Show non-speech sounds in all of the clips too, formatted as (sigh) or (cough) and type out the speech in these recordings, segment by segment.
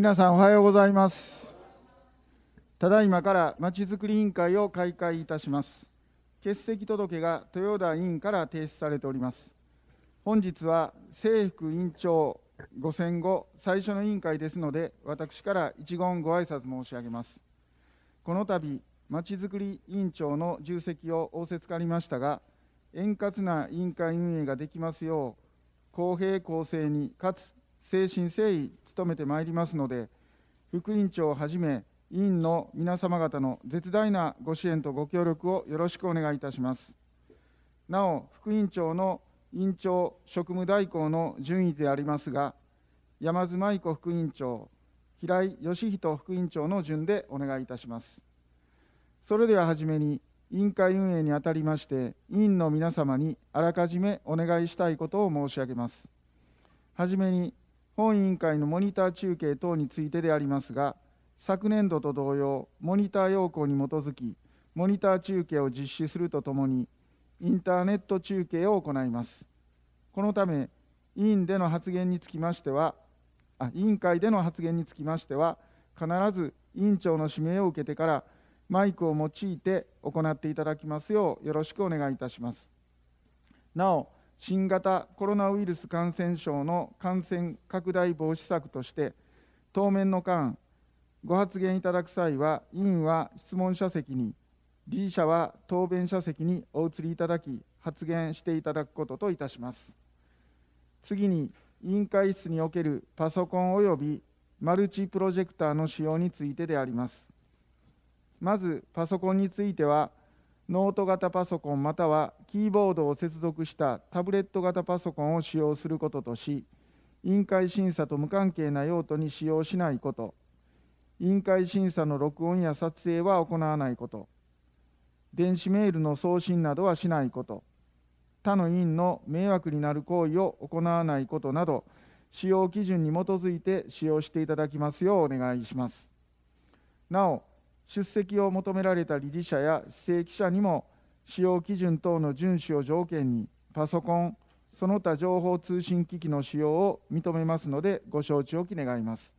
皆さんおはようございますただいまからまちづくり委員会を開会いたします欠席届が豊田委員から提出されております本日は政府委員長ご戦後最初の委員会ですので私から一言ご挨拶申し上げますこの度まちづくり委員長の重責を仰せつかりましたが円滑な委員会運営ができますよう公平公正にかつ誠心誠意努めてまいりますので、副委員長をはじめ、委員の皆様方の絶大なご支援とご協力をよろしくお願いいたします。なお、副委員長の委員長職務代行の順位でありますが、山津舞子副委員長、平井義人副委員長の順でお願いいたします。それでは初めに、委員会運営にあたりまして、委員の皆様にあらかじめお願いしたいことを申し上げます。はじめに、本委員会のモニター中継等についてでありますが、昨年度と同様、モニター要項に基づき、モニター中継を実施するとともに、インターネット中継を行います。このため、委員での発言につきましては、あ委員会での発言につきましては、必ず委員長の指名を受けてから、マイクを用いて行っていただきますよう、よろしくお願いいたします。なお、新型コロナウイルス感染症の感染拡大防止策として、当面の間、ご発言いただく際は、委員は質問者席に、理事者は答弁者席にお移りいただき、発言していただくことといたします。次に、委員会室におけるパソコン及びマルチプロジェクターの使用についてであります。まず、パソコンについては、ノート型パソコンまたはキーボードを接続したタブレット型パソコンを使用することとし、委員会審査と無関係な用途に使用しないこと、委員会審査の録音や撮影は行わないこと、電子メールの送信などはしないこと、他の委員の迷惑になる行為を行わないことなど、使用基準に基づいて使用していただきますようお願いします。なお、出席を求められた理事者や正規者にも使用基準等の遵守を条件にパソコンその他情報通信機器の使用を認めますのでご承知おき願います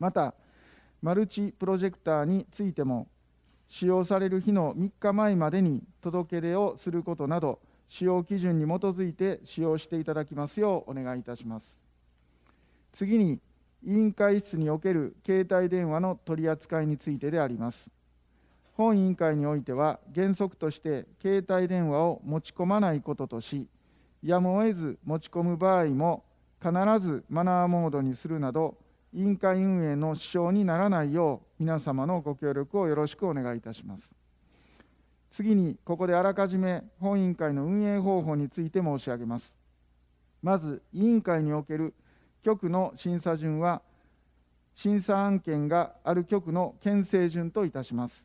またマルチプロジェクターについても使用される日の3日前までに届け出をすることなど使用基準に基づいて使用していただきますようお願いいたします次に委員会室における携帯電話の取り扱いについてであります。本委員会においては、原則として携帯電話を持ち込まないこととし、やむを得ず持ち込む場合も、必ずマナーモードにするなど、委員会運営の支障にならないよう、皆様のご協力をよろしくお願いいたします。次に、ここであらかじめ本委員会の運営方法について申し上げます。まず、委員会における局の審査順は審査案件がある局の県政順といたします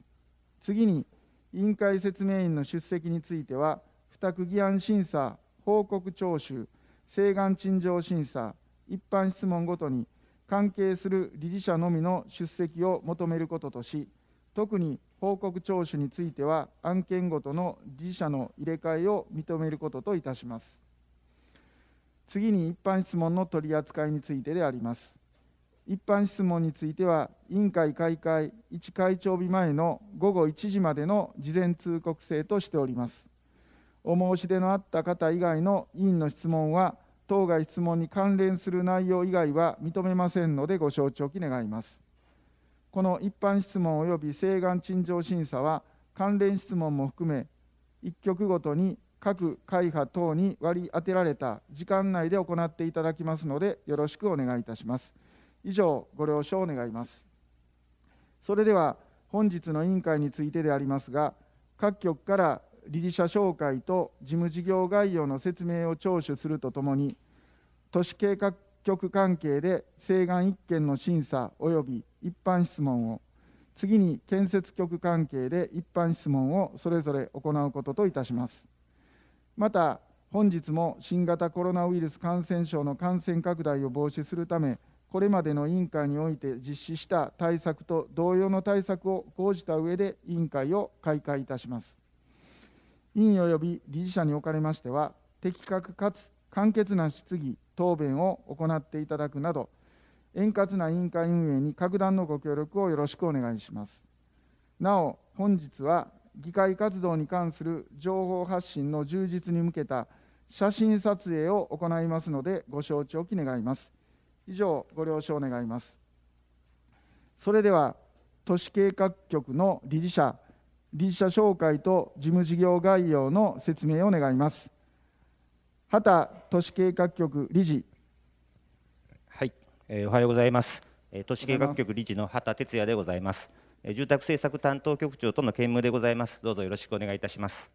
次に委員会説明員の出席については付託議案審査報告徴収請願陳情審査一般質問ごとに関係する理事者のみの出席を求めることとし特に報告徴収については案件ごとの理事者の入れ替えを認めることといたします。次に一般質問の取り扱いについてであります。一般質問については、委員会開会1会長日前の午後1時までの事前通告制としております。お申し出のあった方以外の委員の質問は、当該質問に関連する内容以外は認めませんので、ご承知おき願います。この一般質問及び請願陳情審査は、関連質問も含め、1局ごとに各会派等に割り当てられた時間内で行っていただきますので、よろしくお願いいたします。以上、ご了承願います。それでは、本日の委員会についてでありますが、各局から理事者紹介と事務事業概要の説明を聴取するとともに、都市計画局関係で請願1件の審査及び一般質問を、次に建設局関係で一般質問をそれぞれ行うことといたします。また、本日も新型コロナウイルス感染症の感染拡大を防止するため、これまでの委員会において実施した対策と同様の対策を講じた上で、委員会を開会いたします。委員及び理事者におかれましては、的確かつ簡潔な質疑、答弁を行っていただくなど、円滑な委員会運営に格段のご協力をよろしくお願いします。なお、本日は議会活動に関する情報発信の充実に向けた写真撮影を行いますのでご承知おき願います以上ご了承願いますそれでは都市計画局の理事者理事者紹介と事務事業概要の説明を願います畑都市計画局理事はい、えー、おはようございます、え都市計画局理事の畑哲也でございます住宅政策担当局長との兼務でございます。どうぞよろしくお願いいします。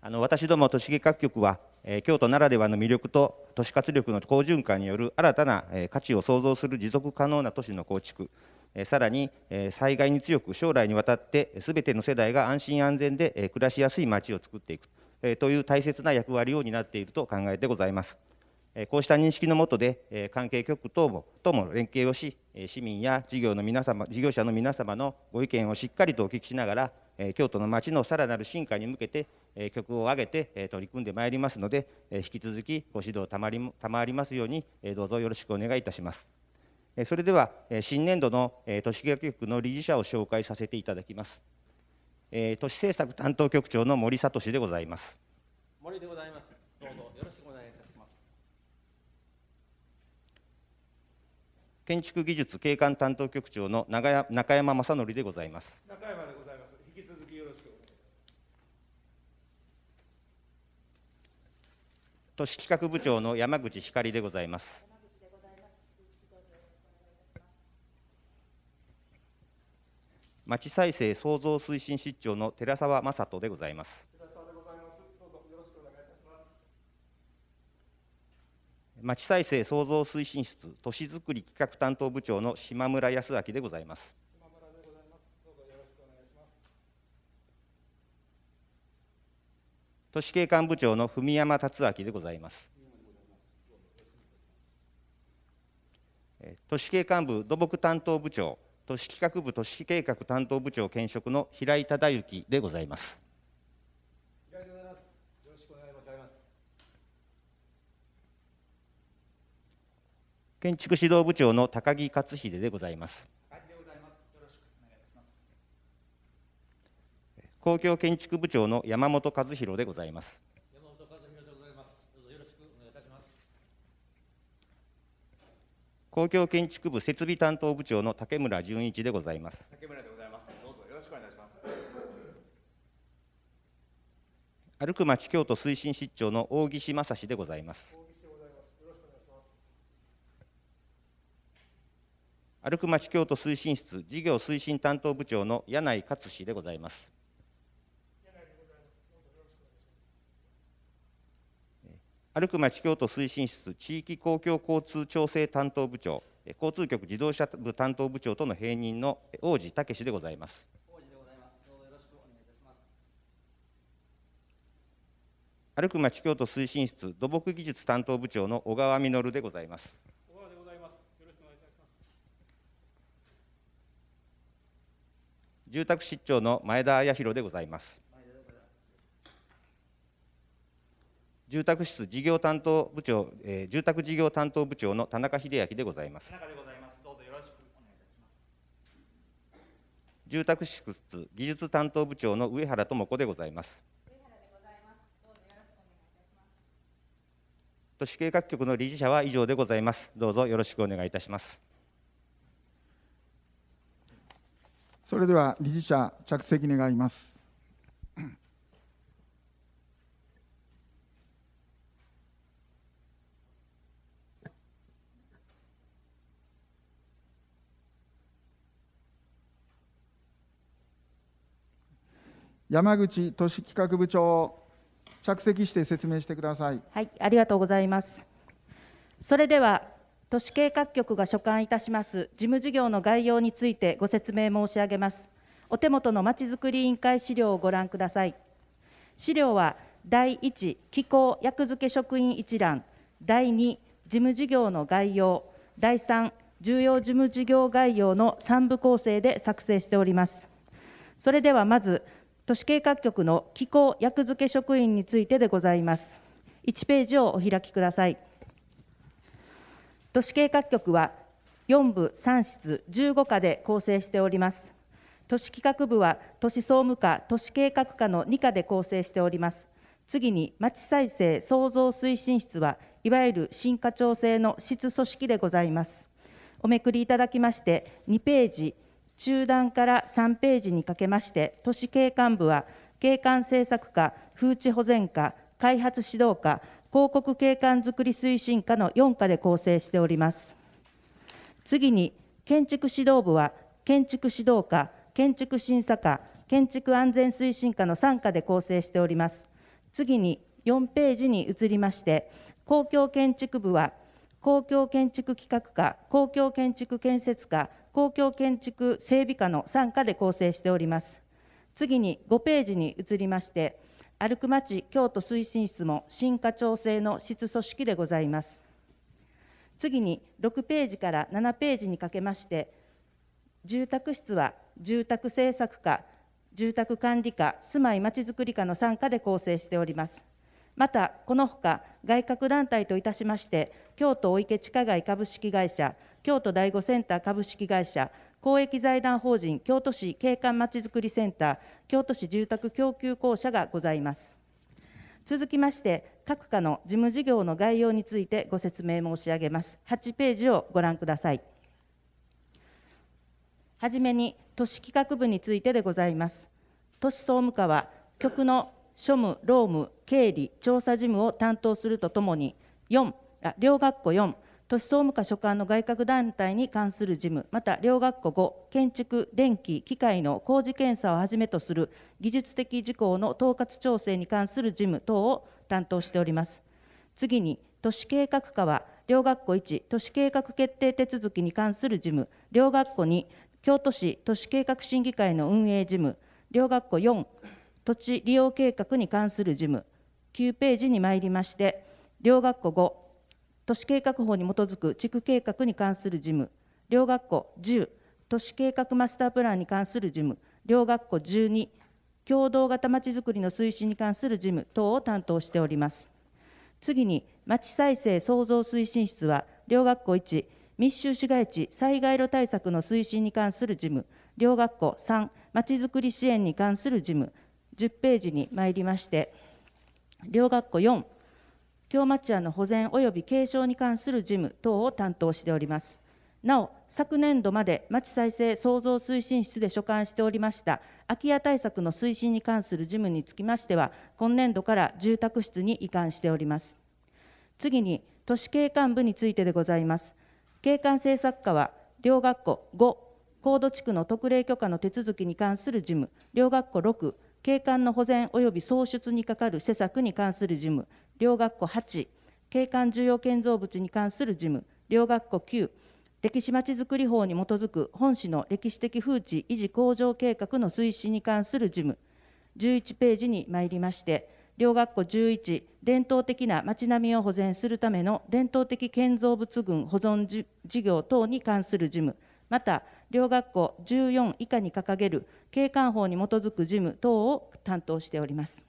あの私ども都市計画局は、え京都ならではの魅力と都市活力の好循環による新たな、え価値を創造する持続可能な都市の構築、えさらに、え災害に強く将来にわたってすべての世代が安心安全で、え暮らしやすい街を作っていく、えという大切な役割を担っていると考えてございます。こうした認識のもとで、関係局等もとも連携をし、市民や事業の皆様事業者の皆様のご意見をしっかりとお聞きしながら、京都の街のさらなる進化に向けて、局を挙げて取り組んでまいりますので、引き続きご指導賜り賜りますように、どうぞよろしくお願いいたします。それでは、新年度の都市計画局の理事者を紹介させていただきます。都市政策担当局長の森聡でございます。森でございます。建築技術景観担当局長のや中山正則でございます。中山でございます。引き続きよろしく都市企画部長の山口光でございます。町再生創造推進室長の寺澤正人でございます。まち再生創造推進室都市づくり企画担当部長の島村康明でございます。都市景観部長の文山達明でございます。都市景観部土木担当部長、都市企画部都市計画担当部長兼職の平井忠之でございます。建築指導部長の高木勝秀でございます。公共建築部長の山本和弘でございます。公共建築部設備担当部長の竹村純一でございます。竹村でございます。どうぞよろしくお願いします。歩く町京都推進室長の大岸正史でございます。歩く町京都推進室事業推進担当部長の柳井勝氏でございます。歩く町京都推進室地域公共交通調整担当部長、交通局自動車部担当部長との併任の王子武でございます。歩く町京都推進室土木技術担当部長の小川稔でございます。住宅失調の前田彩弘でございます住宅室事業担当部長、えー、住宅事業担当部長の田中秀明でございますでございいいまますすどうぞよろししくお願た住宅室技術担当部長の上原智子でございまますす上原でございいいどうぞよろししくお願たます都市計画局の理事者は以上でございますどうぞよろしくお願いいたしますそれでは理事者着席願います。山口都市企画部長着席して説明してくださいはいありがとうございますそれでは都市計画局が所管いたします事務事業の概要についてご説明申し上げます。お手元のまちづくり委員会資料をご覧ください。資料は第1気候役付職員一覧、第2事務事業の概要、第3重要事務事業概要の3部構成で作成しております。それではまず、都市計画局の気候役付職員についてでございます。1ページをお開きください。都市計画局は4部3室15課で構成しております都市企画部は都市総務課都市計画課の2課で構成しております次に町再生創造推進室はいわゆる新課長制の室組織でございますおめくりいただきまして2ページ中段から3ページにかけまして都市景観部は景観政策課風致保全課開発指導課広告景観づくり推進課の4課で構成しております。次に、建築指導部は、建築指導課、建築審査課、建築安全推進課の3課で構成しております。次に、4ページに移りまして、公共建築部は、公共建築企画課、公共建築建設課、公共建築整備課の3課で構成しております。次に5ページに移りまして、歩く町京都推進室も進化調整の質組織でございます。次に6ページから7ページにかけまして、住宅室は住宅政策課、住宅管理課、住まいまちづくり課の参加で構成しております。また、このほか外郭団体といたしまして、京都お池地下街株式会社、京都第五センター株式会社、公益財団法人京都市景観まちづくりセンター京都市住宅供給公社がございます続きまして各課の事務事業の概要についてご説明申し上げます8ページをご覧くださいはじめに都市企画部についてでございます都市総務課は局の庶務労務経理調査事務を担当するとともに4あ両学校4都市総務課所管の外郭団体に関する事務、また両学校5、建築、電気、機械の工事検査をはじめとする技術的事項の統括調整に関する事務等を担当しております。次に、都市計画課は、両学校1、都市計画決定手続きに関する事務、両学校2、京都市都市計画審議会の運営事務、両学校4、土地利用計画に関する事務、9ページに参りまして、両学校5、都市計画法に基づく地区計画に関する事務、両学校10、都市計画マスタープランに関する事務、両学校12、共同型まちづくりの推進に関する事務等を担当しております。次に、まち再生創造推進室は、両学校1、密集市街地災害路対策の推進に関する事務、両学校3、まちづくり支援に関する事務、10ページに参りまして、両学校4、京町屋の保全及び継承に関する事務等を担当しております。なお、昨年度まで町再生創造推進室で所管しておりました空き家対策の推進に関する事務につきましては、今年度から住宅室に移管しております。次に、都市景観部についてでございます。景観政策課は、両学校5、高度地区の特例許可の手続きに関する事務、両学校6、景観の保全及び創出に係る施策に関する事務、両学校8景観重要建造物に関する事務両学校9歴史まちづくり法に基づく本市の歴史的風致維持向上計画の推進に関する事務11ページに参りまして両学校11伝統的な町並みを保全するための伝統的建造物群保存事業等に関する事務また両学校14以下に掲げる景観法に基づく事務等を担当しております。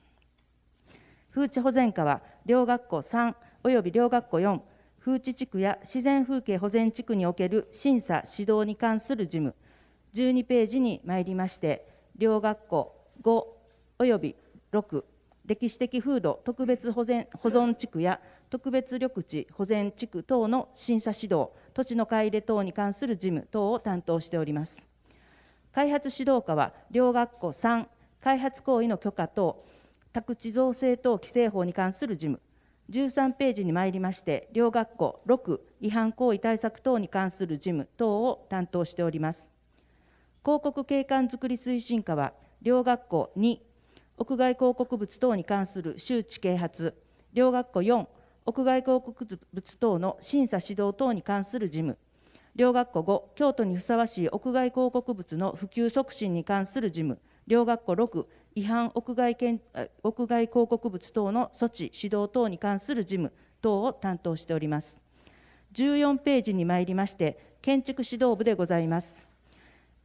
風地保全課は両学校3および両学校4風地地区や自然風景保全地区における審査指導に関する事務12ページに参りまして両学校5および6歴史的風土特別保全保存地区や特別緑地保全地区等の審査指導土地の買い入れ等に関する事務等を担当しております開発指導課は両学校3開発行為の許可等宅地造成等規制法に関する事務13ページに参りまして両学校6違反行為対策等に関する事務等を担当しております広告景観づくり推進課は両学校2屋外広告物等に関する周知啓発両学校4屋外広告物等の審査指導等に関する事務両学校5京都にふさわしい屋外広告物の普及促進に関する事務両学校6違反屋外検屋外広告物等の措置、指導等に関する事務等を担当しております。14ページに参りまして、建築指導部でございます。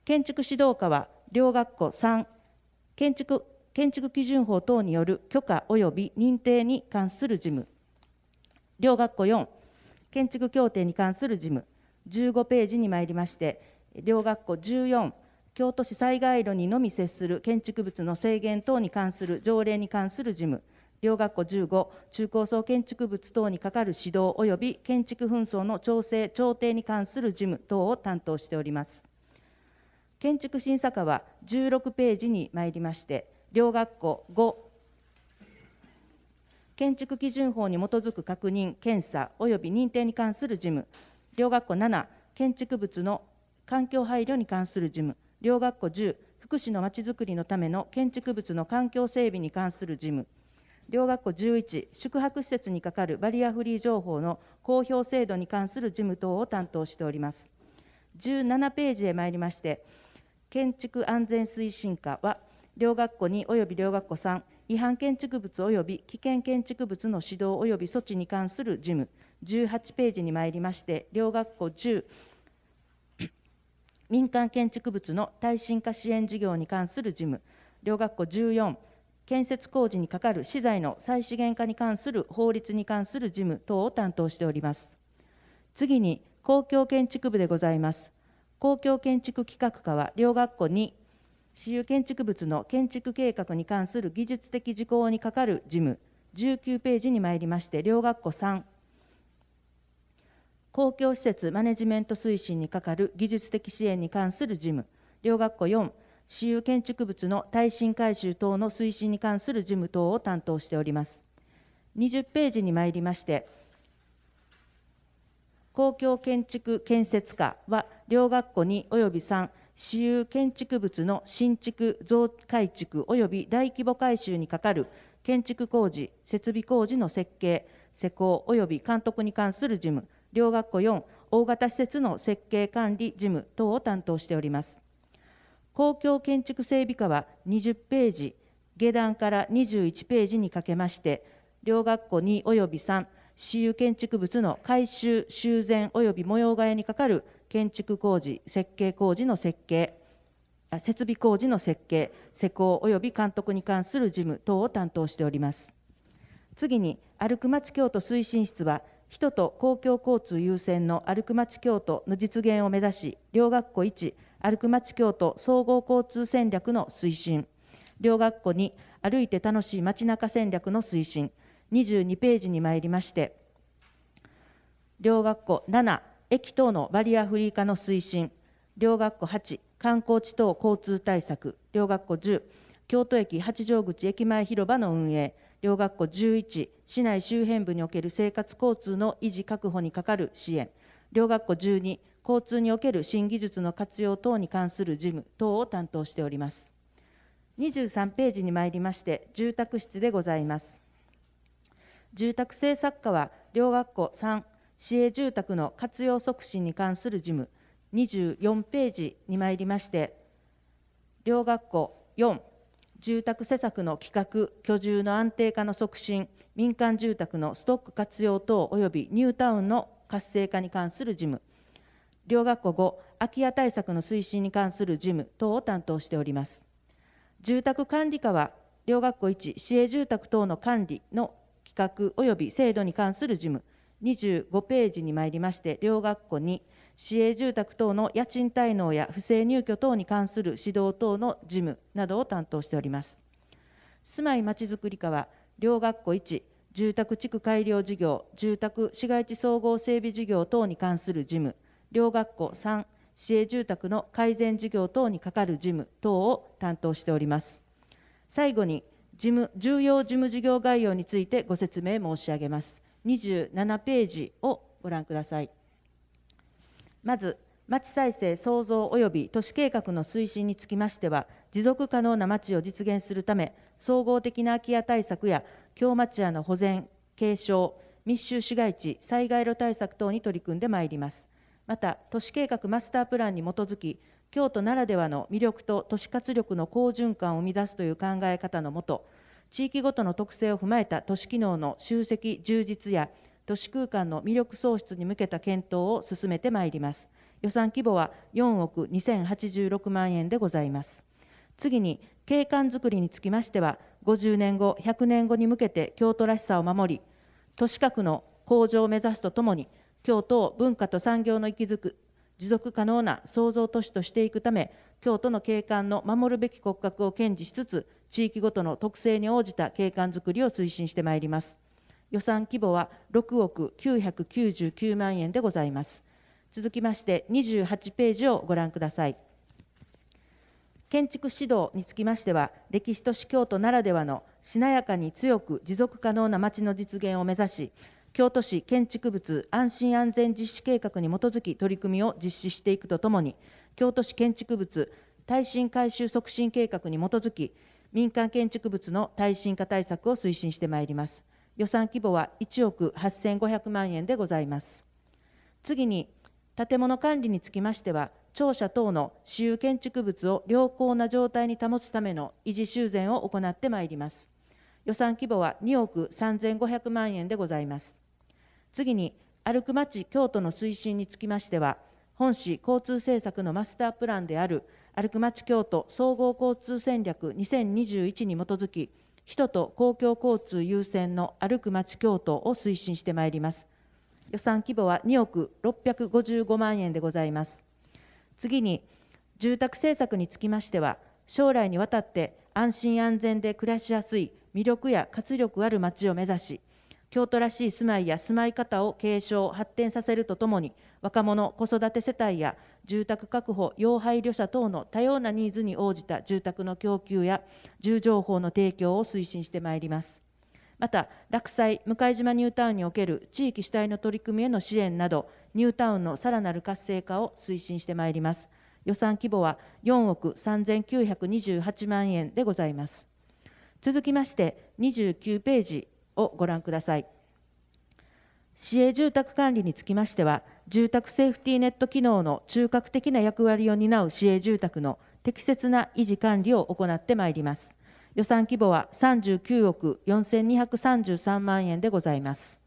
建築指導課は、両学校3、建築建築基準法等による許可及び認定に関する事務、両学校4、建築協定に関する事務、15ページに参りまして、両学校14、京都市災害路にのみ接する建築物の制限等に関する条例に関する事務両学校15中高層建築物等に係る指導及び建築紛争の調整調停に関する事務等を担当しております建築審査課は16ページに参りまして両学校5建築基準法に基づく確認検査及び認定に関する事務両学校7建築物の環境配慮に関する事務両学校10福祉のまちづくりのための建築物の環境整備に関する事務両学校11宿泊施設に係るバリアフリー情報の公表制度に関する事務等を担当しております17ページへ参りまして建築安全推進課は両学校2及び両学校3違反建築物及び危険建築物の指導及び措置に関する事務18ページに参りまして両学校10民間建築物の耐震化支援事業に関する事務、両学校14、建設工事にかかる資材の再資源化に関する法律に関する事務等を担当しております。次に、公共建築部でございます。公共建築企画課は、両学校に私有建築物の建築計画に関する技術的事項に係る事務19ページに参りまして両学校3公共施設マネジメント推進に係る技術的支援に関する事務両学校4私有建築物の耐震改修等の推進に関する事務等を担当しております20ページに参りまして公共建築建設課は両学校2および3私有建築物の新築増改築及び大規模改修に係る建築工事設備工事の設計施工及び監督に関する事務両学校4大型施設の設計管理事務等を担当しております公共建築整備課は20ページ下段から21ページにかけまして両学校2および3私有建築物の改修修繕および模様替えにかかる建築工事設計工事の設計設備工事の設計施工および監督に関する事務等を担当しております次に歩く町京都推進室は人と公共交通優先の歩く町京都の実現を目指し、両学校1、歩く町京都総合交通戦略の推進、両学校2、歩いて楽しい街中戦略の推進、22ページに参りまして、両学校7、駅等のバリアフリー化の推進、両学校8、観光地等交通対策、両学校10、京都駅八丈口駅前広場の運営、両学校11、市内周辺部における生活交通の維持確保にかかる支援、両学校12、交通における新技術の活用等に関する事務等を担当しております。23ページに参りまして、住宅室でございます。住宅政策課は、両学校3、市営住宅の活用促進に関する事務、24ページに参りまして、両学校4、住宅施策の企画・居住の安定化の促進、民間住宅のストック活用等及びニュータウンの活性化に関する事務、両学校後、空き家対策の推進に関する事務等を担当しております。住宅管理課は、両学校1、市営住宅等の管理の企画及び制度に関する事務、25ページに参りまして、両学校2、市営住宅等の家賃滞納や不正入居等に関する指導等の事務などを担当しております。住まいまちづくり課は、両学校1住宅地区改良事業住宅市街地総合整備事業等に関する事務両学校3市営住宅の改善事業等に係る事務等を担当しております最後に事務重要事務事業概要についてご説明申し上げます27ページをご覧くださいまず町再生創造及び都市計画の推進につきましては持続可能な町を実現するため総合的な空き家対策や京町屋の保全継承密集市街地災害路対策等に取り組んでまいりますまた都市計画マスタープランに基づき京都ならではの魅力と都市活力の好循環を生み出すという考え方のもと地域ごとの特性を踏まえた都市機能の集積充実や都市空間の魅力創出に向けた検討を進めてまいります予算規模は4億2086万円でございます次に景観づくりにつきましては50年後100年後に向けて京都らしさを守り都市核の向上を目指すとともに京都を文化と産業の息づく持続可能な創造都市としていくため京都の景観の守るべき骨格を堅持しつつ地域ごとの特性に応じた景観づくりを推進してまいります予算規模は6億999万円でございます続きまして28ページをご覧ください建築指導につきましては歴史都市京都ならではのしなやかに強く持続可能な街の実現を目指し京都市建築物安心安全実施計画に基づき取り組みを実施していくとともに京都市建築物耐震改修促進計画に基づき民間建築物の耐震化対策を推進してまいります予算規模は1億8500万円でございます次に建物管理につきましては庁舎等の私有建築物を良好な状態に保つための維持修繕を行ってまいります。予算規模は2億3500万円でございます。次に、歩く町京都の推進につきましては、本市交通政策のマスタープランである歩く町京都総合交通戦略2021に基づき、人と公共交通優先の歩く町京都を推進してまいります。予算規模は2億655万円でございます。次に、住宅政策につきましては、将来にわたって安心安全で暮らしやすい魅力や活力ある街を目指し、京都らしい住まいや住まい方を継承、発展させるとともに、若者、子育て世帯や住宅確保、要配慮者等の多様なニーズに応じた住宅の供給や住情報の提供を推進してまいります。また落西向島ニュータウンにおける地域主体の取り組みへの支援などニュータウンのさらなる活性化を推進してまいります予算規模は4億3928万円でございます続きまして29ページをご覧ください市営住宅管理につきましては住宅セーフティーネット機能の中核的な役割を担う市営住宅の適切な維持管理を行ってまいります予算規模は39億4233万円でございます。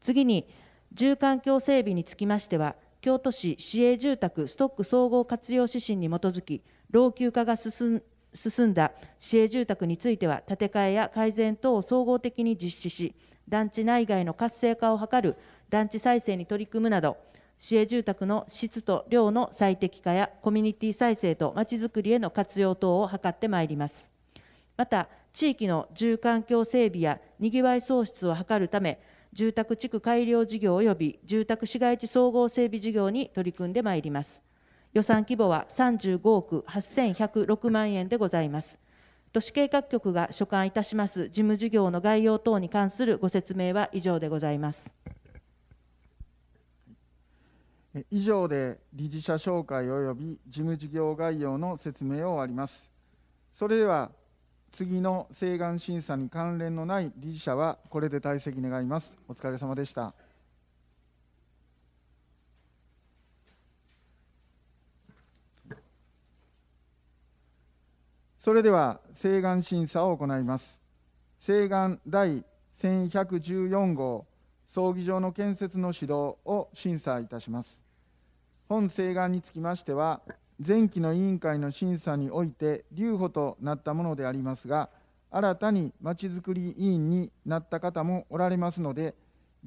次に、住環境整備につきましては、京都市市営住宅ストック総合活用指針に基づき、老朽化が進んだ市営住宅については、建て替えや改善等を総合的に実施し、団地内外の活性化を図る団地再生に取り組むなど、市営住宅の質と量の最適化やコミュニティ再生とまちづくりへの活用等を図ってまいります。また地域の住環境整備やにぎわい創出を図るため住宅地区改良事業及び住宅市街地総合整備事業に取り組んでまいります予算規模は35億8106万円でございます都市計画局が所管いたします事務事業の概要等に関するご説明は以上でございます以上で理事者紹介及び事務事業概要の説明を終わりますそれでは次の請願審査に関連のない理事者はこれで退席願います。お疲れ様でした。それでは請願審査を行います。請願第1114号葬儀場の建設の指導を審査いたします。本請願につきましては、前期の委員会の審査において留保となったものでありますが、新たにまちづくり委員になった方もおられますので、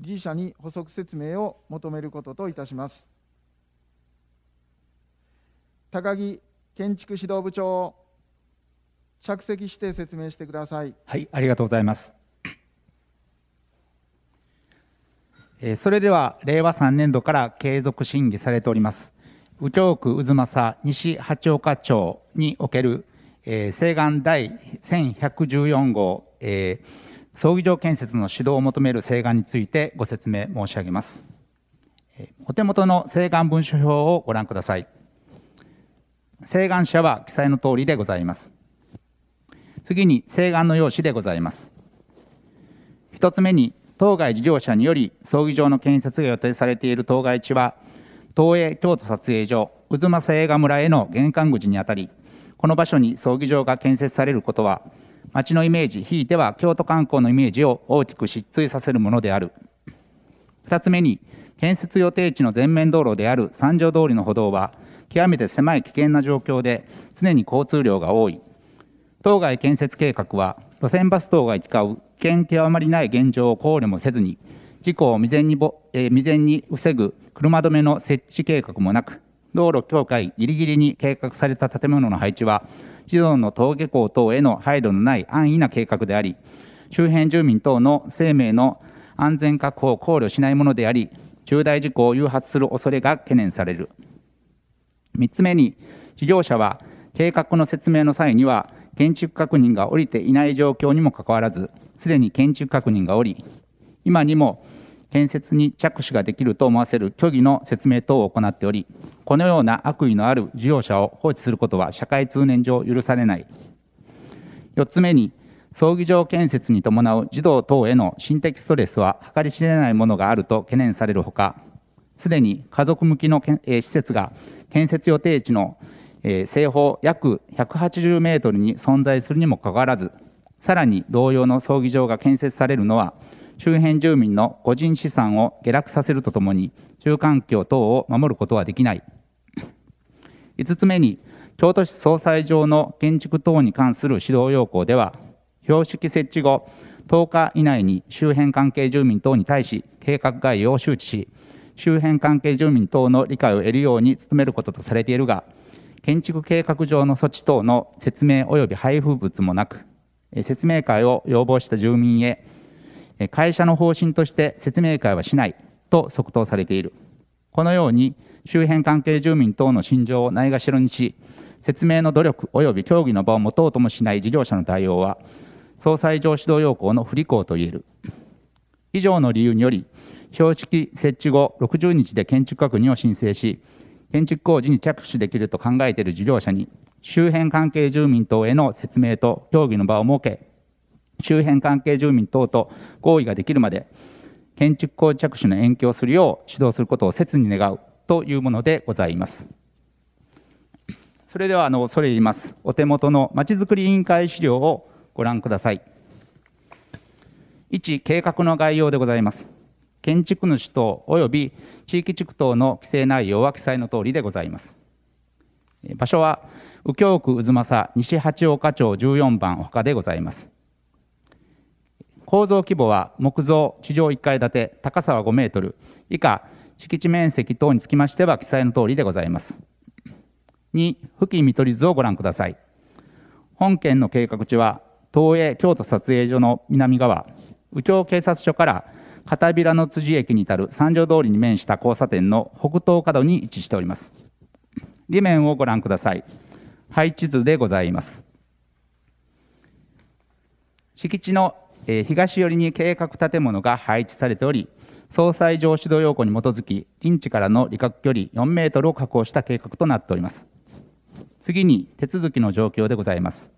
自社に補足説明を求めることといたします。高木建築指導部長、着席して説明してください。はい、ありがとうございます。それでは令和3年度から継続審議されております右京区渦政西八岡町における、えー、西岸第1114号、えー、葬儀場建設の指導を求める西岸についてご説明申し上げます、えー、お手元の西岸文書表をご覧ください西岸者は記載の通りでございます次に西岸の用紙でございます一つ目に当該事業者により葬儀場の建設が予定されている当該地は東映京都撮影所渦政映画村への玄関口にあたりこの場所に葬儀場が建設されることは町のイメージひいては京都観光のイメージを大きく失墜させるものである2つ目に建設予定地の全面道路である三条通りの歩道は極めて狭い危険な状況で常に交通量が多い当該建設計画は路線バス等が行き交う危険極まりない現状を考慮もせずに事故を未然に,、えー、未然に防ぐ車止めの設置計画もなく、道路境界ぎりぎりに計画された建物の配置は、児童の登下校等への配慮のない安易な計画であり、周辺住民等の生命の安全確保を考慮しないものであり、重大事故を誘発する恐れが懸念される。3つ目に、事業者は計画の説明の際には、建築確認が下りていない状況にもかかわらず、すでに建築確認が下り、今にも建設に着手ができると思わせる虚偽の説明等を行っており、このような悪意のある事業者を放置することは社会通念上許されない。4つ目に、葬儀場建設に伴う児童等への心的ストレスは計り知れないものがあると懸念されるほか、すでに家族向きの、え施設が建設予定地の、え西方約180メートルに存在するにもかかわらず、さらに同様の葬儀場が建設されるのは、周辺住民の個人資産を下落させるとともに、住環境等を守ることはできない。5つ目に、京都市総裁上の建築等に関する指導要項では、標識設置後、10日以内に周辺関係住民等に対し計画概要を周知し、周辺関係住民等の理解を得るように努めることとされているが、建築計画上の措置等の説明及び配布物もなく、説明会を要望した住民へ、会社の方針として説明会はしないと即答されている。このように周辺関係住民等の心情をないがしろにし、説明の努力及び協議の場を持とうともしない事業者の対応は、総裁上指導要項の不履行といえる。以上の理由により、標識設置後60日で建築確認を申請し、建築工事に着手できると考えている事業者に、周辺関係住民等への説明と協議の場を設け、周辺関係住民等と合意ができるまで、建築工事着手の延期をするよう指導することを切に願うというものでございます。それでは、あの、それ言います。お手元のまちづくり委員会資料をご覧ください。1、計画の概要でございます。建築主等及び地域地区等の規制内容は記載のとおりでございます。場所は右京区渦政西八岡町14番ほかでございます。構造規模は木造地上1階建て高さは5メートル以下敷地面積等につきましては記載の通りでございます2付近見取り図をご覧ください本県の計画地は東映京都撮影所の南側右京警察署から片平の辻駅に至る三条通りに面した交差点の北東角に位置しております裏面をご覧ください配置図でございます敷地のえ東寄りに計画建物が配置されており総裁上指導要項に基づき臨地からの離覚距離4メートルを確保した計画となっております次に手続きの状況でございます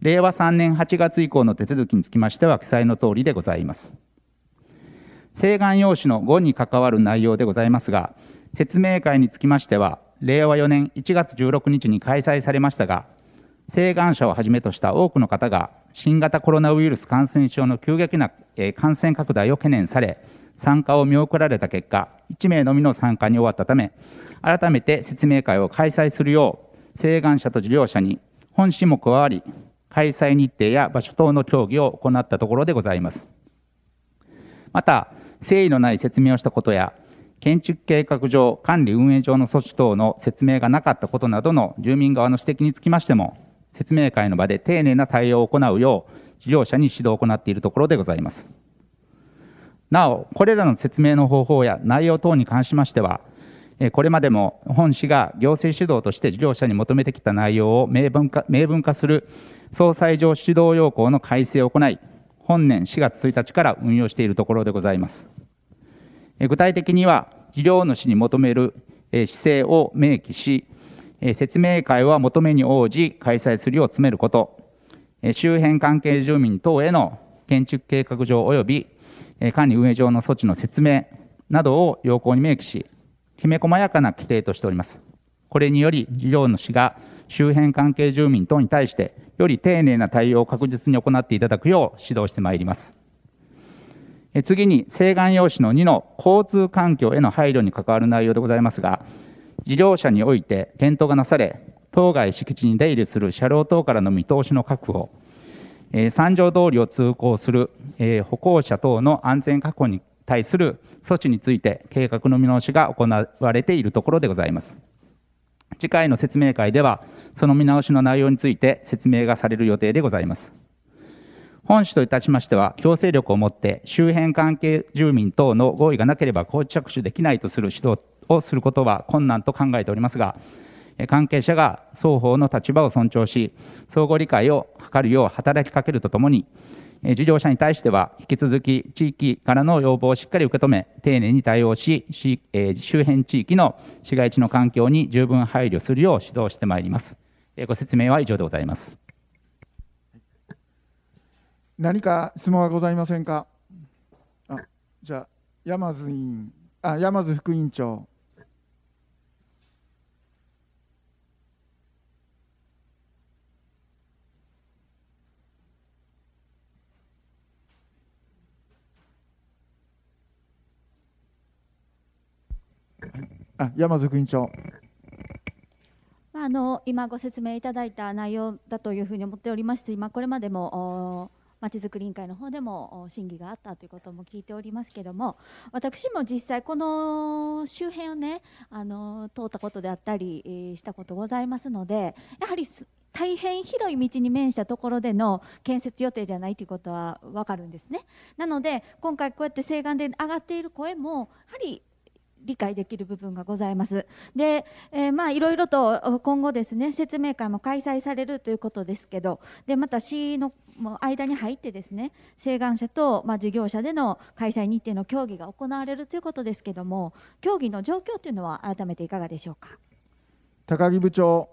令和3年8月以降の手続きにつきましては記載の通りでございます請願用紙の5に関わる内容でございますが説明会につきましては令和4年1月16日に開催されましたが請願者をはじめとした多くの方が新型コロナウイルス感染症の急激な感染拡大を懸念され、参加を見送られた結果、1名のみの参加に終わったため、改めて説明会を開催するよう、請願者と事業者に本市も加わり、開催日程や場所等の協議を行ったところでございます。また、誠意のない説明をしたことや、建築計画上、管理運営上の措置等の説明がなかったことなどの住民側の指摘につきましても、説明会の場で丁寧な対応を行うよう事業者に指導を行っているところでございますなおこれらの説明の方法や内容等に関しましてはこれまでも本市が行政指導として事業者に求めてきた内容を明文化明文化する総裁上指導要項の改正を行い本年4月1日から運用しているところでございます具体的には事業主に求める姿勢を明記し説明会は求めに応じ開催するよう詰めること、周辺関係住民等への建築計画上及び管理運営上の措置の説明などを要項に明記し、きめ細やかな規定としております。これにより、事業主が周辺関係住民等に対して、より丁寧な対応を確実に行っていただくよう指導してまいります。次に、請願用紙の2の交通環境への配慮に関わる内容でございますが、事業者において検討がなされ、当該敷地に出入りする車両等からの見通しの確保、えー、三条通りを通行する、えー、歩行者等の安全確保に対する措置について計画の見直しが行われているところでございます。次回の説明会では、その見直しの内容について説明がされる予定でございます。本市といたしましては、強制力を持って周辺関係住民等の合意がなければ、こ着手できないとする指導をすることは困難と考えておりますが関係者が双方の立場を尊重し相互理解を図るよう働きかけるとともに事業者に対しては引き続き地域からの要望をしっかり受け止め丁寧に対応し周辺地域の市街地の環境に十分配慮するよう指導してまいりますご説明は以上でございます何か質問はございませんかあじゃあ山津委員あ山津副委員長あ山崎員長。まあ、あの今ご説明いただいた内容だというふうに思っておりまして今これまでもまちづくり委員会の方でも審議があったということも聞いておりますけども私も実際この周辺をねあの通ったことであったりしたことございますのでやはり大変広い道に面したところでの建設予定じゃないということは分かるんですね。なので今回こうやって請願で上がっている声もやはり理解できる部分がございます。で、えー、まあいろいろと今後ですね説明会も開催されるということですけどでまた市の間に入ってですね請願者と、まあ、事業者での開催日程の協議が行われるということですけども協議の状況というのは改めていかがでしょうか。高木部長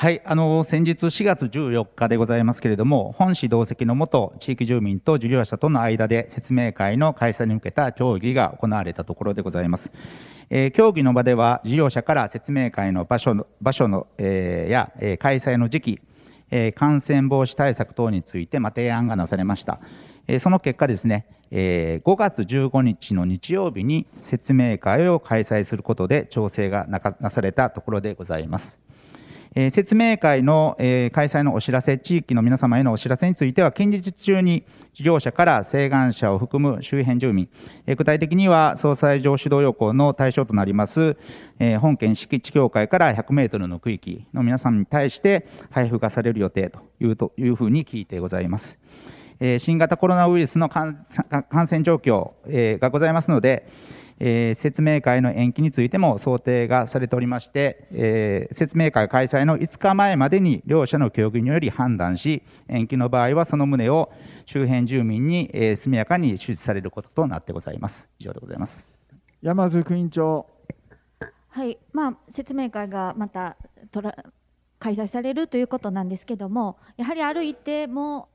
はい、あの先日4月14日でございますけれども、本市同席のもと、地域住民と事業者との間で説明会の開催に向けた協議が行われたところでございます。えー、協議の場では、事業者から説明会の場所の場所の、えー、や、えー、開催の時期、え感染防止対策等について、ま提案がなされました。えその結果ですね、え5月15日の日曜日に説明会を開催することで調整がなされたところでございます。え説明会の、え開催のお知らせ、地域の皆様へのお知らせについては、近日中に事業者から請願者を含む周辺住民、え具体的には総裁上指導要項の対象となります、え本県敷地協会から100メートルの区域の皆様に対して配布がされる予定というというふうに聞いてございます。新型コロナウイルスの感染状況がございますので、えー、説明会の延期についても想定がされておりまして、えー、説明会開催の5日前までに両者の協議により判断し、延期の場合はその旨を周辺住民に、えー、速やかに周知されることとなってございます。以上でございます山津区員長。はい、まあ、説明会がまた開催されるということなんですけども、やはりある一定も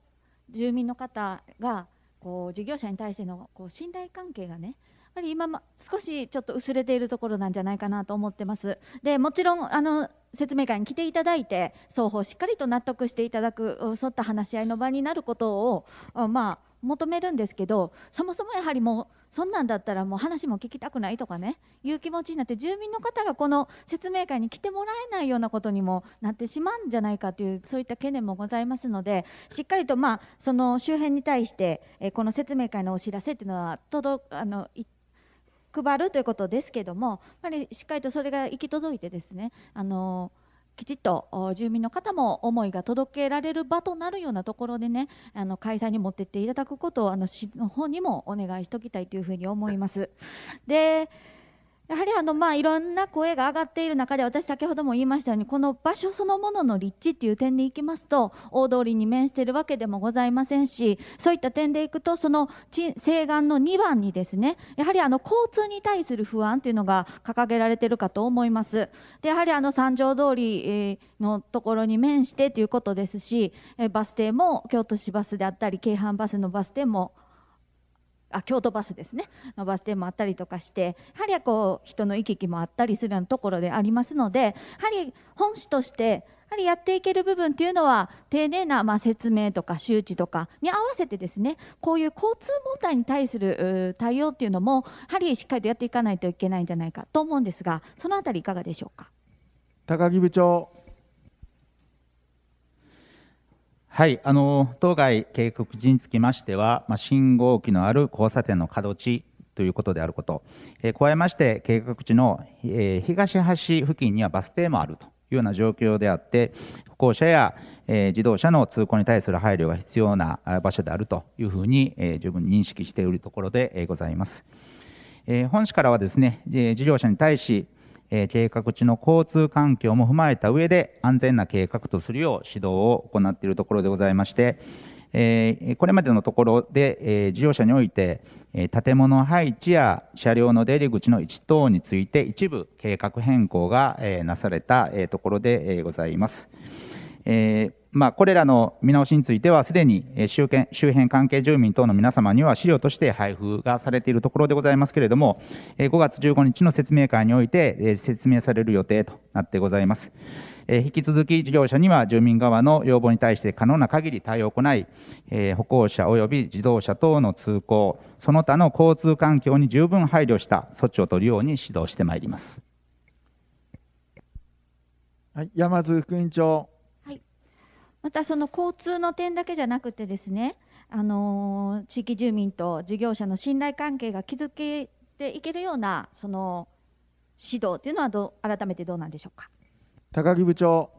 住民の方がこう事業者に対してのこう信頼関係がねぱり今少しちょっと薄れているところなんじゃないかなと思ってます。でもちろんあの説明会に来ていただいて双方しっかりと納得していただく沿った話し合いの場になることをまあ求めるんですけどそもそもやはりもうそんなんだったらもう話も聞きたくないとかねいう気持ちになって住民の方がこの説明会に来てもらえないようなことにもなってしまうんじゃないかというそういった懸念もございますのでしっかりとまあその周辺に対してこの説明会のお知らせというのは届あの行って配るということですけどもやぱりしっかりとそれが行き届いてですねあのきちっと住民の方も思いが届けられる場となるようなところでねあの開催に持ってっていただくことをあの市の方にもお願いしておきたいというふうに思います。でやはりあの、まあ、いろんな声が上がっている中で私、先ほども言いましたようにこの場所そのものの立地という点でいきますと大通りに面しているわけでもございませんしそういった点でいくとその西岸の2番にですねやはりあの交通に対する不安というのが掲げられているかと思います。でやはりあの三条通りのところに面してということですしバス停も京都市バスであったり京阪バスのバス停もあ京都バスですねのバス停もあったりとかしてやはりこう人の行き来もあったりするようなところでありますのでやはり本市としてやはりやっていける部分っていうのは丁寧なま説明とか周知とかに合わせてですねこういう交通問題に対する対応っていうのもやはりしっかりとやっていかないといけないんじゃないかと思うんですがその辺りいかがでしょうか高木部長はい、あの当該警告時につきましては、まあ、信号機のある交差点の角地ということであること、えー、加えまして計画地の、えー、東端付近にはバス停もあるというような状況であって歩行者や、えー、自動車の通行に対する配慮が必要な場所であるというふうに、え十分認識しているところでございます。え本市からはですね、え事業者に対しえ計画地の交通環境も踏まえた上で安全な計画とするよう指導を行っているところでございまして、えこれまでのところで、え事業者において、え建物配置や車両の出入り口の位置等について一部計画変更が、えなされた、えところで、えございます。えーまあ、これらの見直しについては、すでに周辺周辺関係住民等の皆様には資料として配布がされているところでございますけれども、5月15日の説明会において説明される予定となってございます。引き続き事業者には住民側の要望に対して可能な限り対応を行い、歩行者及び自動車等の通行、その他の交通環境に十分配慮した措置を取るように指導してまいります。はい、山津副委員長。またその交通の点だけじゃなくてですねあの地域住民と事業者の信頼関係が築けていけるようなその指導というのはど改めてどうなんでしょうか高木部長。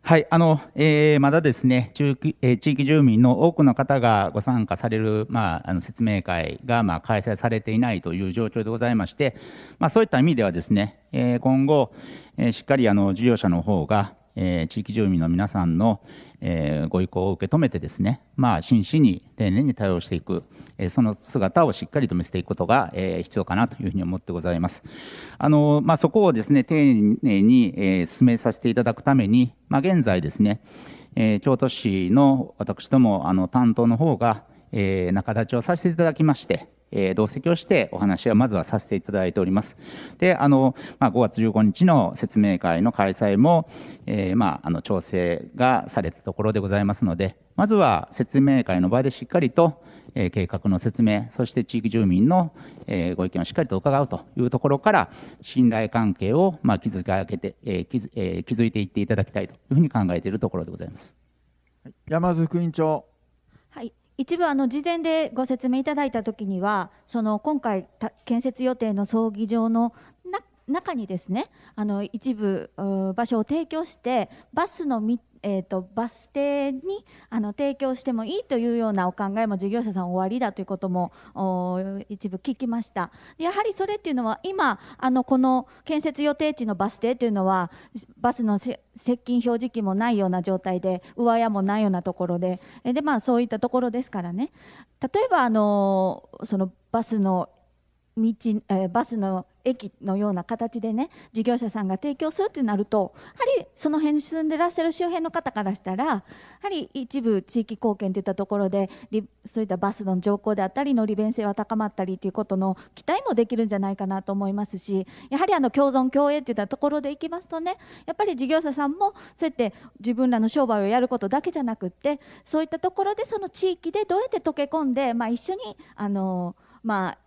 はいあのえー、まだですね地域,、えー、地域住民の多くの方がご参加される、まあ、あの説明会が、まあ、開催されていないという状況でございまして、まあ、そういった意味ではですね、えー、今後、えー、しっかりあの事業者の方がえー、地域住民の皆さんの、えー、ご意向を受け止めてですね、まあ、真摯に丁寧に対応していく、えー、その姿をしっかりと見せていくことが、え必要かなというふうに思ってございます。あのまあ、そこをですね丁寧に、え進めさせていただくために、まあ、現在ですね、え京都市の私どもあの担当の方が、え中立ちをさせていただきまして、えー、同席をしてお話はまずはさせていただいております。であの、まあ、5月15日の説明会の開催も、えー、まあ、あの調整がされたところでございますのでまずは説明会の場でしっかりと、えー、計画の説明そして地域住民の、えご意見をしっかりと伺うというところから信頼関係を、まあ、築けて、えーえ築いていっていただきたいというふうに考えているところでございます。山津副委員長はい一部あの事前でご説明いただいたときにはその今回建設予定の葬儀場の中にですねあの一部場所を提供してバスのつえーと、バス停にあの提供してもいいというようなお考えも事業者さんおありだということも一部聞きましたやはりそれっていうのは今あのこの建設予定地のバス停というのはバスの接近表示器もないような状態で上屋もないようなところでで、まあ、そういったところですからね例えばあのそのバスの道えバスの駅のような形でね事業者さんが提供するってなるとやはりその辺に住んでらっしゃる周辺の方からしたらやはり一部地域貢献といったところでそういったバスの乗降であったりの利便性は高まったりということの期待もできるんじゃないかなと思いますしやはりあの共存共栄といったところでいきますとねやっぱり事業者さんもそうやって自分らの商売をやることだけじゃなくってそういったところでその地域でどうやって溶け込んで、まあ、一緒にあのまあ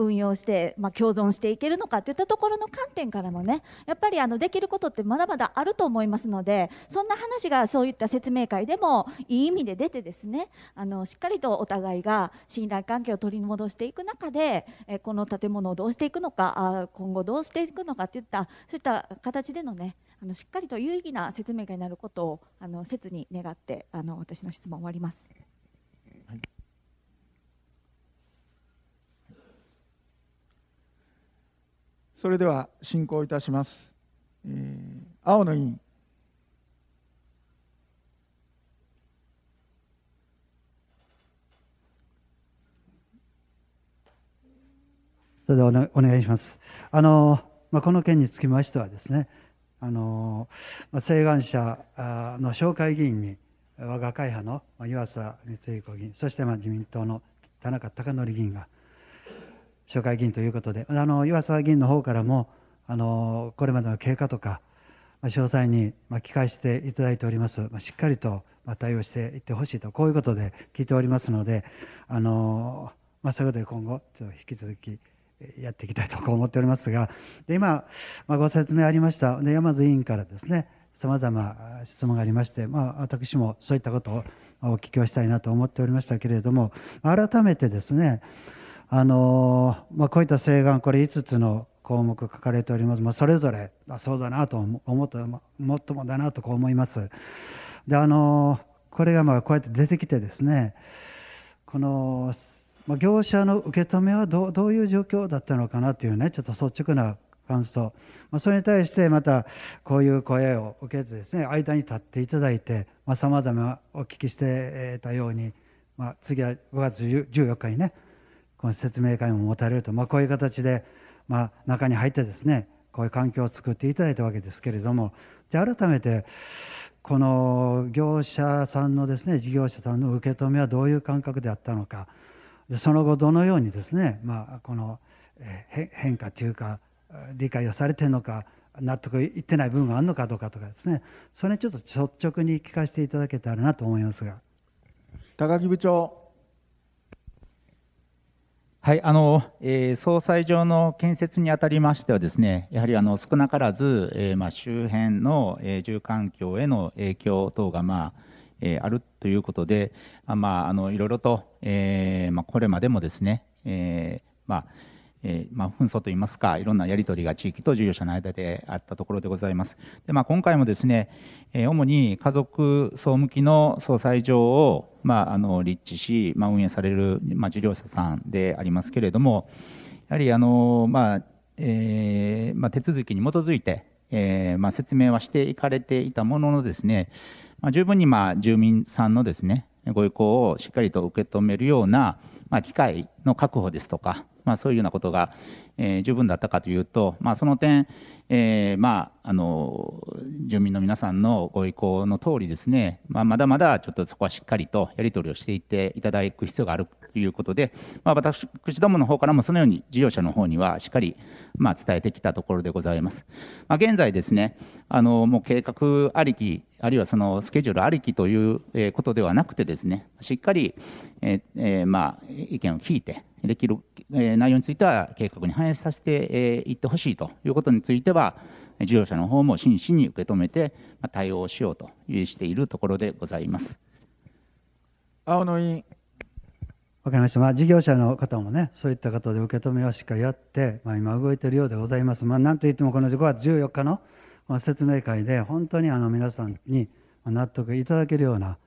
運用して、まあ、共存していけるのかといったところの観点からもねやっぱりあのできることってまだまだあると思いますのでそんな話がそういった説明会でもいい意味で出てですねあのしっかりとお互いが信頼関係を取り戻していく中でこの建物をどうしていくのかあ今後どうしていくのかといったそういった形でのねあのしっかりと有意義な説明会になることをあの切に願ってあの私の質問終わります。それでは進行いたします、えー、青の委員それではお願いします。あのまあ、この件につきましてはですね、あのまあ、請願者の紹介議員に我が会派の岩佐光彦議員、そしてまあ自民党の田中貴則議員が紹介議員ということであの岩沢議員の方からもあのこれまでの経過とか詳細に聞かせていただいております、しっかりと対応していってほしいと、こういうことで聞いておりますので、あのまあ、そういうことで今後、ちょっと引き続きやっていきたいと思っておりますが、で今、まあ、ご説明ありましたで、山津委員からですね、さまざま質問がありまして、まあ、私もそういったことをお聞きをしたいなと思っておりましたけれども、改めてですね、あのまあ、こういった請願これ5つの項目書かれております、まあ、それぞれあそうだなと思ったもっともだなとこう思いますであのこれがまあこうやって出てきてですねこの、まあ、業者の受け止めはどういう状況だったのかなというねちょっと率直な感想、まあ、それに対してまたこういう声を受けてですね間に立っていただいてさまざ、まお聞きしてたように、まあ、次は5月14日にねこの説明会も持たれると、まあ、こういう形で、まあ、中に入ってですねこういう環境を作っていただいたわけですけれどもで改めてこの業者さんのですね事業者さんの受け止めはどういう感覚であったのかでその後どのようにですね、まあ、この変化というか理解をされてるのか納得いってない部分があるのかどうかとかですねそれちょっと率直に聞かせていただけたらなと思いますが高木部長はい、あの、えー、総裁上の建設にあたりましてはですね、やはりあの少なからず、えー、まあ周辺の、えー、住環境への影響等がまあ、えー、あるということで、あまああのいろいろと、えー、まあこれまでもですね、えー、まあえー、まあ、紛争といいますかいろんなやり取りが地域と事業者の間であったところでございます。でまあ、今回もですね、えー、主に家族総向きの総裁上を、まあ、あの立地し、まあ、運営される、まあ、事業者さんでありますけれどもやはりあの、まあえー、ま手続きに基づいて、えま説明はしていかれていたもののですね、ま十分にま住民さんのですねご意向をしっかりと受け止めるような、ま機会の確保ですとかまあ、そういうようなことが、えー、十分だったかというと、まあ、その点、えーまあの住民の皆さんのご意向の通りですね、まあ、まだまだちょっとそこはしっかりとやり取りをしていっていただく必要があるということで、まあ、私どもの方からもそのように事業者の方にはしっかりまあ伝えてきたところでございます。まあ、現在ですねあのもう計画ありきあるいはそのスケジュールありきということではなくてですねしっかり、ええー、まあ意見を聞いてできる内容については計画に反映させていってほしいということについては事業者の方も真摯に受け止めて対応しようとしているところでございます。青野委員わかりました、まあ、事業者の方もね、そういったことで受け止めをしっかりやって、まあ、今、動いているようでございます、まあ、なんといってもこの5月14日の説明会で、本当にあの皆さんに納得いただけるような、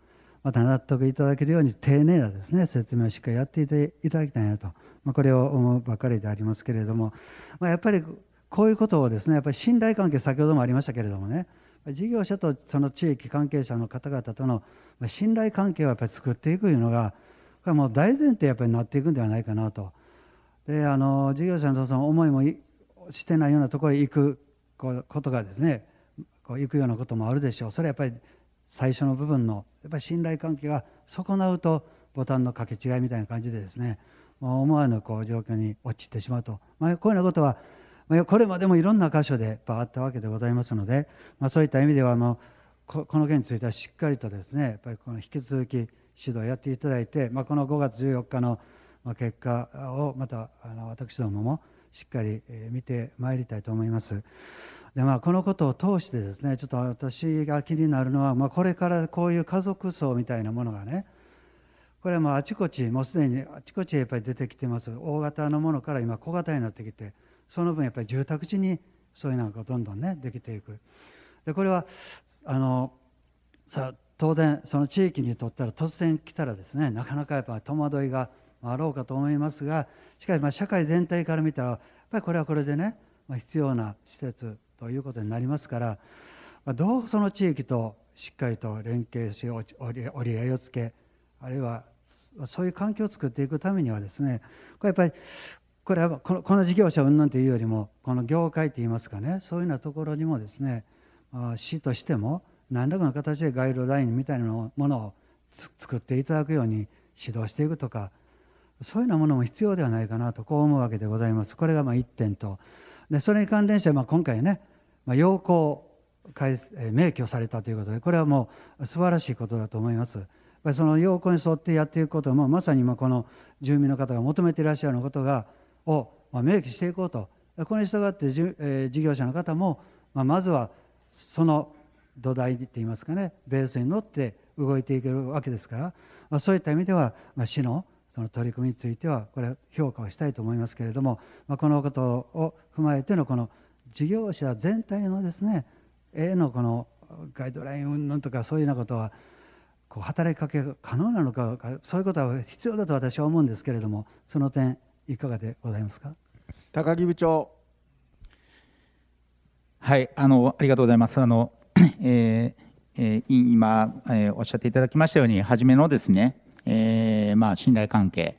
また納得いただけるように、丁寧なですね説明をしっかりやっていただきたいなと、まあ、これを思うばかりでありますけれども、まあ、やっぱりこういうことをですねやっぱり信頼関係先ほどもありましたけれどもね事業者とその地域関係者の方々との信頼関係をやっぱり作っていくというのがこれはもう大前提やっぱりなっていくんではないかなとであの事業者のその思いもしてないようなところへ行くことがですねこう行くようなこともあるでしょうそれはやっぱり最初の部分のやっぱり信頼関係が損なうとボタンの掛け違いみたいな感じでですね思わぬこう状況に陥ってしまうと、まあ、こういうようなことはまこれまでもいろんな箇所であったわけでございますので、まあ、そういった意味ではあのこの件についてはしっかりとですねやっぱりこの引き続き指導をやっていただいて、まあ、この5月14日の結果をまたあの私どももしっかり見てまいりたいと思います。でまあ、このことを通してですねちょっと私が気になるのは、まあ、これからこういう家族葬みたいなものがねこれはもうあちこちもうすでにあちこちやっぱり出てきてます大型のものから今小型になってきてその分やっぱり住宅地にそういうのがどんどんねできていくでこれはあのさ当然その地域にとったら突然来たらですねなかなかやっぱ戸惑いがあろうかと思いますがしかしま社会全体から見たらやっぱりこれはこれでね、ま必要な施設ということになりますから、まどうその地域としっかりと連携し折り合いをつけあるいはそういう環境を作っていくためにはですねこれやっぱりこれはこのこの事業者云々というよりもこの業界といいますかねそういうようなところにもですね市としても何らかの形でガイドラインみたいなものを作っていただくように指導していくとかそういうようなものも必要ではないかなとこう思うわけでございます。これがま1点とでそれに関連してまあ今回ね、まあ、要綱明記をされたということでこれはもう素晴らしいことだと思います。その要項に沿ってやっていくこともまさに今この住民の方が求めていらっしゃるのことがを明記していこうとこれに従って事業者の方も、まずはその土台っていいますかねベースに乗って動いていけるわけですから、そういった意味では、市のその取り組みについてはこれ評価をしたいと思いますけれども、このことを踏まえてのこの事業者全体のですねへのこのガイドライン云々とかそういうようなことはこう働きかけが可能なのかそういうことは必要だと私は思うんですけれどもその点いかがでございますか高木部長はいあのありがとうございますあの、(coughs) えーえー、今、えー、おっしゃっていただきましたように初めのですね、えーまあ、信頼関係、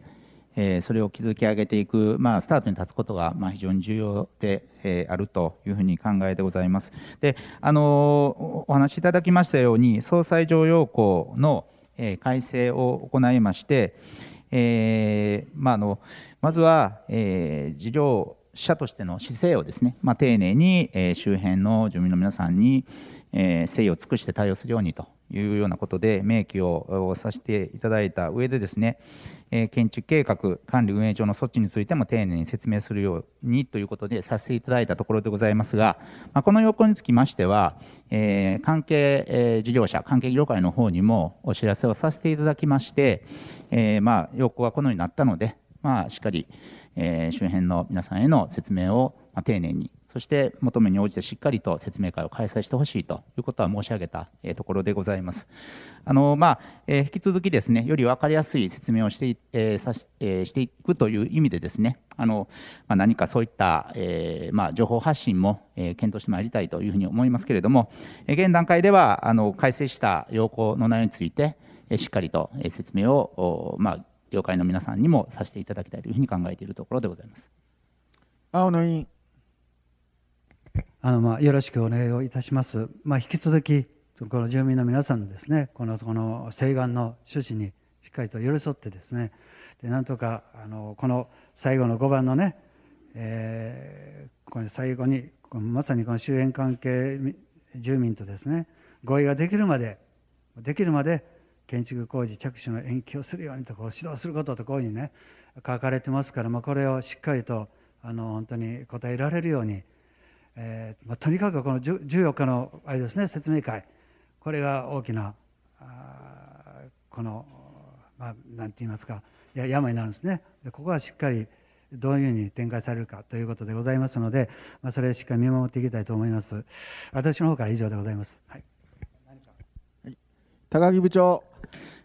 えー、それを築き上げていく、まあ、スタートに立つことが、まあ、非常に重要で、えー、あるというふうに考えてございます。であのお話しいただきましたように総裁条要項の、えー、改正を行いまして、えー、まあ、のまずは、えー、事業者としての姿勢をですね、まあ、丁寧に、えー、周辺の住民の皆さんに、えー、誠意を尽くして対応するようにというようなことで明記をさせていただいた上でですね、え建築計画管理運営上の措置についても丁寧に説明するようにということでさせていただいたところでございますが、まこの要項につきましては、え関係、え事業者関係業界の方にもお知らせをさせていただきまして、えま要項はこのようになったので、まあ、しっかり、え周辺の皆さんへの説明を丁寧にそして求めに応じてしっかりと説明会を開催してほしいということは申し上げたところでございます。あのまあ、えー、引き続きですねより分かりやすい説明をして,、えーさしえー、していくという意味でですねあの、まあ、何かそういった、えーまあ、情報発信も、えー、検討してまいりたいというふうに思いますけれども、えー、現段階ではあの改正した要項の内容について、えー、しっかりと、え説明を、まあ、業界の皆さんにもさせていただきたいというふうに考えているところでございます。青野委員あのまあよろしくお願いをいたします。まあ、引き続きこの住民の皆さんですねこのこの請願の趣旨にしっかりと寄り添ってですねでなんとかあのこの最後の5番のね、えー、この最後にまさにこの周辺関係住民とですね合意ができるまでできるまで建築工事着手の延期をするようにとこう指導することとこういうふうにね書かれてますから、まあ、これをしっかりとあの本当に答えられるようにえーまあ、とにかくこの14日のあれですね説明会これが大きなあこの、まあ、なんて言いますかや病になるんですねでここはしっかりどういうふうに展開されるかということでございますので、まあ、それをしっかり見守っていきたいと思います私の方から以上でございます、はい、高木部長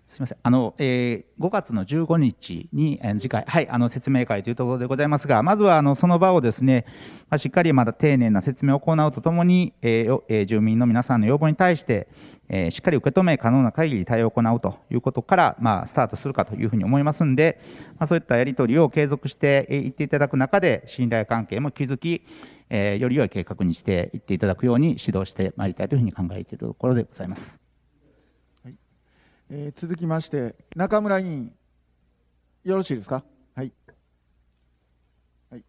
すみませんあの、えー、5月の15日に、えー、次回、はい、あの説明会というところでございますが、まずはあのその場をですね、まあ、しっかりまだ丁寧な説明を行うとともに、えーえー、住民の皆さんの要望に対して、えー、しっかり受け止め、可能な限り対応を行うということから、まあ、スタートするかというふうに思いますので、まあ、そういったやり取りを継続していっていただく中で、信頼関係も築き、えー、より良い計画にしていっていただくように指導してまいりたいというふうに考えているところでございます。えー、続きまして中村委員よろしいですかはい、はい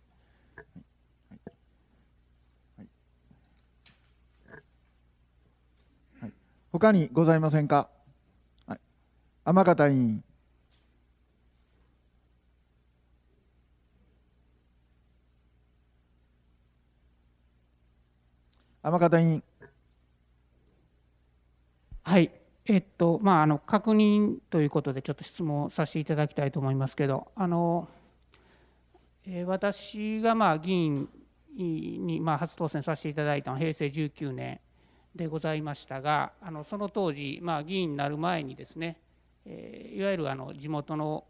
はいはいはい、他にございませんか、はい、天方委員天方委員はいえっとまあ、あの確認ということで、ちょっと質問させていただきたいと思いますけど、あのえー、私がまあ議員にまあ初当選させていただいたのは平成19年でございましたが、あのその当時、まあ、議員になる前にですね、えー、いわゆるあの地元の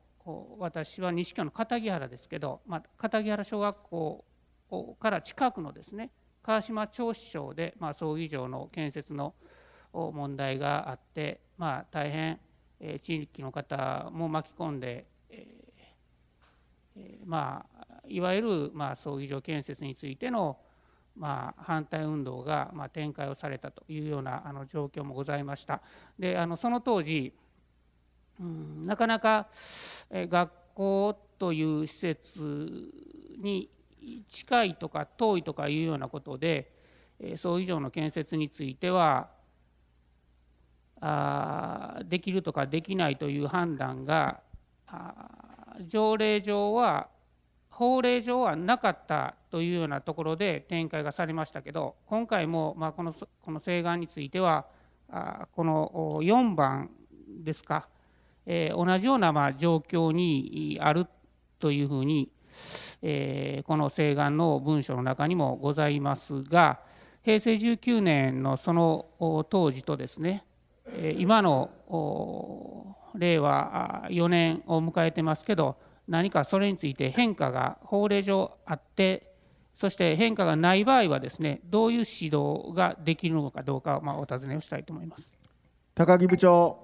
私は西京の片木原ですけど、まあ、片木原小学校から近くのですね川島町市長で、まあ、葬儀場の建設の問題があって、まあ、大変地域の方も巻き込んで、まあ、いわゆる、まあ、葬儀場建設についての、まあ、反対運動が、まあ、展開をされたというようなあの状況もございました。であのその当時、うん、なかなか、え学校という施設に近いとか遠いとかいうようなことで、え葬儀場の建設についてはあできるとかできないという判断が条例上は法令上はなかったというようなところで展開がされましたけど今回もまあこのこの請願についてはあこの4番ですか、えー、同じようなまあ状況にあるというふうに、えー、この請願の文書の中にもございますが平成19年のその当時とですね今の令和4年を迎えてますけど何かそれについて変化が法令上あってそして変化がない場合はですねどういう指導ができるのかどうかまあ、お尋ねをしたいと思います高木部長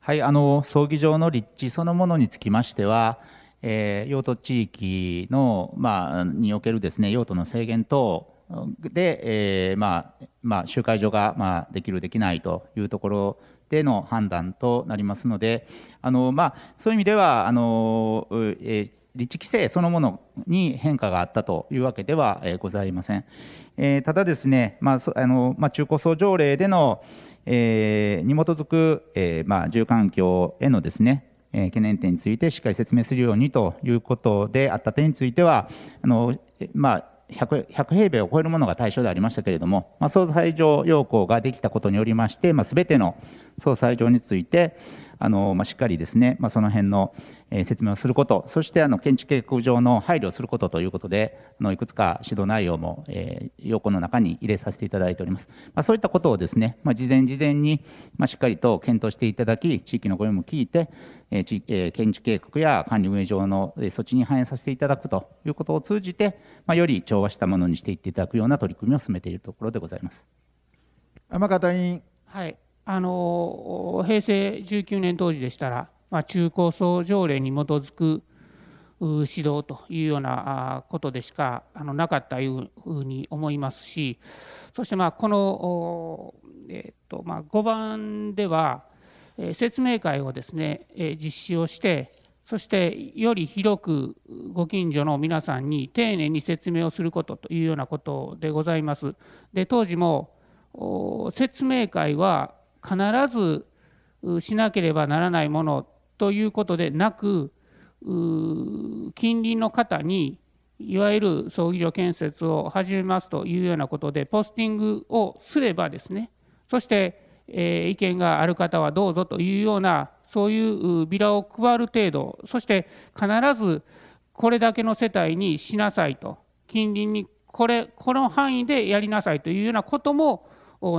はいあの葬儀場の立地そのものにつきましては、えー、用途地域の、まあ、におけるですね用途の制限等で、えー、まあ、まあ、集会所が、まあ、できる、できないというところでの判断となりますので、あのまあ、そういう意味ではあの、えー、立地規制そのものに変化があったというわけでは、えー、ございません。えー、ただですね、まああのまあ、中古層条例での、えー、に基づく、えーまあ、住環境へのですねえー、懸念点についてしっかり説明するようにということであった点については、あのまあ、100, 100, 平米を超えるものが対象でありましたけれども、まあ、総裁上要項ができたことによりまして、まあ、ての総裁上について、あの、まあ、しっかりですね、まあ、その辺の、え説明をすること、そしてあの建築計画上の配慮をすることということで、あのいくつか指導内容も、えー、要項の中に入れさせていただいております。まあ、そういったことをですね、まあ、事前事前に、まあ、しっかりと検討していただき、地域の声も聞いて、えー地えー、建築計画や管理運営上の措置に反映させていただくということを通じて、まあ、より調和したものにしていっていただくような取り組みを進めているところでございます。天方委員。はいあの平成19年当時でしたら、まあ、中高層条例に基づく指導というようなことでしかあのなかったいうふうに思いますしそしてまあこの、えっとまあ、5番では説明会をですね実施をしてそしてより広くご近所の皆さんに丁寧に説明をすることというようなことでございます。で当時も説明会は必ずしなければならないものということでなく近隣の方にいわゆる葬儀所建設を始めますというようなことでポスティングをすればですねそして、えー、意見がある方はどうぞというようなそういうビラを配る程度そして必ずこれだけの世帯にしなさいと近隣にこれこの範囲でやりなさいというようなことも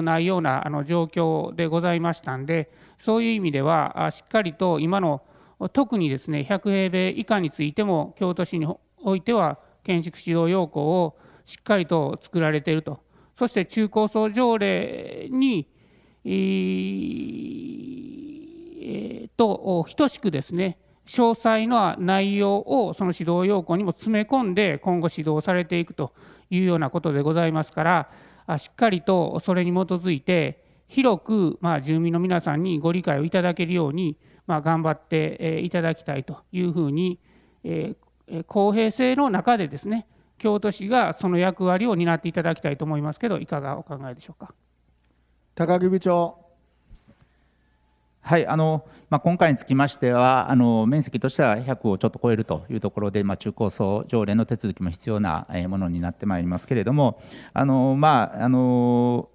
ないようなあの状況でございましたんで、そういう意味では、しっかりと今の、特にですね、100平米以下についても、京都市においては、建築指導要項をしっかりと作られていると、そして中高層条例に、えー、と等しくですね、詳細な内容をその指導要項にも詰め込んで、今後指導されていくというようなことでございますから、しっかりとそれに基づいて広くま住民の皆さんにご理解をいただけるようにま頑張っていただきたいというふうに公平性の中でですね京都市がその役割を担っていただきたいと思いますけどいかがお考えでしょうか高木部長はいあのまあ、今回につきましてはあの面積としては100をちょっと超えるというところで、まあ、中高層条例の手続きも必要なものになってまいりますけれどもあの、まああの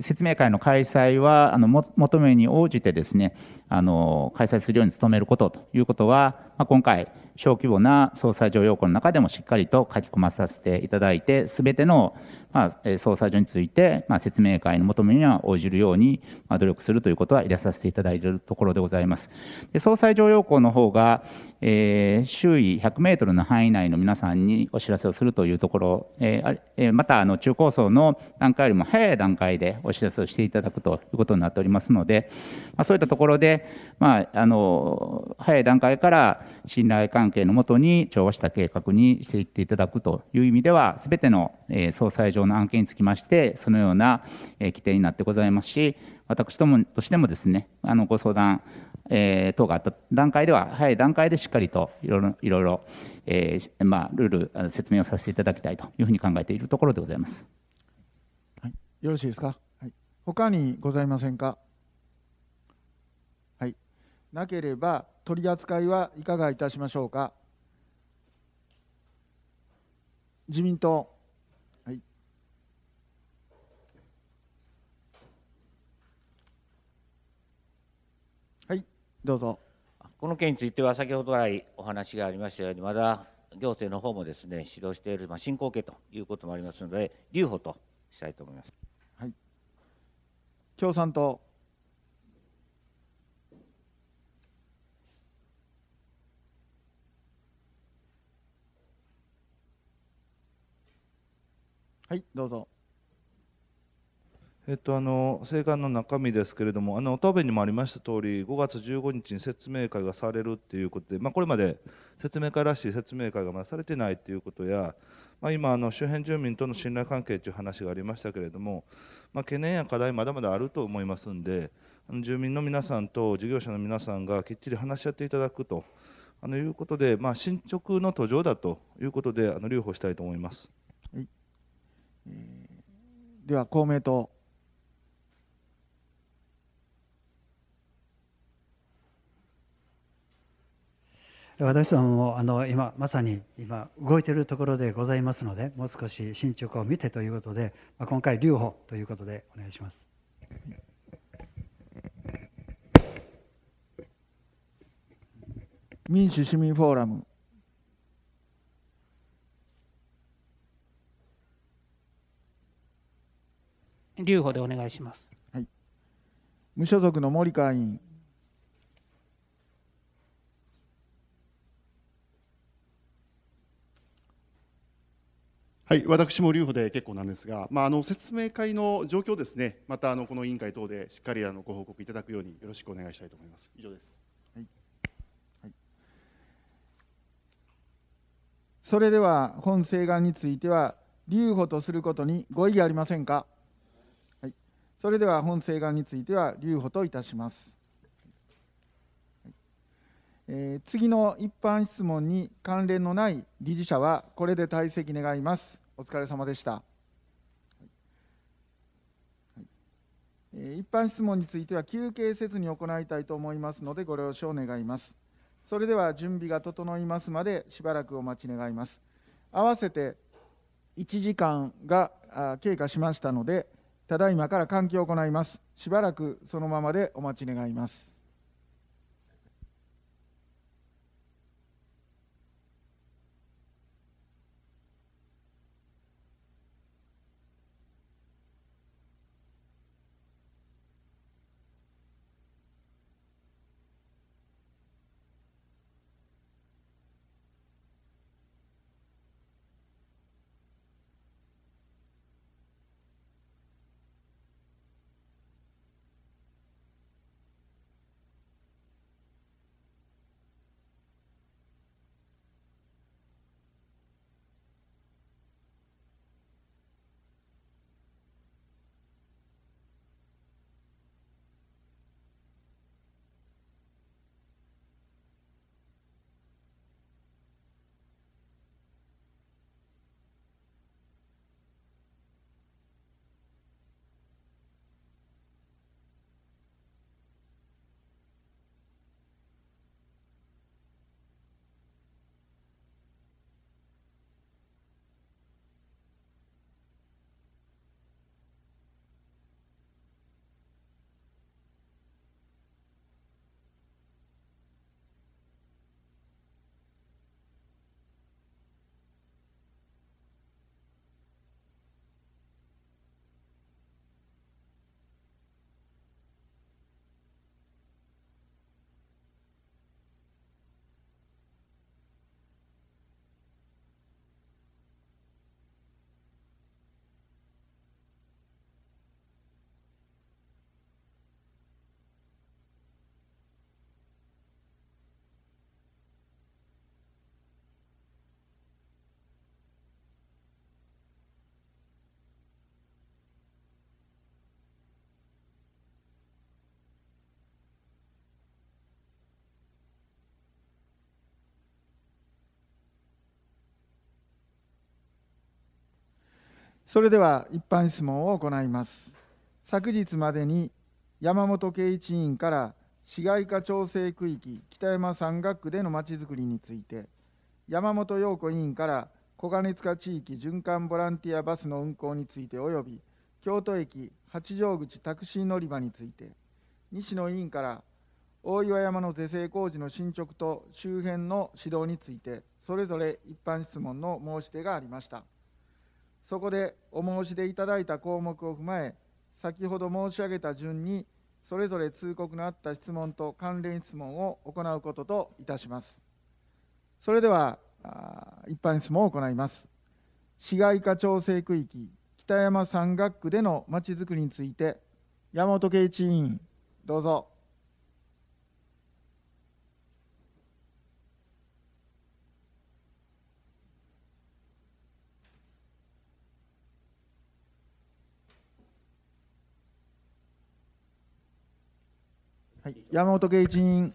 説明会の開催はあの求めに応じてですねあの開催するように努めることということは、まあ、今回小規模な捜査上要項の中でもしっかりと書き込まさせていただいて、すべての、まあ、捜査上について、まあ、説明会の求めには応じるように、まあ、努力するということは入れさせていただいているところでございます。で総裁上要項の方が、えー、周囲100メートルの範囲内の皆さんにお知らせをするというところ、えーえー、またあの中高層の段階よりも早い段階でお知らせをしていただくということになっておりますので、まあ、そういったところで、まあ、あの早い段階から信頼関係関係のもとに調和した計画にしていっていただくという意味では、すべての総裁上の案件につきまして、そのような規定になってございますし、私どもとしてもですね、あのご相談、え等があった段階では、早い段階でしっかりといろいろいろいろ、えーまあ、ルール、説明をさせていただきたいというふうに考えているところでございます。はい、よろしいですか、はい、他にございませんか。はい、なければ取り扱いはいかがいたしましょうか。自民党、はい、はい、どうぞ。この件については、先ほど来お話がありましたように、まだ行政の方もですね指導している、まあ、進行形ということもありますので、留保としたいと思います。はい、共産党はいどうぞえっと、あの請願の中身ですけれども、あの答弁にもありました通り、5月15日に説明会がされるということで、まあ、これまで説明会らしい説明会がまだされてないということや、まあ、今、あの周辺住民との信頼関係という話がありましたけれども、まあ、懸念や課題、まだまだあると思いますんで、あの住民の皆さんと事業者の皆さんがきっちり話し合っていただくとあのいうことで、ま進捗の途上だということで、あの留保したいと思います。では公明党私どももあの今まさに今動いているところでございますのでもう少し進捗を見てということで、まあ、今回留保ということでお願いします。民主市民フォーラム留保でお願いします。はい、無所属の森川委員。はい、私も留保で結構なんですが、まあ、あの説明会の状況ですね、またあのこの委員会等でしっかりあのご報告いただくようによろしくお願いしたいと思います。以上です。はい、はい、それでは本請願については留保とすることに異意ありませんか。それでは本請願については留保といたします。えー、次の一般質問に関連のない理事者はこれで退席願います。お疲れ様でした。一般質問については休憩せずに行いたいと思いますのでご了承願います。それでは準備が整いますまでしばらくお待ち願います。合わせて1時間が経過しましたので、ただいまから換気を行いますしばらくそのままでお待ち願いますそれでは一般質問を行います昨日までに山本圭一委員から市街化調整区域北山山岳区でのまちづくりについて山本陽子委員から小金塚地域循環ボランティアバスの運行について及び京都駅八丈口タクシー乗り場について西野委員から大岩山の是正工事の進捗と周辺の指導についてそれぞれ一般質問の申し出がありました。そこでお申し出いただいた項目を踏まえ、先ほど申し上げた順に、それぞれ通告のあった質問と関連質問を行うことといたします。それでは、一般質問を行います。市街化調整区域、北山山岳区でのまちづくりについて、山本圭一委員、どうぞ。山本圭一委員。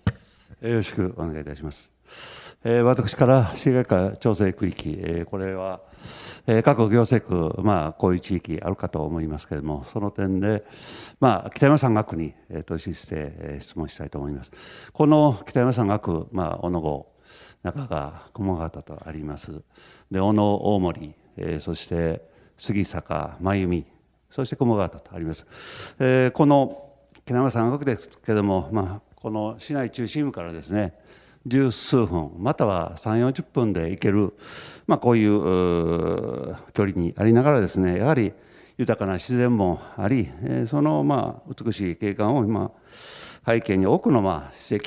よろしくお願いいたします。えー、私から市街化調整区域、えー、これは、えー、各行政区、まあ、こういう地域あるかと思いますけれども、その点で、まあ、北山山岳に、えー、投資して、えー、質問したいと思います。この北山山岳、まあ、小野郷、中川、駒形とあります。で、小野、大森、えー、そして杉坂、真由美、そして駒形とあります。えー、この木南山岳ですけども、まあ、この市内中心部からですね十数分または3 4 0分で行ける、まあ、こういう距離にありながらですねやはり豊かな自然もありそのまあ美しい景観を今背景に多くのまあ史跡、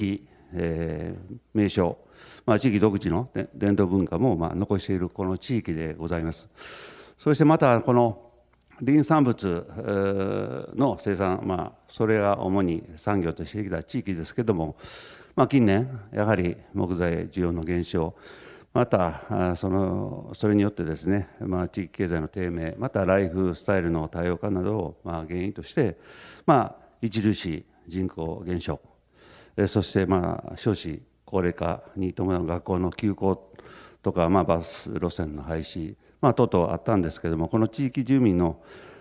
えー、名所、まあ、地域独自の伝統文化もまあ残しているこの地域でございます。そしてまたこの林産物の生産、まあ、それが主に産業としてきた地域ですけども、まあ、近年やはり木材需要の減少またそのそれによってですね、まあ、地域経済の低迷またライフスタイルの多様化などをまあ原因として、まあ、著しい人口減少そしてまあ少子高齢化に伴う学校の休校とか、まあ、バス路線の廃止まあ、とうとうあったんですけどもこの地域住民の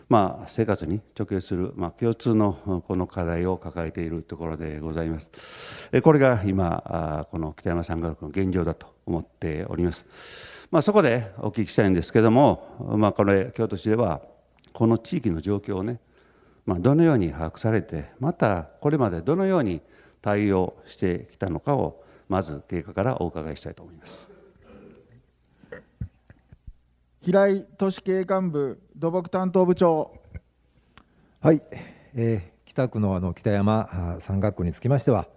まあ、生活に直結する、まあ、共通のこの課題を抱えているところでございます。これが今、この北山山岳の現状だと思っております。まあ、そこでお聞きしたいんですけども、まあ、これ、京都市では、この地域の状況をね、まあ、どのように把握されて、またこれまでどのように対応してきたのかを、まず経過からお伺いしたいと思います。平井都市警官部土木担当部長。はい、えー、北区のあの北山山学区につきましては、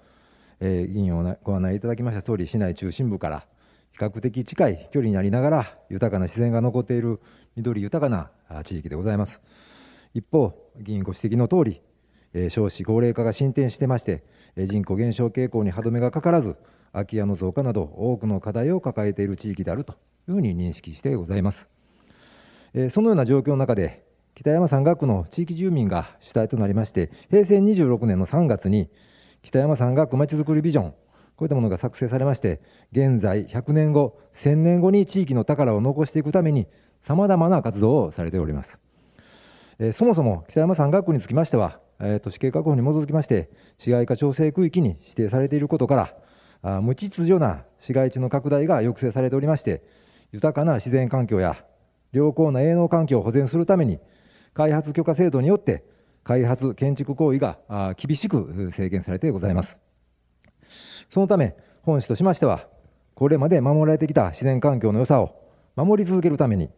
えー、議員をご案内いただきました総理市内中心部から比較的近い距離になりながら豊かな自然が残っている緑豊かな地域でございます。一方、議員ご指摘の通り、えー、少子高齢化が進展してまして、人口減少傾向に歯止めがかからず、空き家の増加など多くの課題を抱えている地域であるというふうに認識してございます。そのような状況の中で、北山山岳区の地域住民が主体となりまして、平成26年の3月に、北山山岳区まちづくりビジョン、こういったものが作成されまして、現在100年後、1000年後に地域の宝を残していくために、さまざまな活動をされております。そもそも北山山岳区につきましては、都市計画法に基づきまして、市街化調整区域に指定されていることから、無秩序な市街地の拡大が抑制されておりまして、豊かな自然環境や良好な営農環境を保全するために、開発許可制度によって、開発、建築行為が厳しく制限されてございます。そのため、本市としましては、これまで守られてきた自然環境の良さを守り続けるために、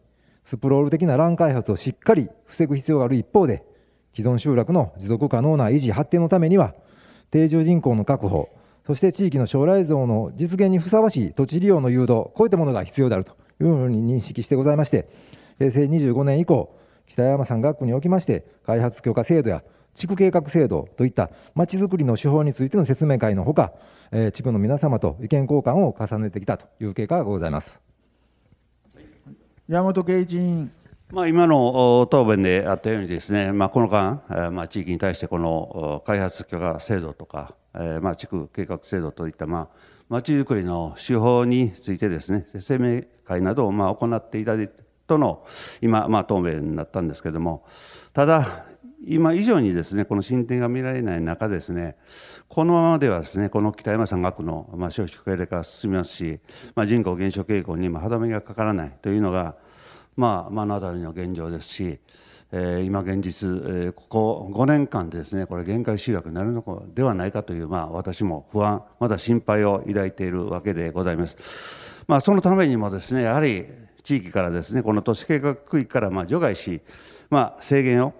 スプロール的な乱開発をしっかり防ぐ必要がある一方で、既存集落の持続可能な維持、発展のためには、定住人口の確保、そして地域の将来像の実現にふさわしい土地利用の誘導、こういったものが必要であるというふうに認識してございまして平成25年以降北山山学区におきまして開発許可制度や地区計画制度といったまちづくりの手法についての説明会のほか、え地区の皆様と意見交換を重ねてきたという経過がございます。山本圭一委員まあ、今の答弁であったようにですね、まあ、この間、まあ、地域に対してこの開発許可制度とか、えまあ地区計画制度といった、まあちづくりの手法についてですね説明会などをま行っていただいてとの今、まあ、答弁になったんですけどもただ今以上にですねこの進展が見られない中ですねこのままではですねこの北山山岳の、まあ、消費高齢化が進みますし、まあ、人口減少傾向に歯止めがかからないというのが、まあ、目の当たりの現状ですしえー、今現実、えー、ここ5年間でですねこれ限界集約になるのではないかという、まあ、私も不安まだ心配を抱いているわけでございます。まあ、そのためにもですねやはり地域からですねこの都市計画区域からま除外し、まあ、制限を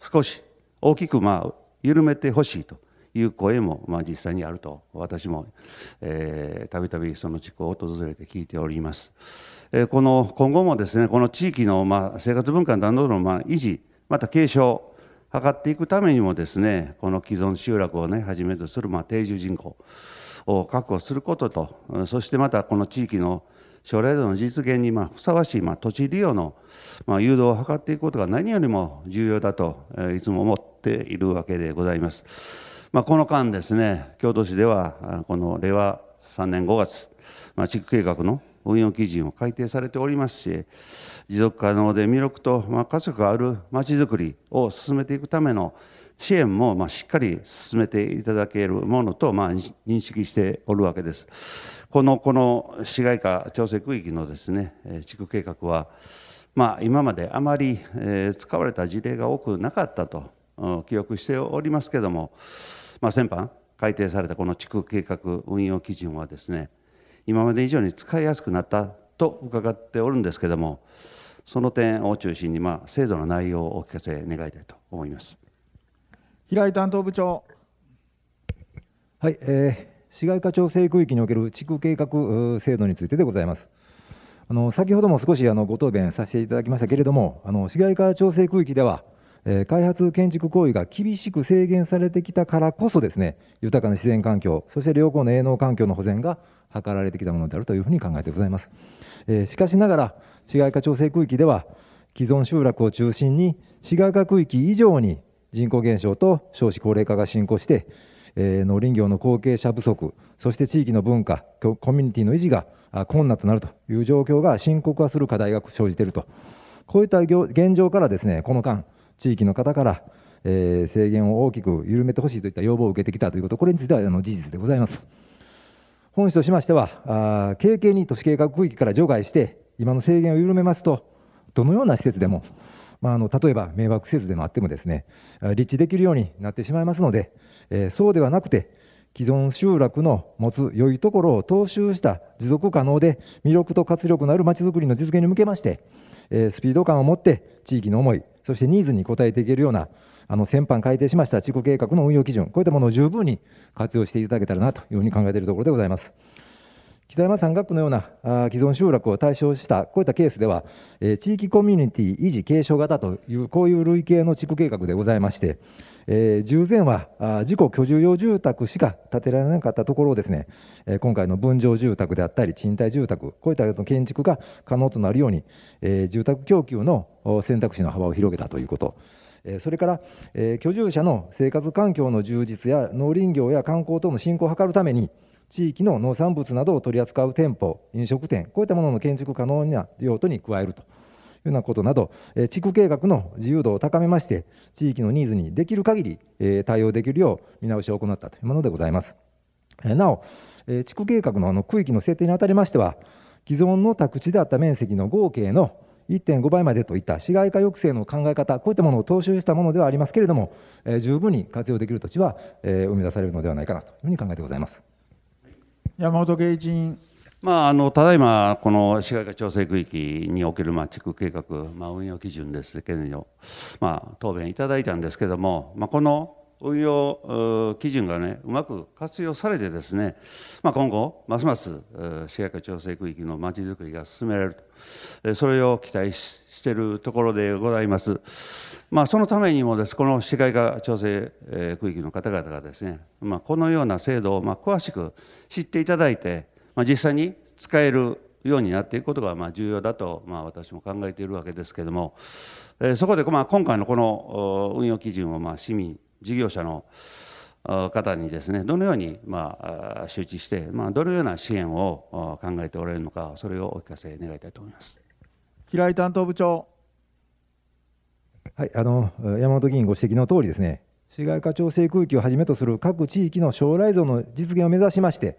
少し大きくま緩めてほしいという声もま実際にあると私もたびたびその地区を訪れて聞いております。えこの今後もですねこの地域のま生活文化の段取りのま維持また継承図っていくためにもですねこの既存集落をねはじめとするま定住人口を確保することとそしてまたこの地域の将来像の実現にまふさわしいま土地利用のま誘導を図っていくことが何よりも重要だといつも思っているわけでございます。まあ、この間ですね京都市ではこの令和3年5月、まあ、地区計画の運用基準を改定されておりますし、持続可能で魅力と、まあ、価値があるまちづくりを進めていくための支援も、まあ、しっかり進めていただけるものと、まあ、認識しておるわけです。このこの市街化調整区域のですね地区計画は、まあ、今まであまり、え使われた事例が多くなかったと記憶しておりますけども、まあ、先般改定されたこの地区計画運用基準はですね今まで以上に使いやすくなったと伺っておるんですけれどもその点を中心に、まあ、制度の内容をお聞かせ願いたいと思います平井担当部長。はい、えー市街化調整区域における地区計画制度についてでございます。あの先ほども少しあのご答弁させていただきましたけれども、あの市街化調整区域では、え開発建築行為が厳しく制限されてきたからこそですね豊かな自然環境そして良好な営農環境の保全が図られてきたものであるというふうに考えてございます、えしかしながら市街化調整区域では既存集落を中心に市街化区域以上に人口減少と少子高齢化が進行して、え農林業の後継者不足そして地域の文化コミュニティの維持が困難となるという状況が深刻化する課題が生じているとこういった現状からですねこの間地域の方から、えー、制限を大きく緩めてほしいといった要望を受けてきたということ、これについてはあの事実でございます。本市としましては、軽々に都市計画区域から除外して、今の制限を緩めますと、どのような施設でも、まあ、あの例えば迷惑施設でもあってもですね立地できるようになってしまいますので、えー、そうではなくて既存集落の持つ良いところを踏襲した持続可能で魅力と活力のあるまちづくりの実現に向けまして、えー、スピード感を持って地域の思いそしてニーズに応えていけるようなあの先般改定しました地区計画の運用基準、こういったものを十分に活用していただけたらなというふうに考えているところでございます。北山山岳区のような既存集落を対象したこういったケースでは、地域コミュニティ維持継承型という、こういう類型の地区計画でございまして、えー、従前は自己居住用住宅しか建てられなかったところをですね、え今回の分譲住宅であったり賃貸住宅こういった建築が可能となるように、えー、住宅供給の選択肢の幅を広げたということ。それから、えー、居住者の生活環境の充実や農林業や観光等の振興を図るために地域の農産物などを取り扱う店舗飲食店こういったものの建築可能な用途に加えるというようなことなど、地区計画の自由度を高めまして、地域のニーズにできる限り、対応できるよう見直しを行ったというものでございます。なお、地区計画の区域の設定にあたりましては、既存の宅地であった面積の合計の1.5倍までといった市街化抑制の考え方、こういったものを踏襲したものではありますけれども、十分に活用できる土地は、生み出されるのではないかなというふうに考えてございます山本圭一まあ、あのただいま、この市街化調整区域におけるまあ地区計画、まあ、運用基準ですけれどまあ、答弁いただいたんですけれども、まあ、この運用基準がね、うまく活用されてですね、まあ、今後、ますます市街化調整区域のまちづくりが進められると、それを期待しているところでございます。まあ、そのためにもです、この市街化調整区域の方々がですね、まあ、このような制度をまあ詳しく知っていただいて、まあ、実際に使えるようになっていくことがま重要だとま私も考えているわけですけれども、えそこでまあ今回のこの運用基準をま市民事業者の方にですねどのようにま周知して、まどのような支援を考えておられるのかそれをお聞かせ願いたいと思います。平井担当部長はい、あの山本議員ご指摘の通りですね、市街化調整区域をはじめとする各地域の将来像の実現を目指しまして、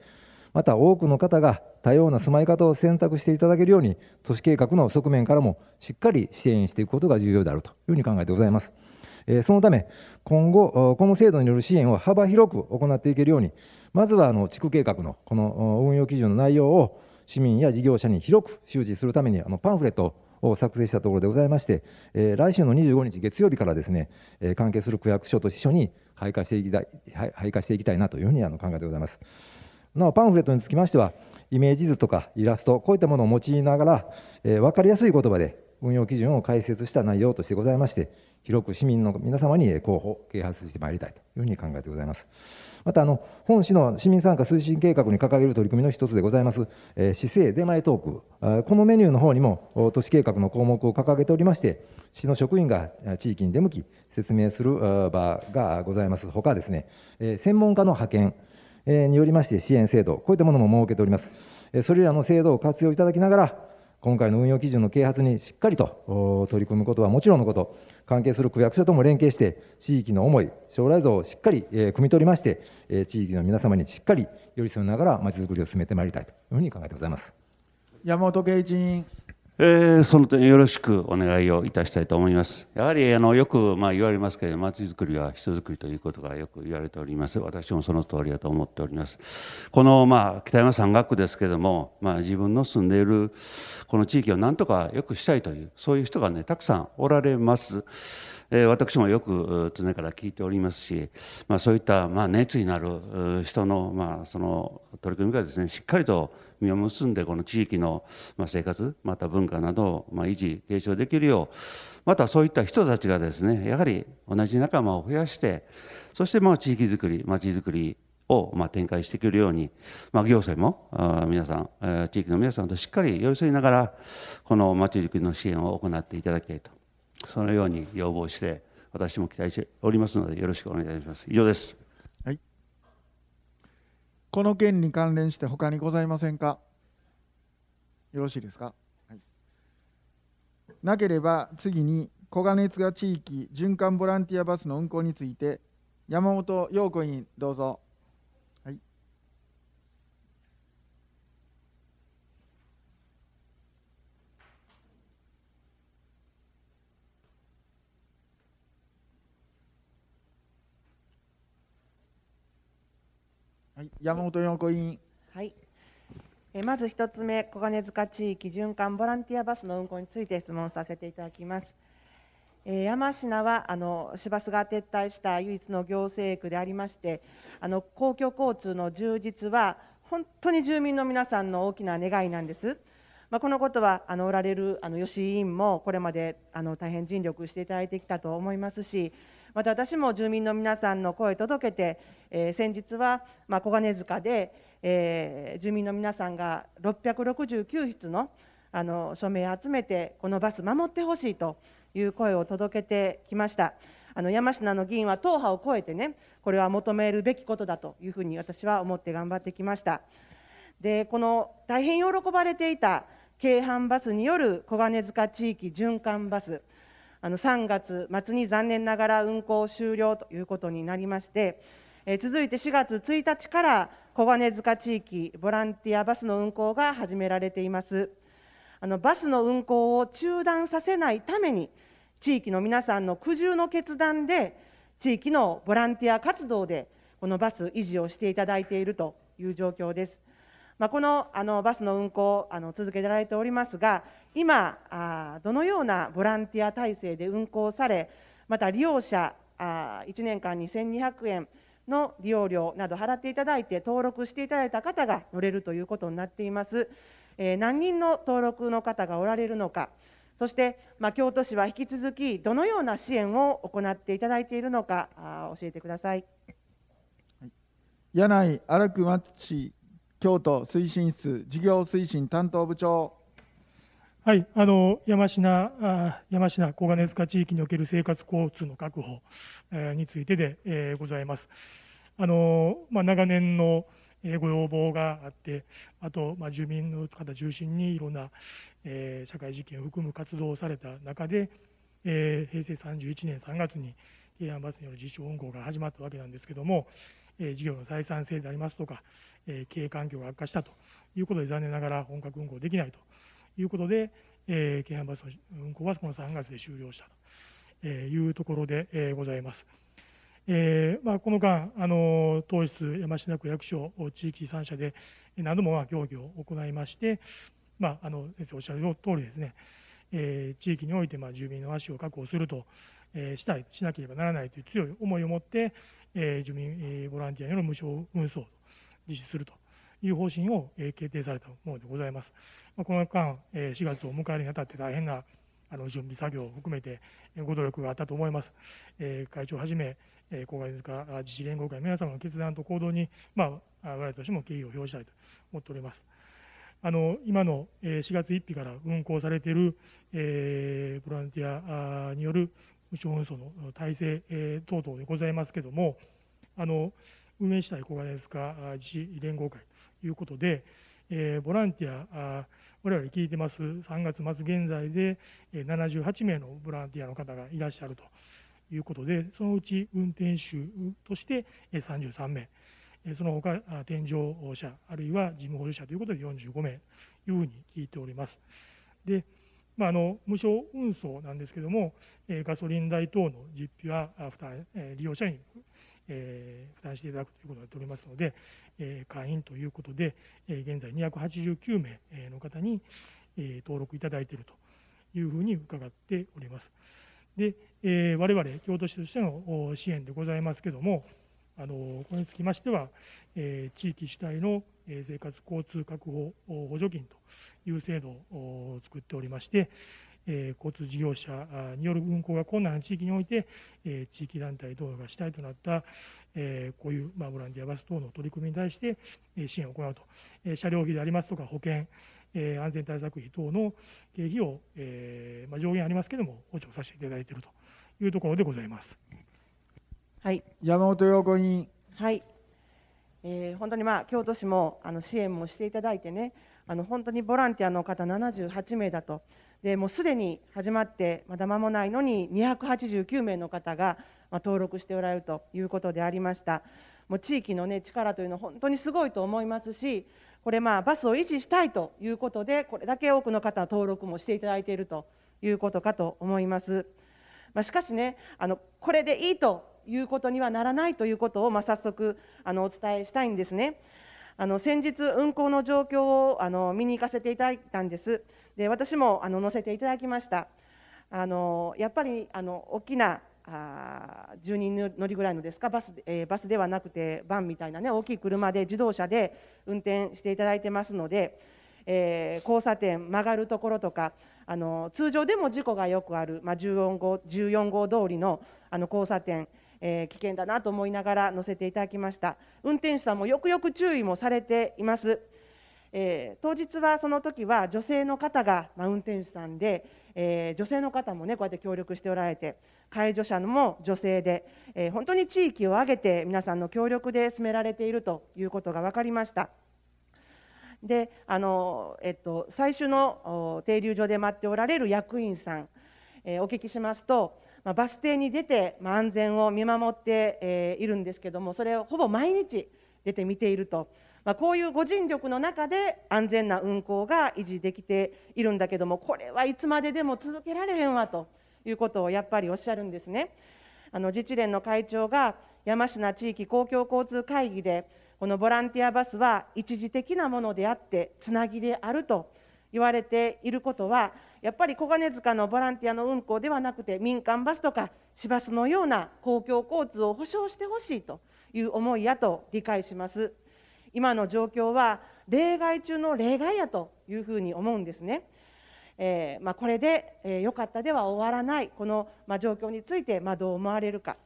また多くの方が多様な住まい方を選択していただけるように都市計画の側面からもしっかり支援していくことが重要であるというふうに考えてございます。そのため、今後、この制度による支援を幅広く行っていけるように、まずはあの地区計画のこの運用基準の内容を市民や事業者に広く周知するためにあのパンフレットを作成したところでございまして、え来週の25日月曜日からですね、え関係する区役所と支所に配下していきたい配下していきたいなというふうにあの考えてございます。なおパンフレットにつきましてはイメージ図とかイラストこういったものを用いながら、えー、分かりやすい言葉で運用基準を解説した内容としてございまして広く市民の皆様に広報啓発してまいりたいというふうに考えてございますまたあの本市の市民参加推進計画に掲げる取り組みの一つでございます、えー、市政出前トークこのメニューの方にも都市計画の項目を掲げておりまして市の職員が地域に出向き説明する場がございますほかですね、えー、専門家の派遣によりまして支援制度、こういったものも設けております。それらの制度を活用いただきながら、今回の運用基準の啓発にしっかりと取り組むことはもちろんのこと、関係する区役所とも連携して、地域の思い、将来像をしっかり汲み取りまして、地域の皆様にしっかり寄り添いながら、まちづくりを進めてまいりたいというふうに考えてございます山本圭一委員。えー、その点よろしくお願いをいたしたいと思います。やはりあのよくまあ言われますけれども、まちづくりは人づくりということがよく言われております。私もその通りだと思っております。このまあ北山山岳区ですけれども、まあ、自分の住んでいるこの地域をなんとかよくしたいという、そういう人がね、たくさんおられます。えー、私もよく常から聞いておりますし、まあ、そういったまあ熱意のある人のまあその取り組みがですね、しっかりと実を結んでこの地域の生活また文化などを維持継承できるようまたそういった人たちがですねやはり同じ仲間を増やしてそしてまあ地域づくりまちづくりをま展開してくるように、ま行政も皆さん地域の皆さんとしっかり寄り添いながらこのまちづくりの支援を行っていただきたいとそのように要望して私も期待しておりますのでよろしくお願いします。以上ですこの件に関連して他にございませんかよろしいですか、はい、なければ次に小金津川地域循環ボランティアバスの運行について山本陽子委員どうぞ。山本陽子委員。はい。えまず1つ目、小金塚地域循環ボランティアバスの運行について質問させていただきます。えー、山科はあの市バスが撤退した唯一の行政区でありましてあの公共交通の充実は本当に住民の皆さんの大きな願いなんです。まあ、このことはあのおられるあの吉井委員もこれまであの大変尽力していただいてきたと思いますしまた私も住民の皆さんの声届けて、えー、先日は、まあ、小金塚で、えー、住民の皆さんが669室のあの署名を集めて、このバス守ってほしいという声を届けてきました。あの山科の議員は党派を超えてね、これは求めるべきことだというふうに私は思って頑張ってきました。で、この大変喜ばれていた京阪バスによる小金塚地域循環バス、あの3月末に残念ながら運行終了ということになりまして、え続いて4月1日から小金塚地域ボランティアバスの運行が始められています。あのバスの運行を中断させないために地域の皆さんの苦渋の決断で地域のボランティア活動でこのバス維持をしていただいているという状況です。まあ、このあのバスの運行あの続けられておりますが、今あどのようなボランティア体制で運行されまた利用者あ1年間2200円の利用料など払っていただいて登録していただいた方が乗れるということになっています、え何人の登録の方がおられるのかそして、まあ、京都市は引き続きどのような支援を行っていただいているのかあ教えてください柳井荒久町京都推進室事業推進担当部長はい、あの山科小金塚地域における生活交通の確保、についてで、えー、ございます。あのまあ、長年のご要望があって、あと、まあ、住民の方中心にいろんな、えー、社会実験を含む活動をされた中で、え平成31年3月に平安バスによる実証運行が始まったわけなんですけども、え事業の採算性でありますとか、え経営環境が悪化したということで、残念ながら本格運行できないと。いうことで、えー、京阪バスの運行はこの3月で終了したというところでございます。えーまあ、この間、あの当室、山科区役所、地域3社で何度もまあ協議を行いまして、まあ、あの先生おっしゃる通りですね、えー、地域においてまあ住民の足を確保すると、えー、したいしなければならないという強い思いを持って、えー、住民、えー、ボランティアによる無償運送を実施するという方針を決定されたものでございます。この間、4月を迎えるにあたって大変なあの準備作業を含めてご努力があったと思います。会長はじめ、公害塚自治連合会の皆様の決断と行動に、まあ、我々としても敬意を表したいと思っております。あの今の4月1日から運行されている、えー、ボランティアによる無償運送の体制、えー、等々でございますけれども、あの運営したい小金塚自治連合会、いうことで、えー、ボランティア我々聞いてます3月末現在で78名のボランティアの方がいらっしゃるということでそのうち運転手として33名その他添乗者あるいは事務補助者ということで45名というふうに聞いております。でまあ、あの無償運送なんですけども、えガソリン代等の実費は負担、え利用者に、え負担していただくということになっておりますので、え会員ということで、え現在289名の方に、え登録いただいているというふうに伺っております。で、えー、我々京都市としての支援でございますけども、あのこれにつきましては、えー、地域主体の生活交通確保補助金という制度を作っておりまして、え交通事業者による運行が困難な地域において、え地域団体等が主体となった、えこういう、まボランティアバス等の取り組みに対して、え支援を行うと、え車両費でありますとか保険、え安全対策費等の経費を、えま上限ありますけれども補助させていただいているというところでございます。はい、山本陽子委員。はい、えー、本当にまあ京都市もあの支援もしていただいてねあの本当にボランティアの方78名だとでもうすでに始まってまだ間もないのに289名の方が登録しておられるということでありましたもう地域の、ね、力というのは本当にすごいと思いますしこれまあバスを維持したいということでこれだけ多くの方登録もしていただいているということかと思います、まあ、しかしねあのこれでいいということにはならないということを、まあ、早速あのお伝えしたいんですね。あの先日、運行の状況をあの見に行かせていただいたんです、で私もあの乗せていただきました、あのやっぱりあの大きなあ10人乗りぐらいのですかバス,、えー、バスではなくて、バンみたいな、ね、大きい車で、自動車で運転していただいてますので、えー、交差点、曲がるところとか、あの通常でも事故がよくある、まあ、14, 号14号通りのあの交差点、えー、危険だなと思いながら乗せていただきました運転手さんもよくよく注意もされています、えー、当日はその時は女性の方が、まあ、運転手さんで、えー、女性の方もねこうやって協力しておられて介助者も女性で、え本当に地域を挙げて皆さんの協力で進められているということが分かりましたであの、えっと、最初の停留所で待っておられる役員さん、えお聞きしますとまあ、バス停に出て、まあ、安全を見守って、えー、いるんですけどもそれをほぼ毎日出て見ていると、まあ、こういうご尽力の中で安全な運行が維持できているんだけどもこれはいつまででも続けられへんわということをやっぱりおっしゃるんですね。あの自治連の会長が山科地域公共交通会議でこのボランティアバスは一時的なものであってつなぎであると言われていることはやっぱり小金塚のボランティアの運行ではなくて民間バスとか市バスのような公共交通を保障してほしいという思いやと理解します今の状況は例外中の例外やというふうに思うんですね。えーまあ、これで、えー、よかったでは終わらないこの、まあ、状況について、まあ、どう思われるか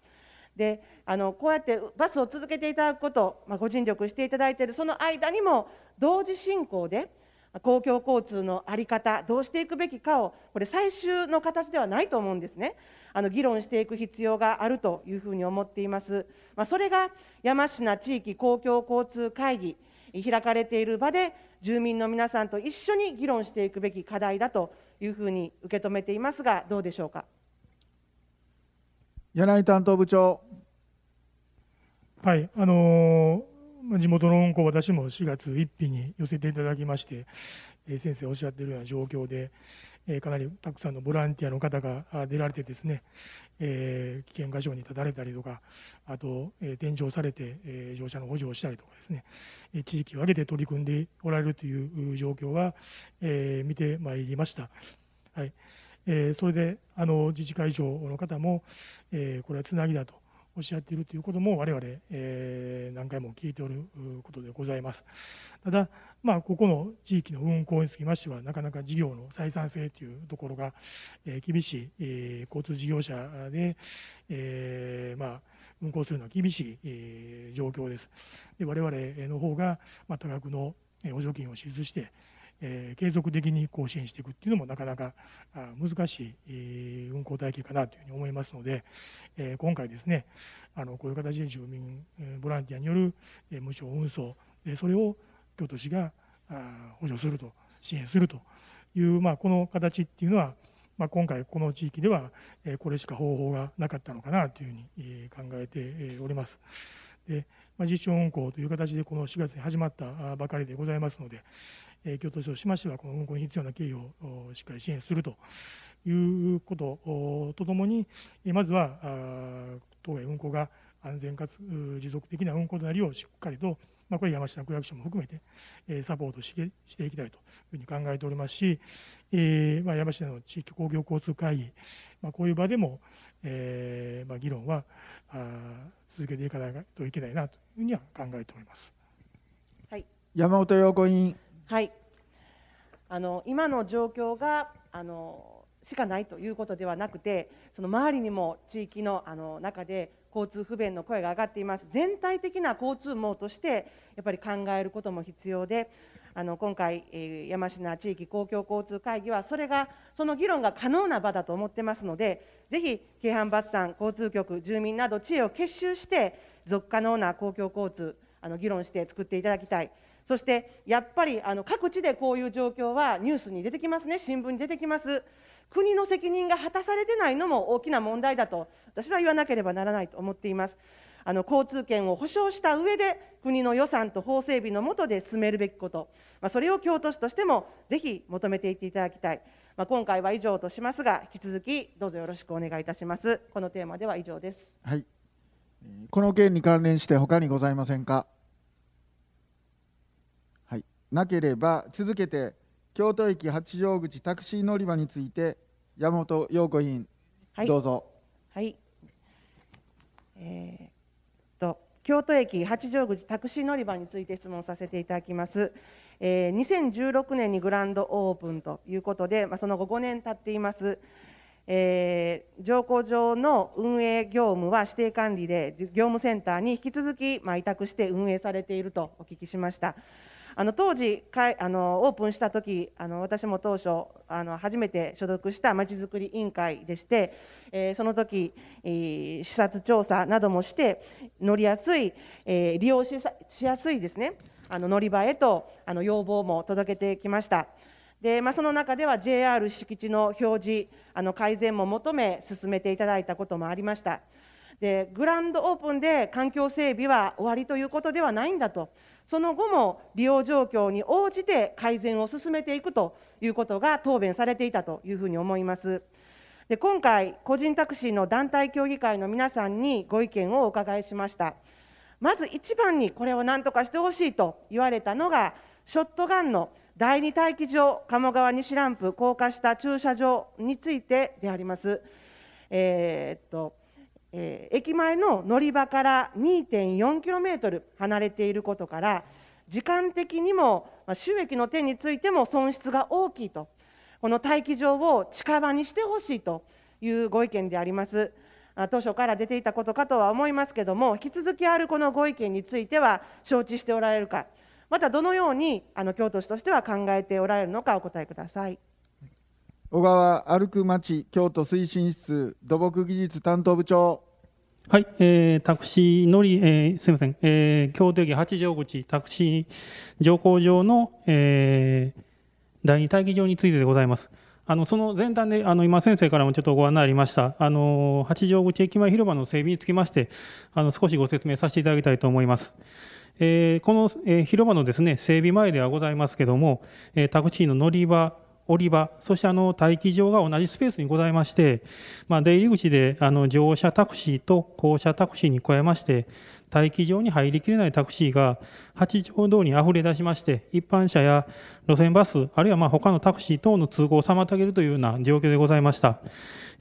であのこうやってバスを続けていただくこと、まあ、ご尽力していただいているその間にも同時進行で公共交通の在り方、どうしていくべきかを、これ、最終の形ではないと思うんですね、あの議論していく必要があるというふうに思っています。まあ、それが山科地域公共交通会議開かれている場で、住民の皆さんと一緒に議論していくべき課題だというふうに受け止めていますが、どうでしょうか。柳担当部長はいあのー地元の運行、私も4月1日に寄せていただきまして、え先生おっしゃってるような状況で、えかなりたくさんのボランティアの方が出られてですね、え危険箇所に立たれたりとかあと、え転乗されて、え乗車の補助をしたりとかですね、え地域を挙げて取り組んでおられるという状況は、え見てまいりました。はいえそれであの自治会長の方も、えこれはつなぎだと。おっしゃっているということも我々、えー、何回も聞いておることでございます。ただ、まあ、ここの地域の運行につきましてはなかなか事業の採算性というところが、えー、厳しい、えー、交通事業者で、えー、まあ、運行するのは厳しい、えー、状況です。で我々の方が、まあ、多額の補助金を支出して、え継続的にこう支援していくっていうのもなかなか難しい運行体系かなというふうに思いますので、え今回ですねあのこういう形で住民ボランティアによる無償運送それを京都市が補助すると支援するという、まあ、この形っていうのは、まあ、今回この地域ではこれしか方法がなかったのかなというふうに考えております。でまあ、実証運行という形でこの4月に始まったばかりでございますので、京都市としましては、この運行に必要な経費をしっかり支援するということとともに、まずは当該運行が安全かつ持続的な運行となりをしっかりと、まあ、これ山下区役所も含めてサポートしていきたいというふうに考えておりますし、えー、まあ、山下の地域公共交通会議、まあ、こういう場でも、えー、ま議論は続けていかないといけないなというふうには考えております。はい、山本陽子委員はいあの今の状況があのしかないということではなくてその周りにも地域のあの中で交通不便の声が上がっています全体的な交通網としてやっぱり考えることも必要であの今回、えー、山科地域公共交通会議はそれがその議論が可能な場だと思ってますのでぜひ京阪バスさん交通局住民など知恵を結集して続可能な公共交通あの議論して作っていただきたい。そしてやっぱりあの各地でこういう状況はニュースに出てきますね、新聞に出てきます、国の責任が果たされてないのも大きな問題だと、私は言わなければならないと思っています。あの交通権を保障した上で、国の予算と法整備の下で進めるべきこと、まあ、それを京都市としてもぜひ求めていっていただきたい、まあ、今回は以上としますが、引き続きどうぞよろしくお願いいたします。このテーマでは以上です、はい、この件に関連して、他にございませんか。なければ続けて京都駅八丈口タクシー乗り場について山本陽子委員、はい、どうぞ。はい、えー、と京都駅八丈口タクシー乗り場について質問させていただきます。えー、2016年にグランドオープンということで、まあ、その後5年経っています。えー、乗降場の運営業務は指定管理で業務センターに引き続き、まあ、委託して運営されているとお聞きしました。あの当時いあのオープンした時あの私も当初あの初めて所属したまちづくり委員会でして、えー、その時、えー、視察調査などもして乗りやすい、えー、利用しやすいですねあの乗り場へとあの要望も届けてきました。でまあ、その中では JR 敷地の表示あの改善も求め進めていただいたこともありました。でグランドオープンで環境整備は終わりということではないんだとその後も利用状況に応じて改善を進めていくということが答弁されていたというふうに思います。で今回、個人タクシーの団体協議会の皆さんにご意見をお伺いしました。まず一番にこれをなんとかしてほしいと言われたのが、ショットガンの第2待機場、鴨川西ランプ高架下駐車場についてであります。えー、っとえー、駅前の乗り場から 2.4km 離れていることから時間的にも、ま収益の点についても損失が大きいとこの待機場を近場にしてほしいというご意見であります当初から出ていたことかとは思いますけども引き続きあるこのご意見については承知しておられるかまたどのようにあの京都市としては考えておられるのかお答えください。小川歩く町京都推進室土木技術担当部長はい、えー、タクシー乗り、えー、すみません、えー、京都駅八丈口タクシー乗降場の、えー、第二待機場についてでございます。あのその前段であの今、先生からもちょっとご案内ありましたあの八丈口駅前広場の整備につきましてあの少しご説明させていただきたいと思います。えー、この、えー、広場のです、ね、整備前ではございますけども、えー、タクシーの乗り場降り場、そしてあの待機場が同じスペースにございまして、まあ、出入り口であの乗車タクシーと降車タクシーに加えまして、待機場に入りきれないタクシーが八条通にあふれ出しまして、一般車や路線バス、あるいはまあ他のタクシー等の通行を妨げるというような状況でございました。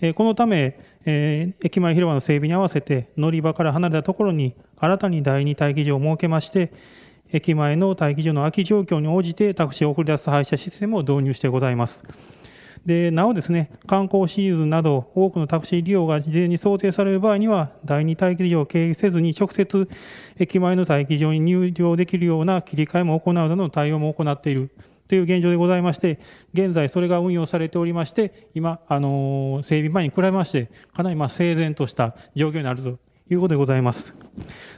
えー、このため、えー、駅前広場の整備に合わせて、乗り場から離れたところに新たに第二待機場を設けまして、駅前の待機所の空き状況に応じてタクシーを送り出す配車システムを導入してございます。でなおですね、観光シーズンなど多くのタクシー利用が事前に想定される場合には、第2待機所を経由せずに直接駅前の待機所に入場できるような切り替えも行うなどの対応も行っているという現状でございまして、現在それが運用されておりまして、今、あの整備前に比べまして、かなりま整然とした状況になるということでございます。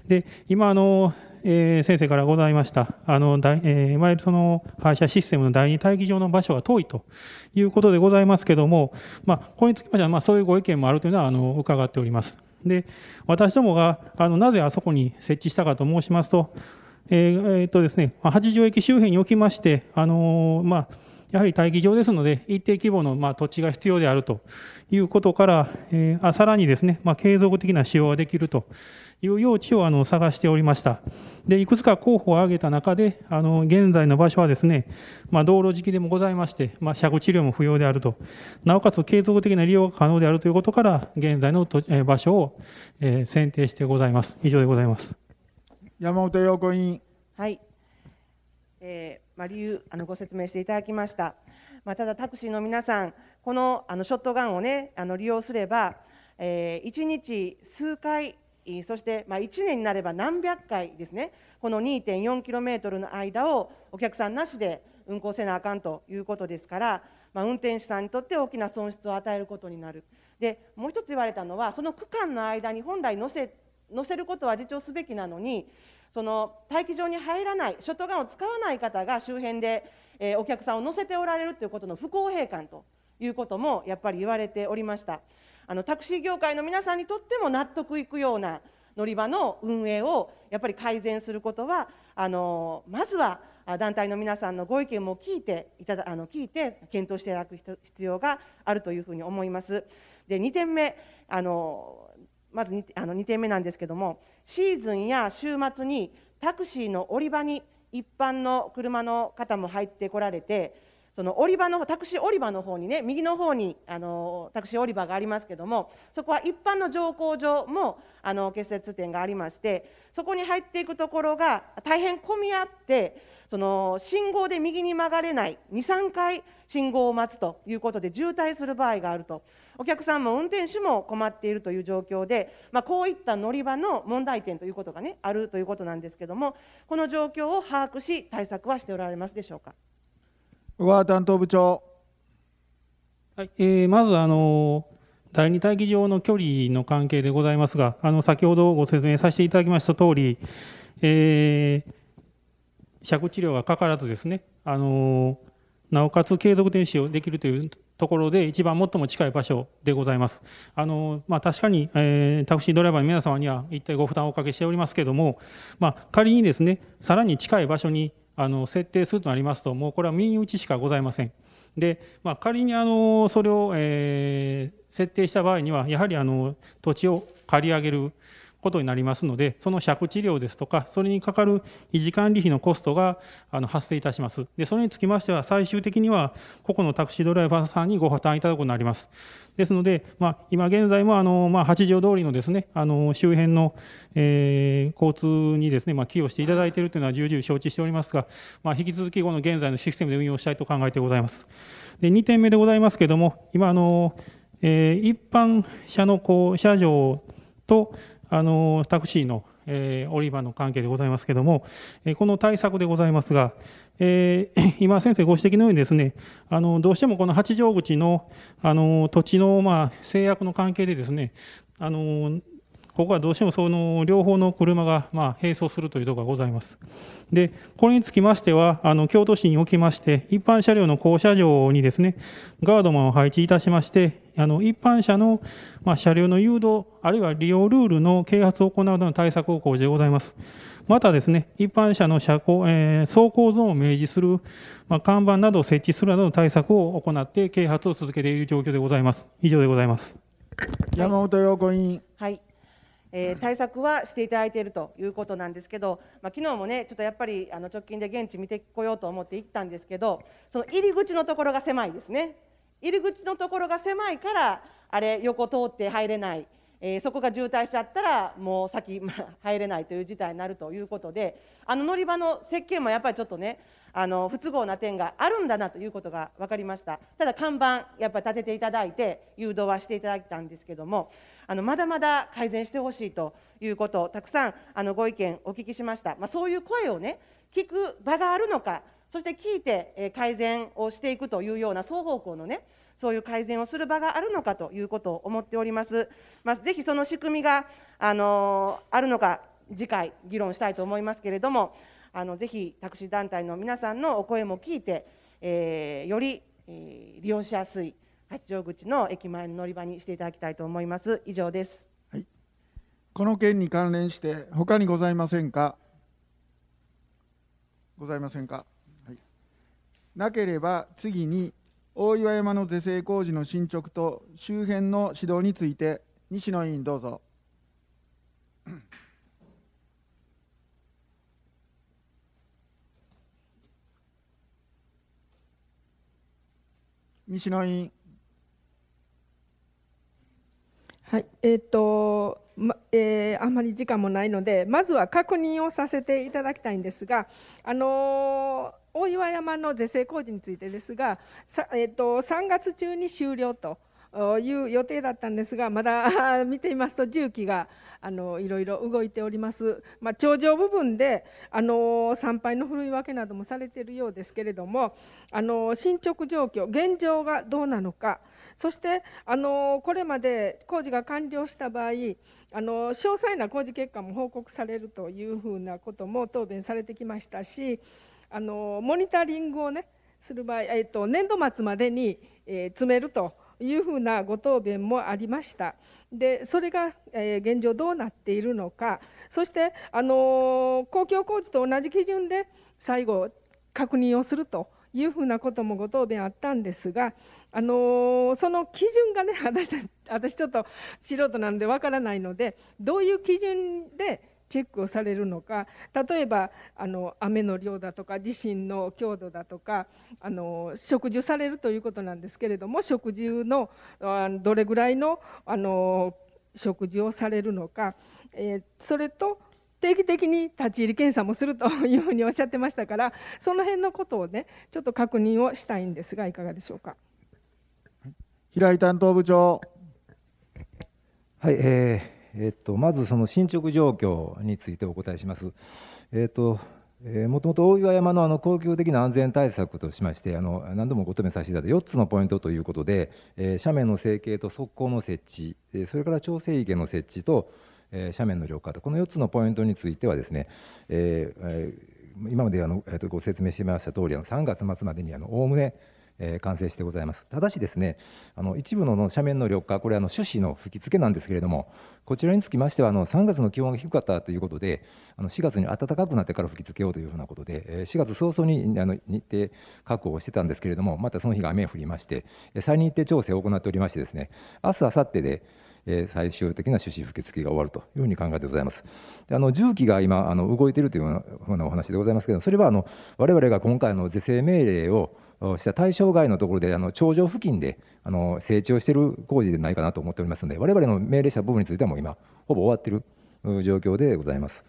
で今あのーえー、先生からございました、あの、だえー、いわゆるその、反射システムの第二待機場の場所は遠いということでございますけども、まあ、これにつきましては、まあ、そういうご意見もあるというのは、あの、伺っております。で、私どもが、あの、なぜあそこに設置したかと申しますと、えー、えー、とですね、八条駅周辺におきまして、あのまあ、やはり待機場ですので、一定規模のまあ土地が必要であるということから、えー、あさらにですね、まあ、継続的な使用ができるという用地をあの探しておりました。で、いくつか候補を挙げた中で、あの、現在の場所はですね、まあ、道路敷でもございまして、まあ、借治療も不要であると、なおかつ継続的な利用が可能であるということから、現在の場所を、えー、選定してございます。以上でございます。山本陽子委員。はい。えー、まあ、理由、あの、ご説明していただきました。まあ、ただ、タクシーの皆さん、このあのショットガンをね、あの利用すれば、えー、1日数回そして、まあ、1年になれば何百回ですね、この 2.4km の間をお客さんなしで運行せなあかんということですから、まあ、運転手さんにとって大きな損失を与えることになる。でもう一つ言われたのは、その区間の間に本来乗せ乗せることは自重すべきなのに、その待機場に入らない、ショットガンを使わない方が周辺で、えー、お客さんを乗せておられるということの不公平感ということもやっぱり言われておりました。あのタクシー業界の皆さんにとっても納得いくような乗り場の運営をやっぱり改善することはあのまずは団体の皆さんのご意見も聞いていただ (laughs) あの聞いて検討していただく必要があるというふうに思います。で2点目あのまず 2, あの2点目なんですけどもシーズンや週末にタクシーの降り場に一般の車の方も入ってこられてその降り場のタクシー降り場の方にね右の方にあのタクシー降り場がありますけどもそこは一般の乗降場もあの結節点がありましてそこに入っていくところが大変混み合ってその信号で右に曲がれない23回信号を待つということで渋滞する場合があるとお客さんも運転手も困っているという状況で、まあ、こういった乗り場の問題点ということが、ね、あるということなんですけどもこの状況を把握し対策はしておられますでしょうか。小川担当部長。はいえー、まずあの第2待機場の距離の関係でございますが、あの先ほどご説明させていただきました通り、えー、借治療がかからずですね、あのなおかつ継続点使をできるというところで、一番最も近い場所でございます。あのまあ、確かに、えー、タクシードライバーの皆様には一体ご負担をおかけしておりますけれども、まあ、仮にですねさらに近い場所にあの設定するとなりますと、もうこれは民打ちしかございません。で、まあ、仮にあのそれを、えー、設定した場合には、やはりあの土地を借り上げる、ことになりますので、その借地料ですとか、それにかかる維持管理費のコストがあの発生いたします。で、それにつきましては、最終的には個々のタクシードライバーさんにご負担いただくことになります。ですので、まあ、今現在もあの、まあ、八条通りのですね、あの周辺の、えー、交通にですね、まあ、寄与していただいているというのは重々承知しておりますが、まあ、引き続きこの現在のシステムで運用したいと考えてございます。で、2点目でございますけれども、今あの、えー、一般車のこう車上と、あのタクシーの、えー、オリバーの関係でございますけれども、えー、この対策でございますが、えー、(laughs) 今、先生ご指摘のようにですねあのどうしてもこの八丈口のあの土地の、まあ、制約の関係でですねあのここはどうしてもその両方の車がまあ並走するというところがございます。で、これにつきましては、あの京都市におきまして、一般車両の降車場にですね、ガードマンを配置いたしまして、あの一般車の、まあ、車両の誘導、あるいは利用ルールの啓発を行うなどの対策を講じでございます。またですね、一般車の車高、えー、走行ゾーンを明示する、まあ、看板などを設置するなどの対策を行って啓発を続けている状況でございます。以上でございます。山本陽子委員。はい。えー、対策はしていただいているということなんですけど、まあ、昨日もねちょっとやっぱりあの直近で現地見てこようと思って行ったんですけどその入り口のところが狭いですね入り口のところが狭いからあれ横通って入れない、えー、そこが渋滞しちゃったらもう先、(laughs) まあ、入れないという事態になるということであの乗り場の設計もやっぱりちょっとねあの不都合な点があるんだなということが分かりましたただ看板やっぱり立てていただいて誘導はしていただいたんですけどもあのまだまだ改善してほしいということをたくさんあのご意見お聞きしました、まあ、そういう声をね聞く場があるのかそして聞いて改善をしていくというような双方向のね、そういう改善をする場があるのかということを思っております。まあ、ぜひその仕組みが、あのあるのか、次回議論したいと思いますけれども、あのぜひタクシー団体の皆さんのお声も聞いて、えー、より、えー、利用しやすい八丈口の駅前の乗り場にしていただきたいと思います。以上です。はい、この件に関連して他にございませんか。ございませんか。なければ次に大岩山の是正工事の進捗と周辺の指導について西野委員どうぞ。西野委員。はい、えっ、ー、と、まえー、あまり時間もないので、まずは確認をさせていただきたいんですが、あのー、大岩山の是正工事についてですが、さえっ、ー、と3月中に終了と。いう予定だったんですがまだ (laughs) 見ていますと重機があのいろいろ動いております、まあ、頂上部分であの参拝の古るい分けなどもされているようですけれどもあの進捗状況現状がどうなのかそしてあのこれまで工事が完了した場合あの詳細な工事結果も報告されるというふうなことも答弁されてきましたしあのモニタリングをねする場合、えー、と年度末までに、え詰めるというふうなご答弁もありました。でそれが、え現状どうなっているのかそして、あの公共工事と同じ基準で最後確認をするというふうなこともご答弁あったんですがあのその基準がね (laughs) 私私ちょっと素人なんでわからないのでどういう基準でチェックをされるのか例えばあの雨の量だとか地震の強度だとかあの植樹されるということなんですけれども植樹のどれぐらいのあの植樹をされるのか、えー、それと定期的に立ち入り検査もするというふうにおっしゃってましたからその辺のことをねちょっと確認をしたいんですがいかがでしょうか。平井担当部長。はい、えーえー、っとまずその進捗状況についてお答えします。えー、っとえー、もともと大岩山のあの恒久的な安全対策としましてあの何度もご答弁させていただいた4つのポイントということで、えー、斜面の整形と側溝の設置、えそれから調整池の設置と、えー、斜面の緑化とこの4つのポイントについてはですね、えー、今まであの、えー、とご説明してました通りあり3月末までにおおむねえ完成してございます。ただしですね、あの一部の斜面の緑化、これはの種子の吹き付けなんですけれども、こちらにつきましてはあの3月の気温が低かったということで、あの4月に暖かくなってから吹き付けようというふうなことで、え4月早々にあの日程確保をしてたんですけれども、またその日が雨降りまして、再日程調整を行っておりましてですね、明日明後日で最終的な趣旨吹き付けが終わるというふうに考えてございます。あの重機が今あの動いているというようなお話でございますけれども、それはあの我々が今回の是正命令をした対象外のところであの頂上付近であの整地をしている工事でないかなと思っておりますので我々の命令した部分についてはもう今ほぼ終わっている状況でございます。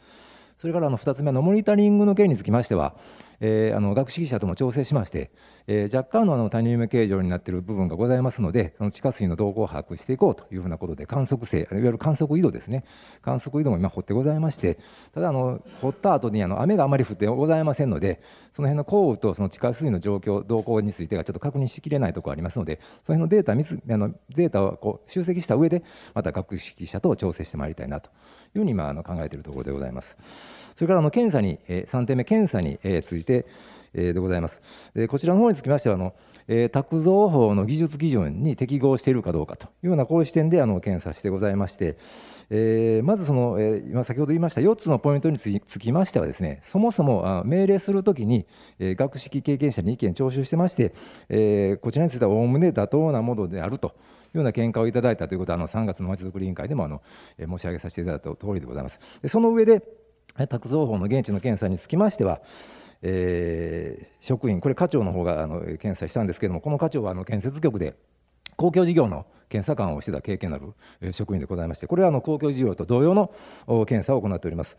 それからあの2つ目のモニタリングの件につきましてはえー、あの学識者とも調整しまして、えー、若干のあの谷夢形状になっている部分がございますので、その地下水の動向を把握していこうというふうなことで、観測性、いわゆる観測移動ですね、観測移動も今、掘ってございまして、ただあの、掘った後にあの雨があまり降ってございませんので、その辺の降雨とその地下水の状況、動向についてがちょっと確認しきれないところありますので、その辺のデータ見つあのデータをこう集積した上で、また学識者と調整してまいりたいなというふうに今あの考えているところでございます。それからあの検査に、えー、3点目、検査に、えー、ついて、えー、でございます。でこちらの方につきましてはあの、えー、造法の技術基準に適合しているかどうかというようなこういう視点であの検査してございまして、えー、まずその、えー、今先ほど言いました4つのポイントにつきましてはですねそもそも命令するときに、えー、学識経験者に意見聴取してまして、えー、こちらについてはおおむね妥当なものであるというような見解をいただいたということはあの3月のまちづくり委員会でもあの、えー、申し上げさせていただいたとおりでございます。でその上で宅造法の現地の検査につきましては、えー、職員、これ、課長の方があが検査したんですけれども、この課長はあの建設局で公共事業の検査官をしてた経験のある職員でございまして、これはあの公共事業と同様の検査を行っております。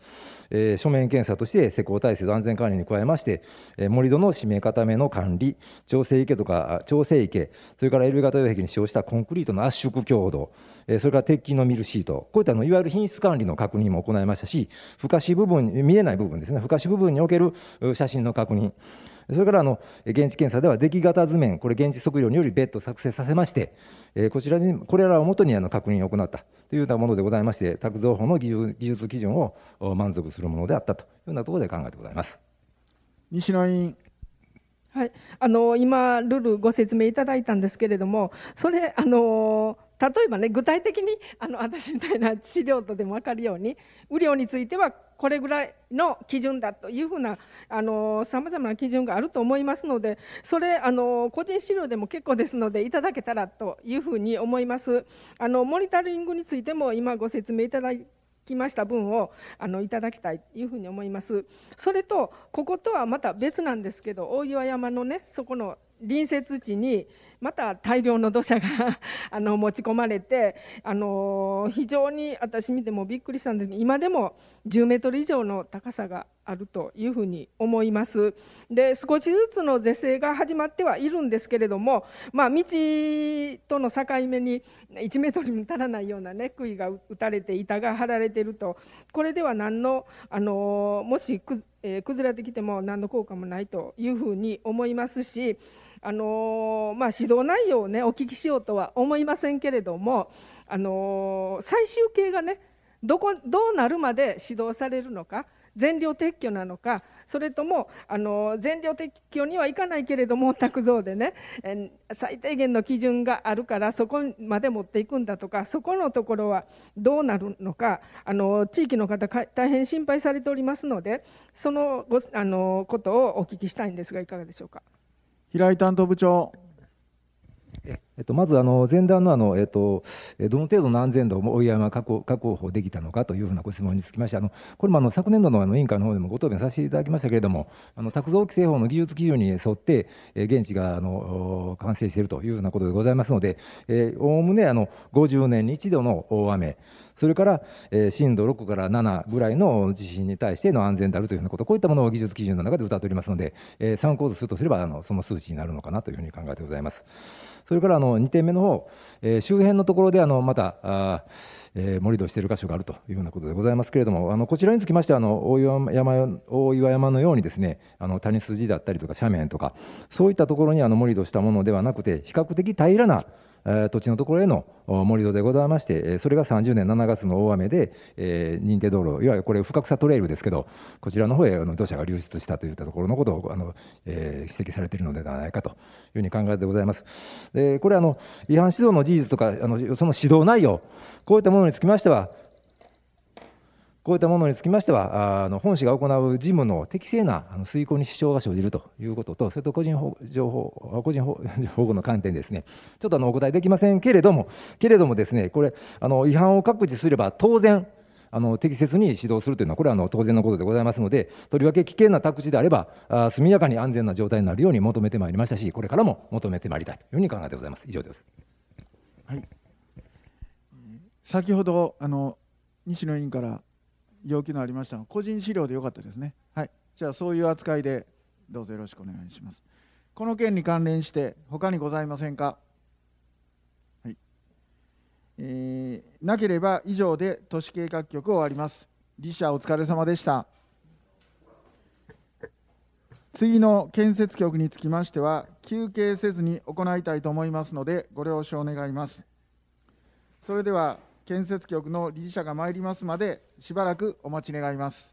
えー、書面検査として施工体制と安全管理に加えまして、えー、盛土の締め固めの管理、調整池とか、調整池、それから L 型擁壁に使用したコンクリートの圧縮強度、えー、それから鉄筋のミルシート、こういったのいわゆる品質管理の確認も行いましたし、不可視部分、見えない部分ですね、不可視部分における写真の確認、それからあの現地検査では出来型図面、これ、現地測量により別途作成させまして、えこちらにこれらをもとにあの確認を行ったというようなものでございまして、宅造法の技術基準を満足するものであったというようなところで考えてございます。西野委員はい、あの今、ルールご説明いただいたんですけれども、それ、あのー例えばね具体的にあの私みたいな資料とでも分かるように雨量についてはこれぐらいの基準だというふうなさまざまな基準があると思いますのでそれあの個人資料でも結構ですのでいただけたらというふうに思います。あのモニタリングについても今ご説明いただきました分をあのいただきたいというふうに思います。それとこことはまた別なんですけど大岩山のねそこの隣接地にまた大量の土砂があの持ち込まれて、あの非常に私見てもびっくりしたんですが今でも10メートル以上の高さがあるというふうに思います。で少しずつの是正が始まってはいるんですけれども、まあ、道との境目に1メートルに足たらないような、ね、杭が打たれて板が張られているとこれでは何の、あのもしえー、崩れてきても何の効果もないというふうに思いますし。あのまあ、指導内容を、ね、お聞きしようとは思いませんけれども、あの最終形がねどこどうなるまで指導されるのか全量撤去なのかそれともあの全量撤去にはいかないけれども卓造でね最低限の基準があるからそこまで持っていくんだとかそこのところはどうなるのかあの地域の方大変心配されておりますのでそのあのことをお聞きしたいんですがいかがでしょうか。平井担当部長えっと、まずあの前段のあの、えっと、どの程度の安全度を大山確保確保できたのかというふうなご質問につきましてあのこれもあの昨年度のあの委員会の方でもご答弁させていただきましたけれどもあの宅造規制法の技術基準に沿って現地があの完成しているというふうなことでございますのでおおむねあの50年に一度の大雨それから、震度6から7ぐらいの地震に対しての安全であるというようなこと、こういったものを技術基準の中で謳っておりますので、参考とするとすればその数値になるのかなというふうに考えてございます。それからあの2点目の方、えー、周辺のところであのまたあ、えー、盛り土している箇所があるというようなことでございますけれども、あのこちらにつきましてはあの大岩山大岩山のようにですねあの谷筋だったりとか斜面とか、そういったところにあの盛り土したものではなくて、比較的平らな土地のところへの盛り土でございまして、それが30年7月の大雨で、認定道路、いわゆるこれ、深草トレイルですけど、こちらの方へあ土砂が流出したといったところのことをあの、えー、指摘されているのではないかというふうに考えてございます。でこれあの、違反指導の事実とかあの、その指導内容、こういったものにつきましては、こういったものにつきましては、あの本市が行う事務の適正な遂行に支障が生じるということと、それと個人情報個人 (laughs) 保護の観点ですね、ちょっとあのお答えできませんけれども、けれどもですね、これ、あの違反を各自すれば当然、あの適切に指導するというのは、これはあの当然のことでございますので、とりわけ危険な宅地であればあ、速やかに安全な状態になるように求めてまいりましたし、これからも求めてまいりたいというふうに考えてございます。以上です、はい、先ほどあの西野委員から要求のありましたの個人資料でよかったですね。はい、じゃあそういう扱いでどうぞよろしくお願いします。この件に関連して他にございませんか。はいえー、なければ以上で都市計画局を終わります。理社お疲れ様でした。次の建設局につきましては休憩せずに行いたいと思いますのでご了承願います。それでは建設局の理事者が参りますまでしばらくお待ち願います。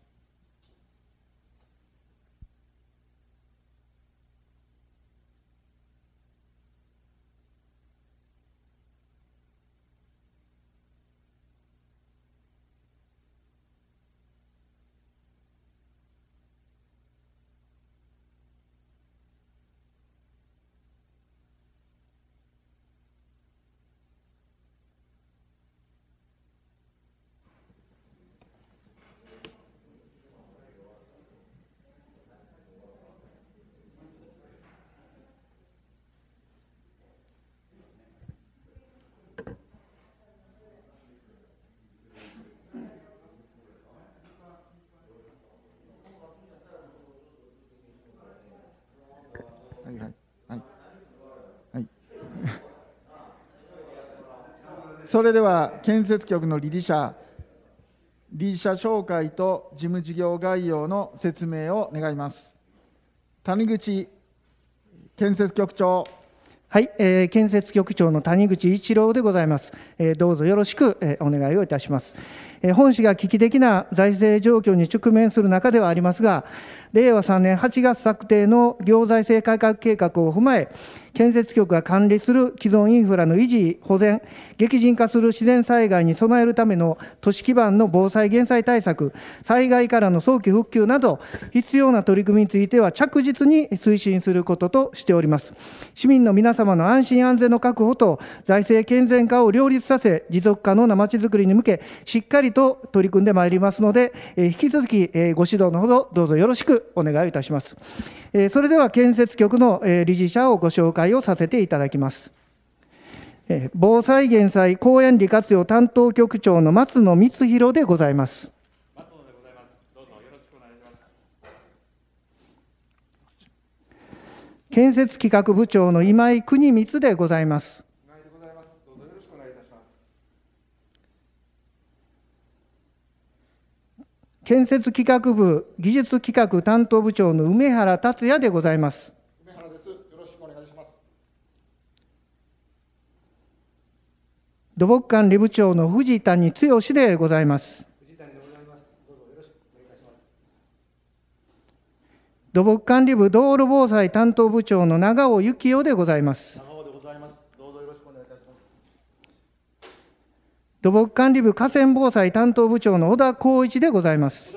それでは建設局の理事者理事者紹介と事務事業概要の説明を願います谷口建設局長はい、えー、建設局長の谷口一郎でございます、えー、どうぞよろしく、えー、お願いをいたします、え本市が危機的な財政状況に直面する中ではありますが令和3年8月策定の行財政改革計画を踏まえ、建設局が管理する既存インフラの維持、保全、激甚化する自然災害に備えるための都市基盤の防災・減災対策、災害からの早期復旧など、必要な取り組みについては着実に推進することとしております。市民の皆様の安心安全の確保と財政健全化を両立させ、持続可能なまちづくりに向け、しっかりと取り組んでまいりますので、引き続きご指導のほどどうぞよろしくお願いいたします。それでは建設局の理事者をご紹介をさせていただきます。防災減災公園利活用担当局長の松野光弘でございます。建設企画部長の今井邦光でございます。建設企画部技術企画担当部長の梅原達也でございます。梅原です。よろしくお願いします。土木館理部長の藤谷剛でございます。藤谷でございます。どうぞよろしくお願いします。土木管理部道路防災担当部長の長尾幸雄でございます。土木管理部河川防災担当部長の小田光一でございます。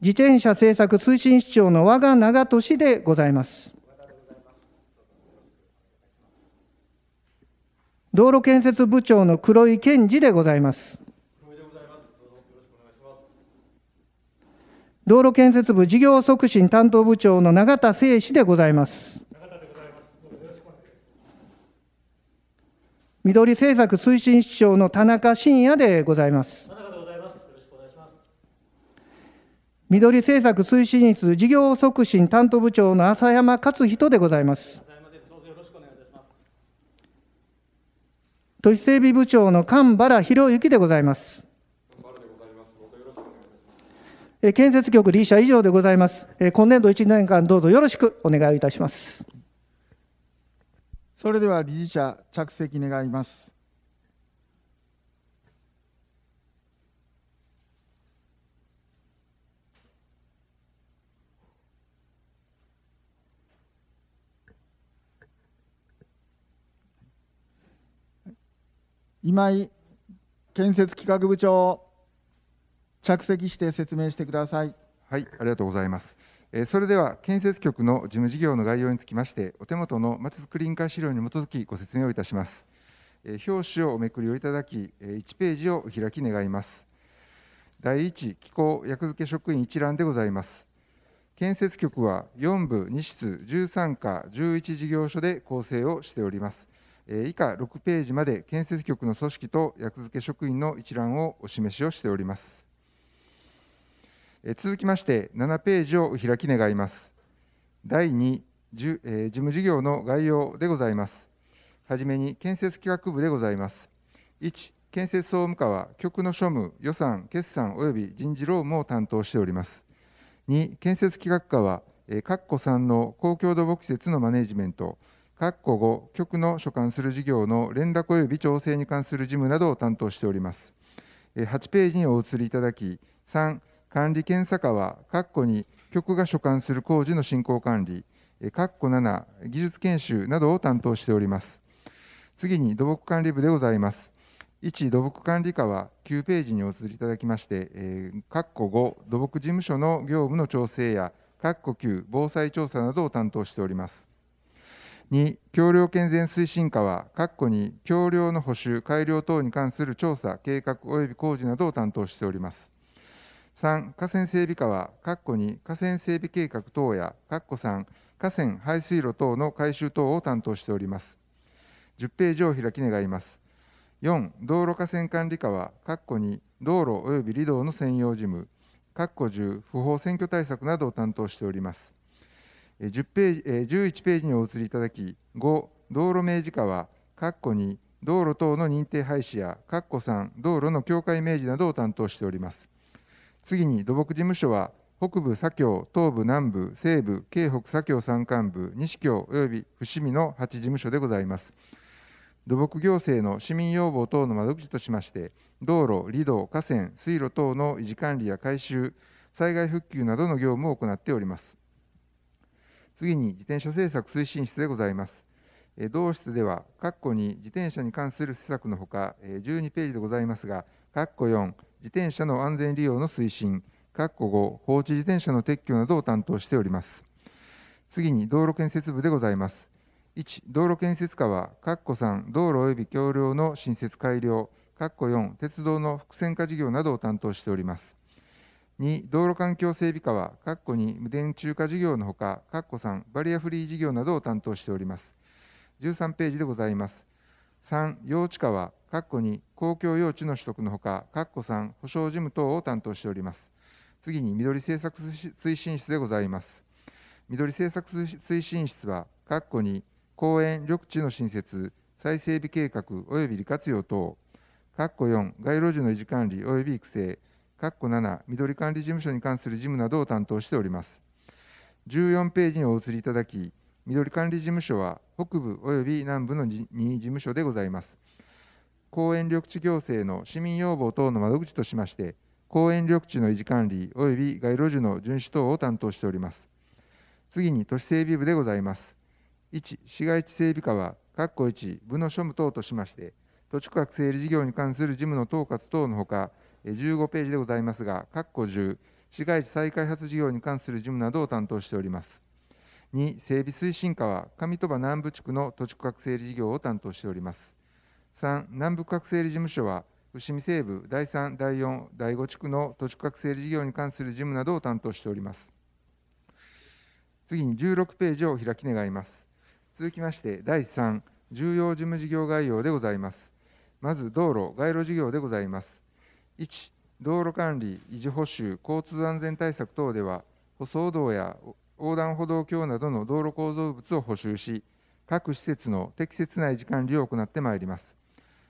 自転車政策推進市長の我が長俊でございます。道路建設部長の黒井健二でございます。道路建設部事業促進担当部長の永田誠司でございます。緑政策推進室長の田中伸也でございます。緑政策推進室事業促進担当部長の浅山勝人でございます。どうぞよろししくお願います。都市整備部長の神原博之でございます。建設局理事社以上でございます。今年度1年間どうぞよろしくお願いいたします。それでは理事者着席願います。今井建設企画部長、着席して説明してください。はい、ありがとうございます。それでは建設局の事務事業の概要につきましてお手元のまちづくり委員会資料に基づきご説明をいたします表紙をおめくりをいただき1ページをお開き願います第1機構役付職員一覧でございます建設局は4部2室13課11事業所で構成をしております以下6ページまで建設局の組織と役付職員の一覧をお示しをしております続きまして7ページを開き願います。第2事務事業の概要でございます。はじめに建設企画部でございます。1、建設総務課は局の庶務、予算、決算及び人事労務を担当しております。2、建設企画課は、括弧3の公共土木施設のマネジメント、括弧5、局の所管する事業の連絡及び調整に関する事務などを担当しております。8ページにお移りいただき、3、管理検査課は、括弧に局が所管する工事の進行管理、括弧7、技術研修などを担当しております。次に土木管理部でございます。1土木管理課は9ページにお移りいただきまして、えー、括弧5、土木事務所の業務の調整や、括弧9、防災調査などを担当しております。2、橋梁健全推進課は、括弧に橋梁の補修、改良等に関する調査、計画及び工事などを担当しております。3、河川整備課は、括弧2、河川整備計画等や、括弧3、河川排水路等の改修等を担当しております。10ページを開き願います。4、道路河川管理課は、括弧2、道路及び離道の専用事務、括弧10、不法占拠対策などを担当しております。10ページ11ページにお移りいただき、5、道路明示課は、括弧2、道路等の認定廃止や、括弧3、道路の境界明示などを担当しております。次に土木事務所は北部左京、東部南部、西部、京北左京山間部、西京及び伏見の8事務所でございます。土木行政の市民要望等の窓口としまして、道路、離道、河川、水路等の維持管理や改修、災害復旧などの業務を行っております。次に自転車政策推進室でございます。同室では、括弧に自転車に関する施策のほか、12ページでございますが、括弧4、自転車の安全利用の推進、括弧5、放置自転車の撤去などを担当しております。次に道路建設部でございます。1、道路建設課は、括弧3、道路及び橋梁の新設改良、括弧4、鉄道の複線化事業などを担当しております。2、道路環境整備課は、括弧2、無電柱化事業のほか、括弧3、バリアフリー事業などを担当しております。13ページでございます。3、用地課は、括弧に公共用地の取得のほか、括弧3、保証事務等を担当しております。次に、緑政策推進室でございます。緑政策推進室は、括弧に公園、緑地の新設、再整備計画及び利活用等、括弧4、街路樹の維持管理及び育成、括弧7、緑管理事務所に関する事務などを担当しております。14ページにお移りいただき、緑管理事務所は北部及び南部の任意事務所でございます。公園緑地行政の市民要望等の窓口としまして、公園緑地の維持管理及び街路樹の巡視等を担当しております。次に都市整備部でございます。1、市街地整備課は、括弧1、部の庶務等としまして、土地区画整理事業に関する事務の統括等のほか、15ページでございますが、括弧10、市街地再開発事業に関する事務などを担当しております。2、整備推進課は、上鳥羽南部地区の土地区画整理事業を担当しております。3、南部区画整理事務所は、伏見西部第3、第4、第5地区の土地区画整理事業に関する事務などを担当しております。次に16ページを開き願います。続きまして、第3、重要事務事業概要でございます。まず、道路・街路事業でございます。1、道路管理・維持補修・交通安全対策等では、舗装道や横断歩道橋などの道路構造物を補修し、各施設の適切な維持管理を行ってまいります。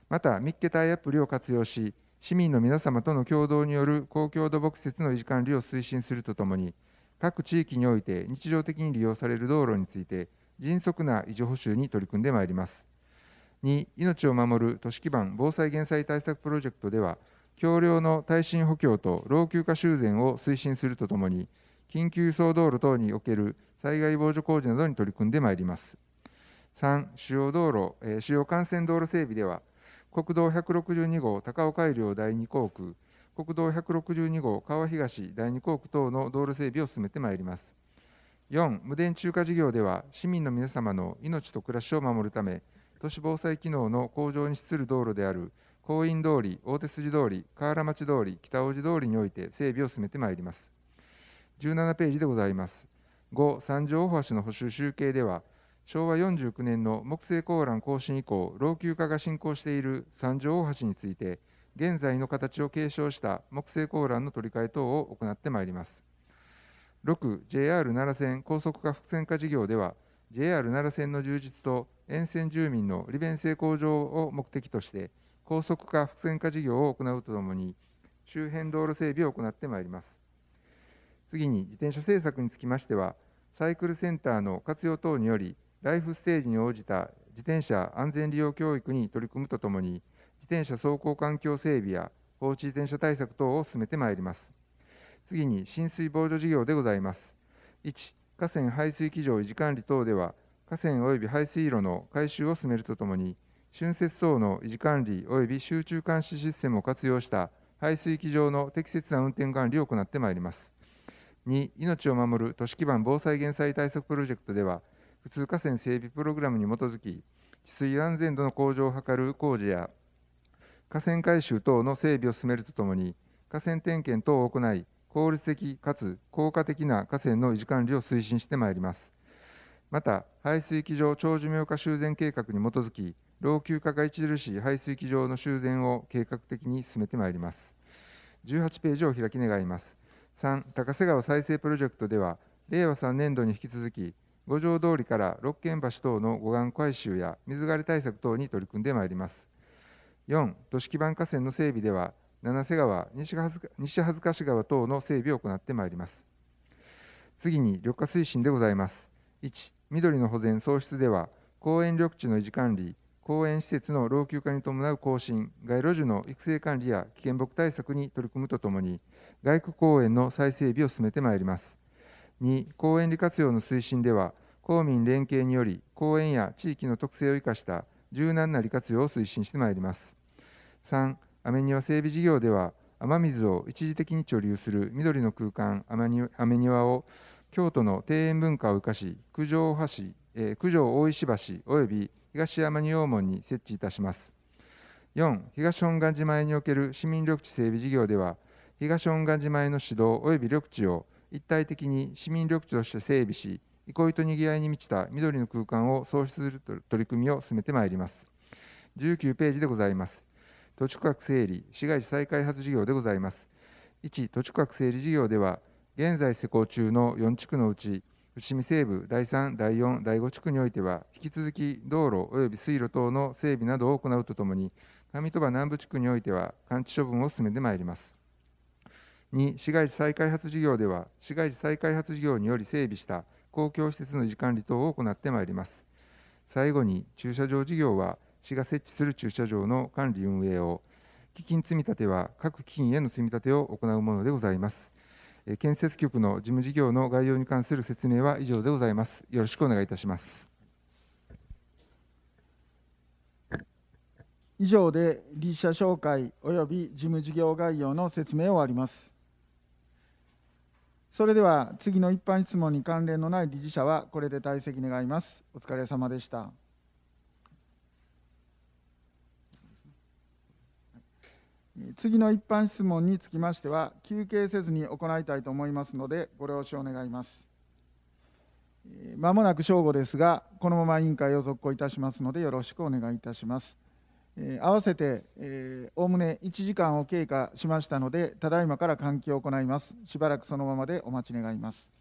また、けッいアプリを活用し、市民の皆様との共同による公共土木施設の維持管理を推進するとともに、各地域において日常的に利用される道路について、迅速な維持補修に取り組んでまいります。2、命を守る都市基盤防災・減災対策プロジェクトでは、橋梁の耐震補強と老朽化修繕を推進するとともに、緊急輸送道路等における災害防除工事などに取り組んでまいります。3、主要道路、主要幹線道路整備では、国道162号高尾海陵第2工区、国道162号川東第2工区等の道路整備を進めてまいります。4、無電中華事業では、市民の皆様の命と暮らしを守るため、都市防災機能の向上に資する道路である公園通り、大手筋通り、河原町通り、北大路通りにおいて整備を進めてまいります。17ページでございます。5、三条大橋の補修集計では、昭和49年の木製高欄更新以降、老朽化が進行している三条大橋について、現在の形を継承した木製高欄の取り替え等を行ってまいります。6、JR 奈良線高速化複線化事業では、JR 奈良線の充実と沿線住民の利便性向上を目的として、高速化複線化事業を行うとともに、周辺道路整備を行ってまいります。次に、自転車政策につきましては、サイクルセンターの活用等により、ライフステージに応じた自転車安全利用教育に取り組むとともに、自転車走行環境整備や放置自転車対策等を進めてまいります。次に浸水防除事業でございます。1、河川排水機場維持管理等では、河川及び排水路の改修を進めるとともに、浚渫等の維持管理及び集中監視システムを活用した排水機場の適切な運転管理を行ってまいります。2、命を守る都市基盤防災・減災対策プロジェクトでは、普通河川整備プログラムに基づき、治水安全度の向上を図る工事や、河川改修等の整備を進めるとともに、河川点検等を行い、効率的かつ効果的な河川の維持管理を推進してまいります。また、排水機場長寿命化修繕計画に基づき、老朽化が著しい排水機場の修繕を計画的に進めてまいります。18ページを開き願います。3、高瀬川再生プロジェクトでは、令和3年度に引き続き、五条通りから六軒橋等の護岸改修や水枯れ対策等に取り組んでまいります。4、都市基盤河川の整備では、七瀬川、西恥ずかずし川等の整備を行ってまいります。次に、緑化推進でございます。1、緑の保全創出では、公園緑地の維持管理、公園施設の老朽化に伴う更新、街路樹の育成管理や危険木対策に取り組むとともに、外区公園の再整備を進めてまいります。2、公園利活用の推進では、公民連携により、公園や地域の特性を生かした柔軟な利活用を推進してまいります。3、アメ庭整備事業では、雨水を一時的に貯留する緑の空間雨庭を京都の庭園文化を生かし九条橋、えー、九条大石橋及び東山仁王門に設置いたします4東本願寺前における市民緑地整備事業では東本願寺前の指導及び緑地を一体的に市民緑地として整備し、憩いとにぎわいに満ちた緑の空間を創出する取り組みを進めてまいります。19ページでございます。土地区画整理、市街地再開発事業でございます。1、土地区画整理事業では、現在施工中の4地区のうち、伏見西部第3、第4、第5地区においては、引き続き道路及び水路等の整備などを行うとともに、上鳥羽南部地区においては、完治処分を進めてまいります。2、市街地再開発事業では、市街地再開発事業により整備した公共施設の維持管理等を行ってまいります。最後に、駐車場事業は、市が設置する駐車場の管理運営を、基金積立は各基金への積立を行うものでございます。建設局の事務事業の概要に関する説明は以上でございます。よろしくお願いいたします。以上で、理事者紹介及び事務事業概要の説明を終わります。それでは次の一般質問に関連のない理事者はこれで退席願います。お疲れ様でした。次の一般質問につきましては、休憩せずに行いたいと思いますので、ご了承願います。まもなく正午ですが、このまま委員会を続行いたしますので、よろしくお願いいたします。え合わせておおむね1時間を経過しましたのでただいまから換気を行いますしばらくそのままでお待ち願います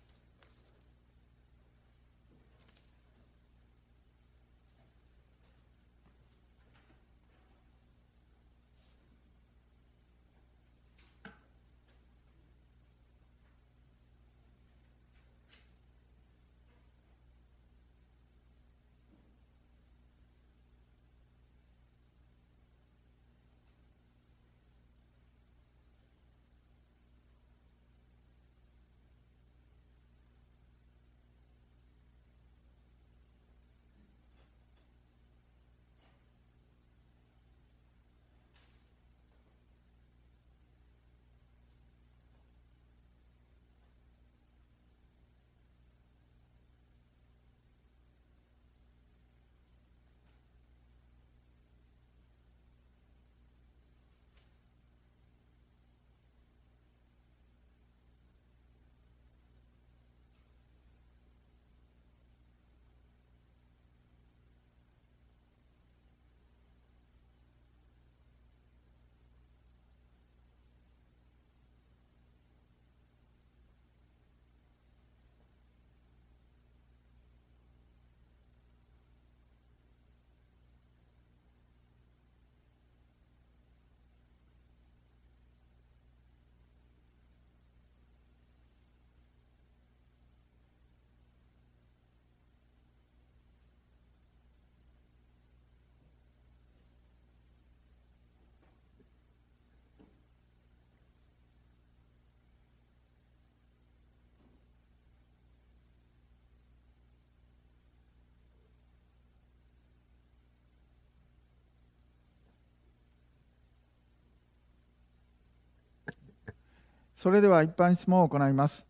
それでは一般質問を行います。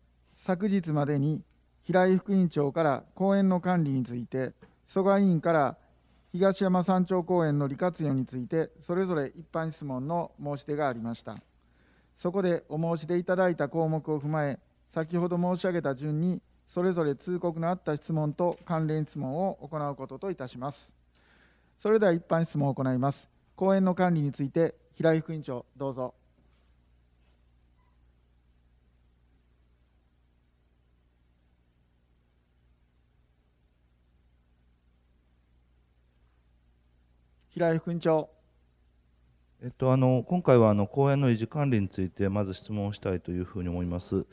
昨日までに平井副院長から公園の管理について、蘇我委員から東山山頂公園の利活用について、それぞれ一般質問の申し出がありました。そこでお申し出いただいた項目を踏まえ、先ほど申し上げた順に、それぞれ通告のあった質問と関連質問を行うことといたします。それでは一般質問を行います。公園の管理について、平井副院長、どうぞ。平井副長。えっと、あの今回はあの公園の維持管理についてまず質問したいというふうに思います。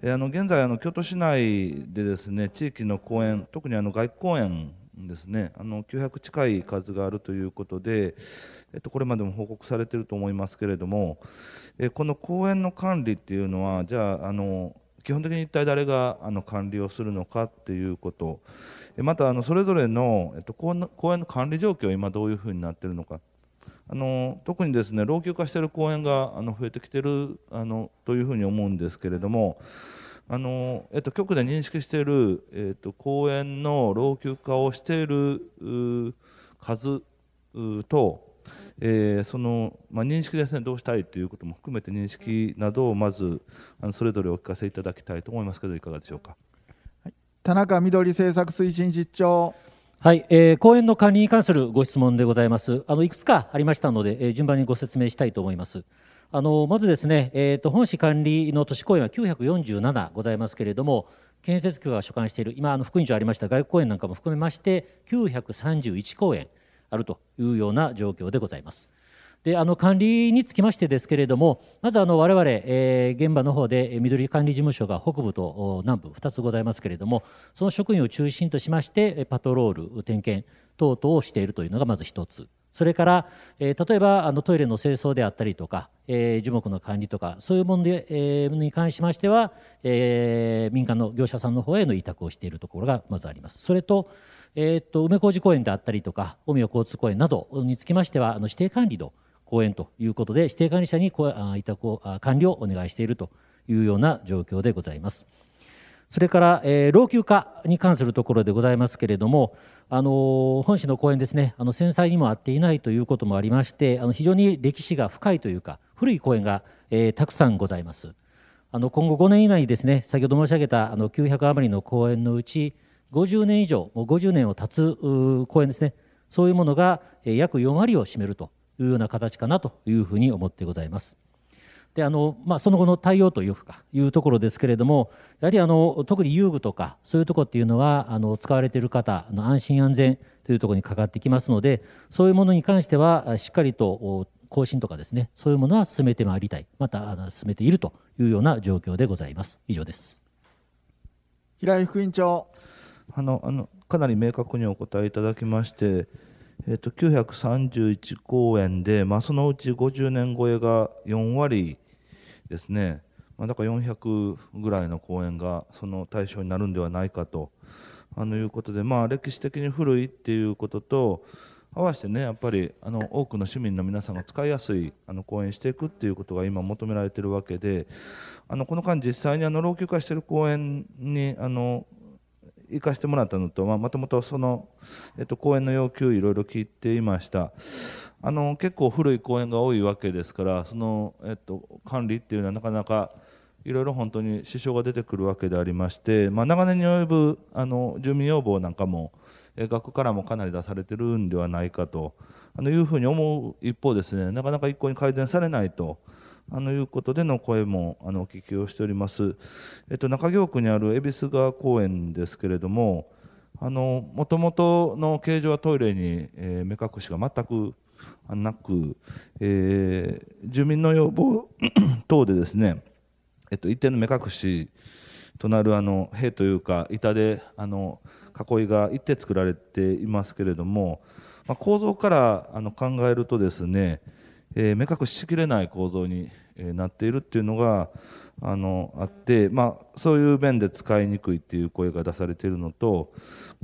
えあの現在あの京都市内でですね地域の公園特にあの外公園ですねあの900近い数があるということで、えっと、これまでも報告されていると思いますけれども、えこの公園の管理っていうのはじゃああの基本的に一体誰があの管理をするのかっていうことまたあのそれぞれの、えっと、公園の管理状況今どういうふうになってるのかあの特にですね老朽化している公園があの増えてきてるあのというふうに思うんですけれどもあの、えっと、局で認識している、えっと、公園の老朽化をしている数とえー、その、まあ、認識ですねどうしたいということも含めて認識などをまずあのそれぞれお聞かせいただきたいと思いますけどいかがでしょうか、はい、田中みどり政策推進実長はい、えー、公園の管理に関するご質問でございますあのいくつかありましたので、えー、順番にご説明したいと思います。あのまずですね、えーと、と本市管理の都市公園は947ございますけれども建設局が所管している今あの副院長ありました外国公園なんかも含めまして931公園あるというような状況でございます。であの管理につきましてですけれども、まずあの我々、えー、現場の方で緑管理事務所が北部と南部2つございますけれども、その職員を中心としまして、パトロール、点検等々をしているというのがまず1つ、それから、えー、例えばあのトイレの清掃であったりとか、えー、樹木の管理とか、そういうもので、えに関しましては、え民間の業者さんの方への委託をしているところがまずあります。それとえー、っと梅小路公園であったりとか大宮交通公園などにつきましてはあの指定管理の公園ということで指定管理者に委託を管理をお願いしているというような状況でございます。それから、えー、老朽化に関するところでございますけれども、あの本市の公園ですね、あのにもあっていないということもありまして、あの非常に歴史が深いというか、古い公園が、えー、たくさんございます。あの今後5年以内にですね、先ほど申し上げたあの900余りの公園のうち、50年以上、もう50年を経つ公園ですね、そういうものが約4割を占めるというような形かなというふうに思ってございます。であのまあ、その後の対応というかいうところですけれども、やはりあの特に遊具とか、そういうところっていうのは、あの使われている方の安心安全というところにかかってきますので、そういうものに関しては、しっかりと更新とかですね、そういうものは進めてまいりたい、また進めているというような状況でございます。以上です平井副員長あのあのかなり明確にお答えいただきまして、えーと、931公演で、まあ、そのうち50年超えが4割ですね、まあ、だから400ぐらいの公演がその対象になるんではないかとあのいうことで、まあ、歴史的に古いっていうことと合わせてねやっぱりあの多くの市民の皆さんが使いやすいあの公演していくっていうことが今求められているわけであのこの間実際にあの老朽化している公園にあの行かせてもらったのと、まあ、もともとその、えっと、公演の要求いろいろ聞いていましたあの結構古い公園が多いわけですからその、えっと、管理っていうのはなかなかいろいろ本当に支障が出てくるわけでありまして、まあ、長年に及ぶあの住民要望なんかも学からもかなり出されてるんではないかとあのいうふうに思う一方ですねなかなか一向に改善されないと。あのいうことでの声もあのお聞きをしております。えっと、中京区にある恵比寿川公園ですけれども、あのもとの形状はトイレに、えー、目隠しが全くなく、えー、住民の要望 (coughs) 等でですね、えっと、一定の目隠しとなるあの塀というか板であの囲いが一定作られていますけれども、まあ、構造からあの考えるとですね、え目隠しきれない構造になっているっていうのがあのあって、まあ、そういう面で使いにくいっていう声が出されているのと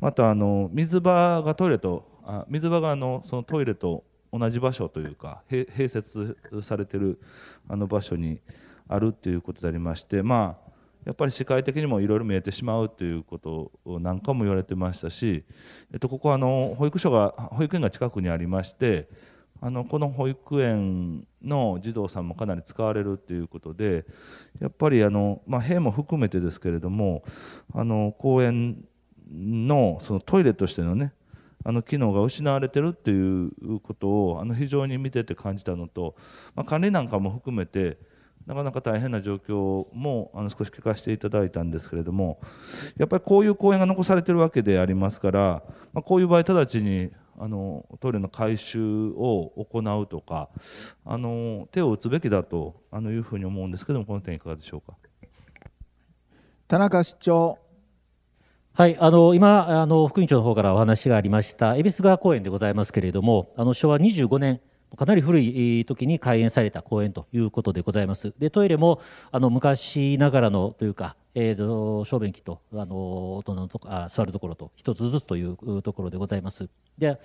またあの水場がトイレとあ水場があのそのトイレと同じ場所というか併設されてるあの場所にあるっていうことでありまして、まあ、やっぱり視界的にもいろいろ見えてしまうということなんかも言われてましたし、えっと、ここはあの保育所が保育園が近くにありまして、あのこの保育園の児童さんもかなり使われるということでやっぱりあの、まあ、兵も含めてですけれどもあの公園のそのトイレとしてのねあの機能が失われてるっていうことをあの非常に見てて感じたのと、まあ、管理なんかも含めてなかなか大変な状況もあの少し聞かせていただいたんですけれどもやっぱりこういう公園が残されてるわけでありますから、まあ、こういう場合直ちにあのトイレの改修を行うとかあの手を打つべきだとあのいうふうに思うんですけどもこの点いかがでしょうか田中市長はい、あの今あの、副委員長の方からお話がありました、恵比寿川公園でございますけれども、あの昭和25年、かなり古い時に開園された公園ということでございます。でトイレもあの昔ながらのというか、えーと、小便器とあの大人のとあ座るところと一つずつというところでございます。で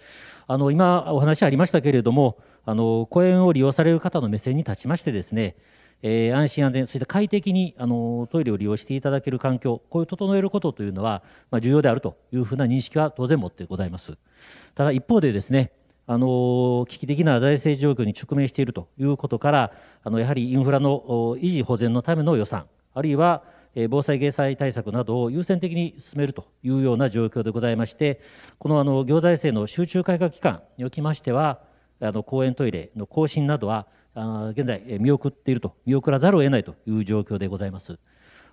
あの今お話ありましたけれどもあの公園を利用される方の目線に立ちましてですねえー、安心安全そして快適にあのトイレを利用していただける環境こういう整えることというのは、まあ、重要であるというふうな認識は当然持ってございますただ一方でですねあの危機的な財政状況に直面しているということからあのやはりインフラの維持保全のための予算あるいは防災・減災対策などを優先的に進めるというような状況でございましてこのあの行財政の集中改革期間におきましてはあの公園トイレの更新などは現在見送っていると見送らざるを得ないという状況でございます。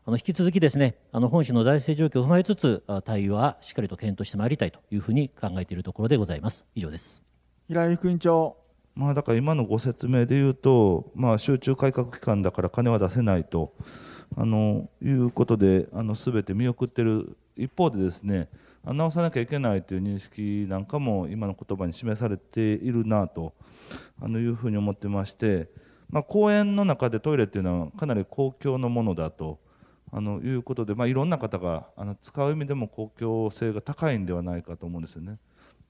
あの引き続きですね、あの本市の財政状況を踏まえつつ、対応はしっかりと検討してまいりたいというふうに考えているところでございます。以上です。平井副員長。まあ、だから今のご説明で言うと、まあ、集中改革期間だから金は出せないとあのいうことで、すべて見送ってる一方で、ですね直さなきゃいけないという認識なんかも、今の言葉に示されているなとあのいうふうに思ってまして、まあ、公園の中でトイレというのは、かなり公共のものだと。あのいうことで、まあ、いろんな方があの使う意味でも公共性が高いんではないかと思うんですよね。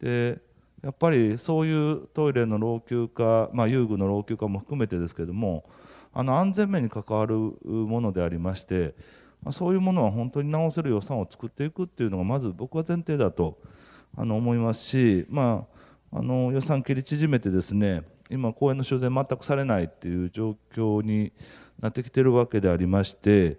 でやっぱりそういうトイレの老朽化、まあ、遊具の老朽化も含めてですけどもあの安全面に関わるものでありまして、まあ、そういうものは本当に直せる予算を作っていくっていうのがまず僕は前提だとあの思いますし、まあ、あの予算切り縮めてですね今公園の修繕全くされないっていう状況になってきてるわけでありまして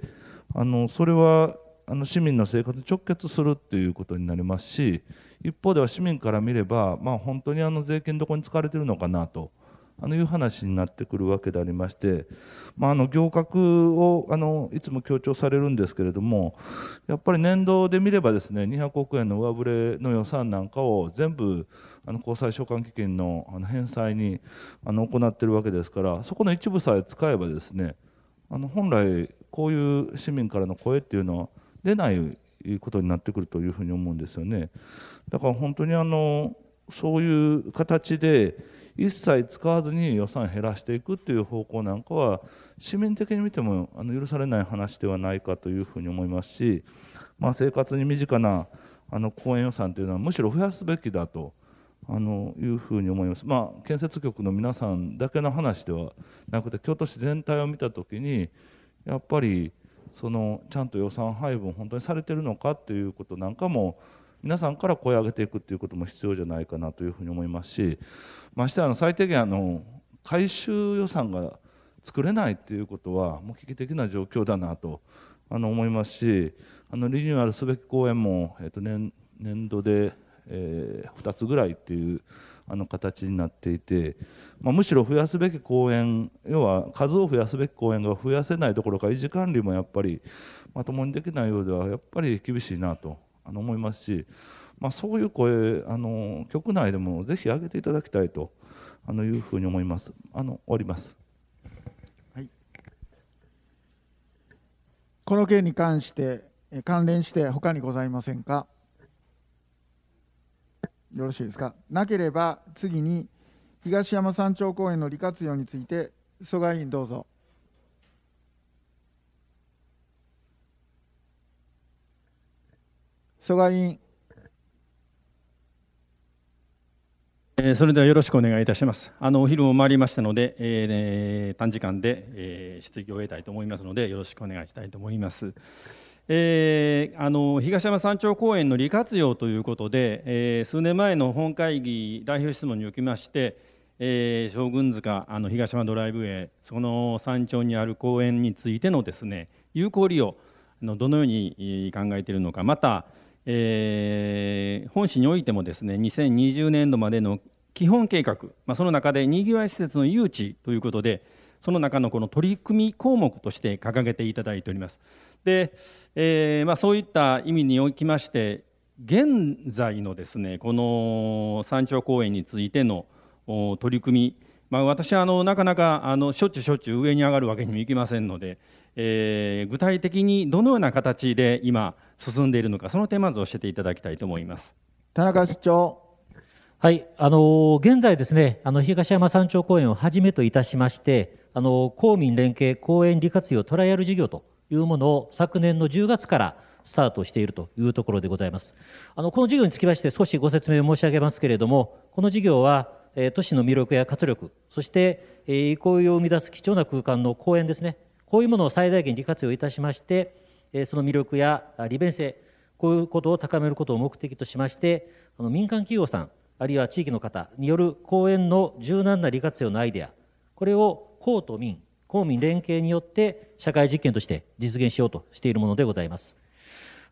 あのそれはあの市民の生活に直結するっていうことになりますし一方では市民から見れば、まあ、本当にあの税金どこに使われているのかなと。あのいう話になってくるわけでありまして、まあ、あの行革をあのいつも強調されるんですけれども、やっぱり年度で見ればですね200億円の上振れの予算なんかを全部あの公債償還基金のあの返済にあの行っているわけですから、そこの一部さえ使えばですねあの本来こういう市民からの声っていうのは出ないいうことになってくるというふうに思うんですよね。だから本当にあのそういう形で一切使わずに予算減らしていくっていう方向なんかは市民的に見てもあの許されない話ではないかというふうに思いますし、まあ、生活に身近なあの公園予算というのはむしろ増やすべきだと。あのいうふうに思います、まあ、建設局の皆さんだけの話ではなくて京都市全体を見た時にやっぱりそのちゃんと予算配分本当にされてるのかっていうことなんかも皆さんから声を上げていくっていうことも必要じゃないかなというふうに思いますしましてあの最低限あの回収予算が作れないっていうことはもう危機的な状況だなとあの思いますしあのリニューアルすべき公園も、えっと年年度で、え2つぐらいっていうあの形になっていて、まあ、むしろ増やすべき公園要は数を増やすべき公園が増やせないどころか維持管理もやっぱりまともにできないようではやっぱり厳しいなと思いますし、まあ、そういう声あの局内でもぜひ上げていただきたいとあのいうふうに思います。あの終わります。はい、この件に関して関連して他にございませんか。よろしいですか。なければ次に東山山頂公園の利活用について曽我委員どうぞ。曽我委員。それではよろしくお願いいたします。あのお昼も回りましたので、えー、短時間で、えー、質疑を終えたいと思いますので、よろしくお願いしたいと思います。えー、あの東山山頂公園の利活用ということで、えー、数年前の本会議代表質問におきまして、えー、将軍塚あの東山ドライブウェイその山頂にある公園についてのですね有効利用のどのように考えているのかまた、えー、本市においてもですね2020年度までの基本計画、まあ、その中でにぎわい施設の誘致ということでその中のこの取り組み項目として掲げていただいております。で、えーまあ、そういった意味におきまして現在のですねこの山頂公園についての取り組み、まあ、私はあのなかなかあのしょっちゅうしょっちゅう上に上がるわけにもいきませんので、えー、具体的にどのような形で今進んでいるのかその点まず教えていただきたいと思います。田中市長はい、あの現在ですね、あの東山山頂公園をはじめといたしまして、あの公民連携公園利活用トライアル事業というものを昨年の10月からスタートしているというところでございます。あのこの事業につきまして少しご説明を申し上げますけれども、この事業は、え都市の魅力や活力、そして、え憩いを生み出す貴重な空間の公園ですね、こういうものを最大限利活用いたしまして、えその魅力や利便性、こういうことを高めることを目的としまして、あの民間企業さん、あるいは地域の方による公園の柔軟な利活用のアイデア、これを公と民、公民連携によって社会実験として実現しようとしているものでございます。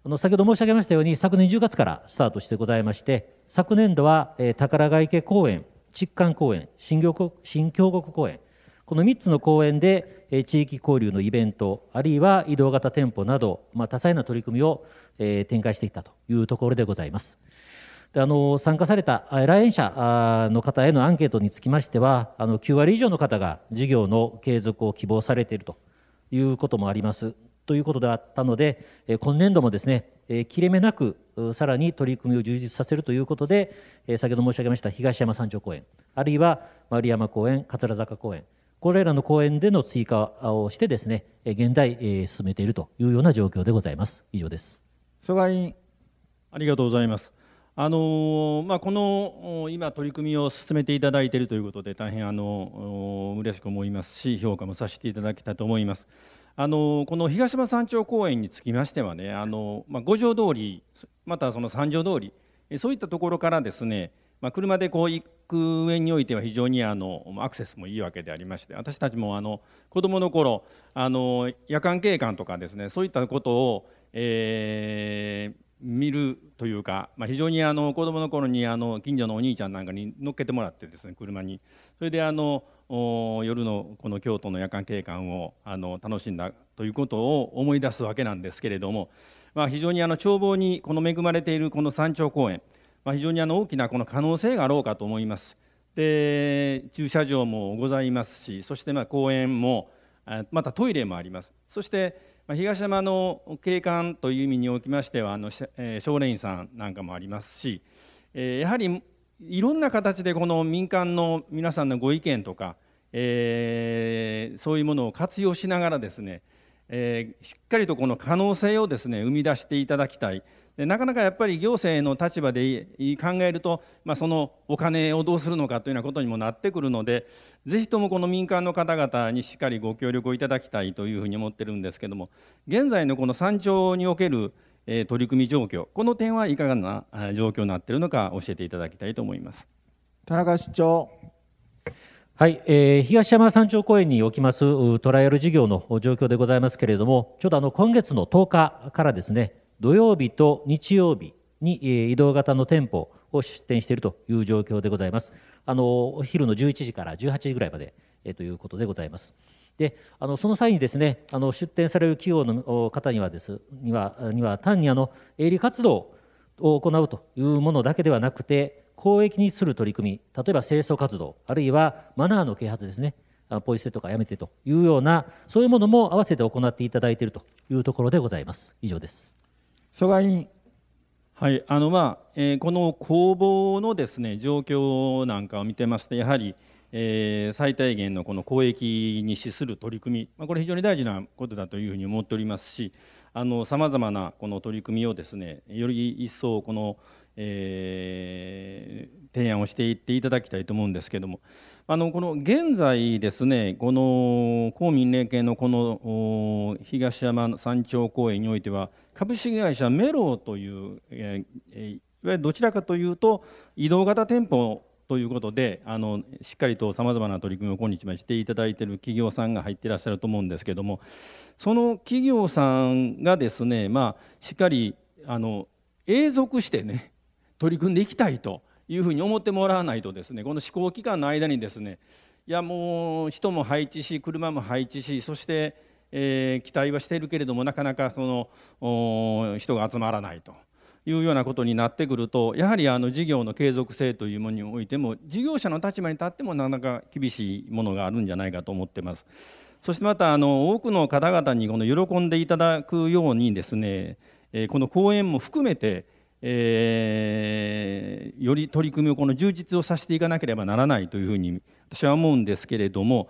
あの先ほど申し上げましたように昨年10月からスタートしてございまして昨年度は、えー、宝ヶ池公園築館公園新京国新京国公園この3つの公園で、えー、地域交流のイベントあるいは移動型店舗など、まあ、多彩な取り組みを、えー、展開してきたというところでございます。であの参加された来園者の方へのアンケートにつきましてはあの9割以上の方が事業の継続を希望されているということもありますということであったので今年度もですね切れ目なくさらに取り組みを充実させるということで先ほど申し上げました東山山頂公園あるいは丸山公園桂坂公園これらの公園での追加をしてですね現在進めているというような状況でございます以上です委員ありがとうございますあのまあ、この今、取り組みを進めていただいているということで、大変あの嬉しく思いますし、評価もさせていただきたいと思います。あのこの東山山頂公園につきましてはね、あのまあ、五条通り、またその三条通り、そういったところからですね、まあ、車でこう行く上においては非常にあのアクセスもいいわけでありまして私たちもあの子どもの頃あの夜間警官とかですねそういったことを、えー、見るというか、まあ、非常にあの子供の頃にあの近所のお兄ちゃんなんかに乗っけてもらってですね車にそれであの夜のこの京都の夜間景観をあの楽しんだということを思い出すわけなんですけれども、まあ、非常にあの眺望にこの恵まれているこの山頂公園、まあ、非常にあの大きなこの可能性があろうかと思います。で駐車場もございますしそしてまあ公園もまたトイレもあります。そしてまあ、東山の景観という意味におきましてはあの、えー、少年院さんなんかもありますし、えー、やはりいろんな形でこの民間の皆さんのご意見とか、えー、そういうものを活用しながらですね、えー、しっかりとこの可能性をですね生み出していただきたい。でなかなかやっぱり行政の立場で考えると、まあ、そのお金をどうするのかというようなことにもなってくるのでぜひともこの民間の方々にしっかりご協力をいただきたいというふうに思ってるんですけども現在のこの山頂における取り組み状況この点はいかがな状況になっているのか教えていただきたいと思います。田中市長はい、えー、東山山頂公園におきますトライアル事業の状況でございますけれども、ちょうどあの今月の10日からですね、土曜日と日曜日に移動型の店舗を出店しているという状況でございます。あのお昼の11時から18時ぐらいまで、えということでございます。であのその際にですねあの出店される企業の方にはですにはには単にあの営利活動を行うというものだけではなくて公益にする取り組み例えば清掃活動あるいはマナーの啓発ですねポイ捨てとかやめてというようなそういうものも合わせて行っていただいているというところでございます以上です。蘇我委員。はいあのまあえー、この工房のです、ね、状況なんかを見てますとやはり、えー、最低限のこの公益に資する取り組み、まあ、これ非常に大事なことだというふうに思っておりますしさまざまなこの取り組みをですねより一層この、えー、提案をしていっていただきたいと思うんですけれどもあのこの現在ですねこの公民連携のこの東山山頂公園においては株式会社メローという、えー、いわゆるどちらかというと移動型店舗ということであのしっかりとさまざまな取り組みを今日までしていただいている企業さんが入っていらっしゃると思うんですけどもその企業さんがですね、まあ、しっかりあの永続してね取り組んでいきたいというふうに思ってもらわないとですねこの試行期間の間にですねいやもう人も配置し車も配置しそしてえー、期待はしているけれどもなかなかその人が集まらないというようなことになってくるとやはりあの事業の継続性というものにおいても事業者の立場に立ってもなかなか厳しいものがあるんじゃないかと思ってます。そしてまたあの多くの方々にこの喜んでいただくようにですね、えー、この講演も含めて、えー、より取り組みをこの充実をさせていかなければならないというふうに私は思うんですけれども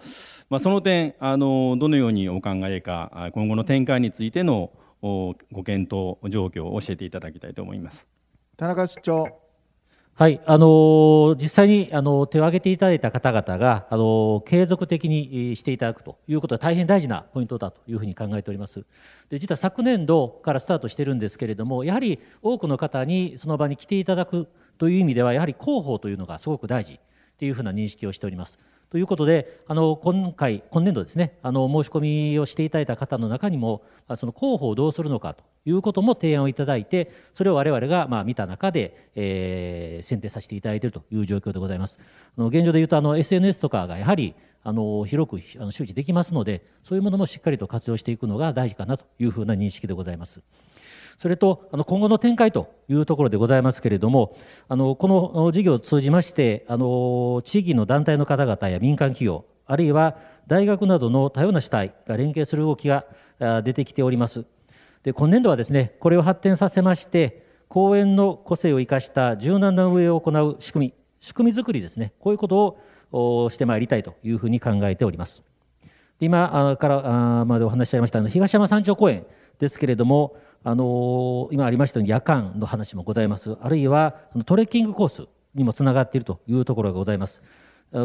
まあ、その点あのどのようにお考えか今後の展開についてのご検討状況を教えていただきたいと思います田中市長はい、あの実際にあの手を挙げていただいた方々があの継続的にしていただくということは大変大事なポイントだというふうに考えております。で実は昨年度からスタートしてるんですけれどもやはり多くの方にその場に来ていただくという意味ではやはり広報というのがすごく大事というふうな認識をしております。ということで、あの今回、今年度ですね、あの申し込みをしていただいた方の中にも、その候補をどうするのかということも提案をいただいて、それを我々がま見た中で、えー、選定させていただいているという状況でございます。あの現状でいうとあの SNS とかがやはりあの広くあの周知できますので、そういうものもしっかりと活用していくのが大事かなというふうな認識でございます。それとあの今後の展開というところでございますけれども、あのこの事業を通じまして、あの地域の団体の方々や民間企業、あるいは大学などの多様な主体が連携する動きが出てきております。で今年度はですね、これを発展させまして、公園の個性を生かした柔軟な運営を行う仕組み、仕組みづくりですね、こういうことをしてまいりたいというふうに考えております。今からまでお話しちゃいました東山山頂公園ですけれども、あの今ありましたように夜間の話もございますあるいはトレッキングコースにもつながっているというところがございます。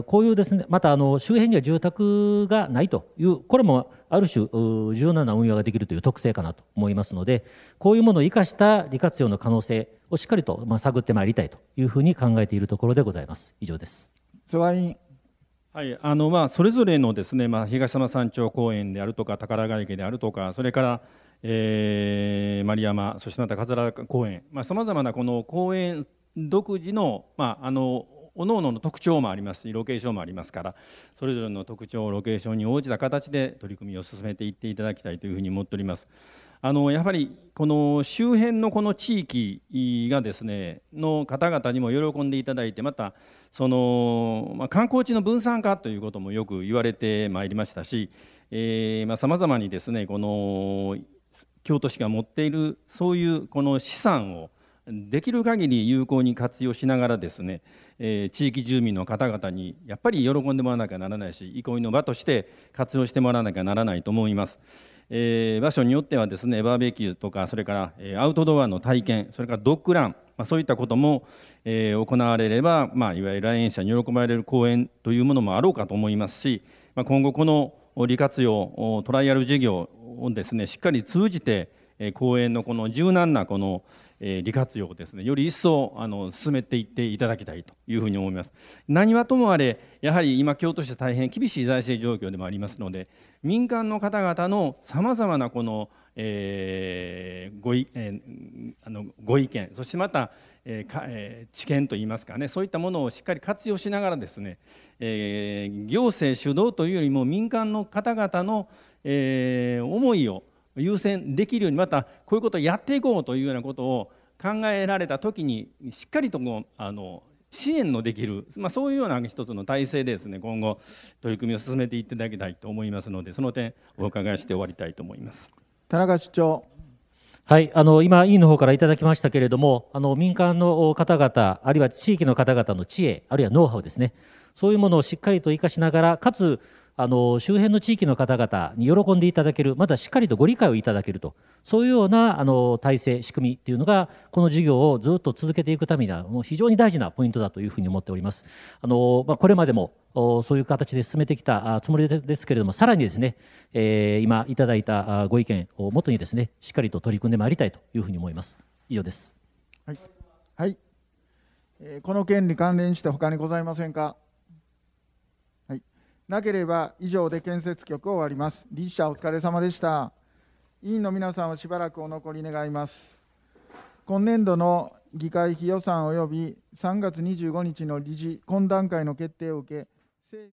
こういうですねまたあの周辺には住宅がないというこれもある種柔軟な運用ができるという特性かなと思いますのでこういうものを生かした利活用の可能性をしっかりとま探ってまいりたいというふうに考えているところでございます以上です。はいあのまあ、それぞれのですねまあ、東山山頂公園であるとか宝ヶ池であるとかそれからえー、丸山そしてまた桂川公園さまざ、まなこの公園独自の,、まあ、あの各々の特徴もありますしロケーションもありますからそれぞれの特徴ロケーションに応じた形で取り組みを進めていっていただきたいというふうに思っております。あのやはりこの周辺のこの地域がですねの方々にも喜んでいただいてまたその、まあ、観光地の分散化ということもよく言われてまいりましたしさまざまにですねこの京都市が持っているそういうこの資産をできる限り有効に活用しながらですね、えー、地域住民の方々にやっぱり喜んでもらわなきゃならないし憩いの場として活用してもらわなきゃならないと思います。えー、場所によってはですねバーベキューとかそれから、えアウトドアの体験それからドッグラン、まあ、そういったことも、えー、行われれば、まあ、いわゆる来園者に喜ばれる公園というものもあろうかと思いますし、まあ、今後この利活用トライアル事業をですねしっかり通じて公園のこの柔軟なこの利活用をですねより一層あの進めていっていただきたいというふうに思います。何はともあれやはり今京都市大変厳しい財政状況でもありますので民間の方々のさまざまなこの、えーごいえー、あのご意見そしてまた、えーかえー、知見といいますかねそういったものをしっかり活用しながらですね、えー、行政主導というよりも民間の方々の、えー、思いを優先できるようにまたこういうことをやっていこうというようなことを考えられた時にしっかりとこうあの支援のできる、まあ、そういうような一つの体制でですね今後取り組みを進めていっていただきたいと思いますのでその点お伺いして終わりたいと思います。田中市長はい、あの今、委員の方からいただきましたけれども、あの民間の方々、あるいは地域の方々の知恵、あるいはノウハウですね、そういうものをしっかりと生かしながら、かつあの周辺の地域の方々に喜んでいただけるまたしっかりとご理解をいただけるとそういうようなあの体制仕組みというのがこの事業をずっと続けていくためにはもう非常に大事なポイントだというふうに思っております。あのまあ、これまでもそういう形で進めてきたつもりですけれども、さらにですね、えー、今いただいたご意見をもとにですね、しっかりと取り組んでまいりたいというふうに思います。以上です。はい。はい、えこの件に関連して他にございませんか。なければ以上で建設局を終わります。理事者お疲れ様でした。委員の皆さんはしばらくお残り願います。今年度の議会費予算及び3月25日の理事懇談会の決定を受け、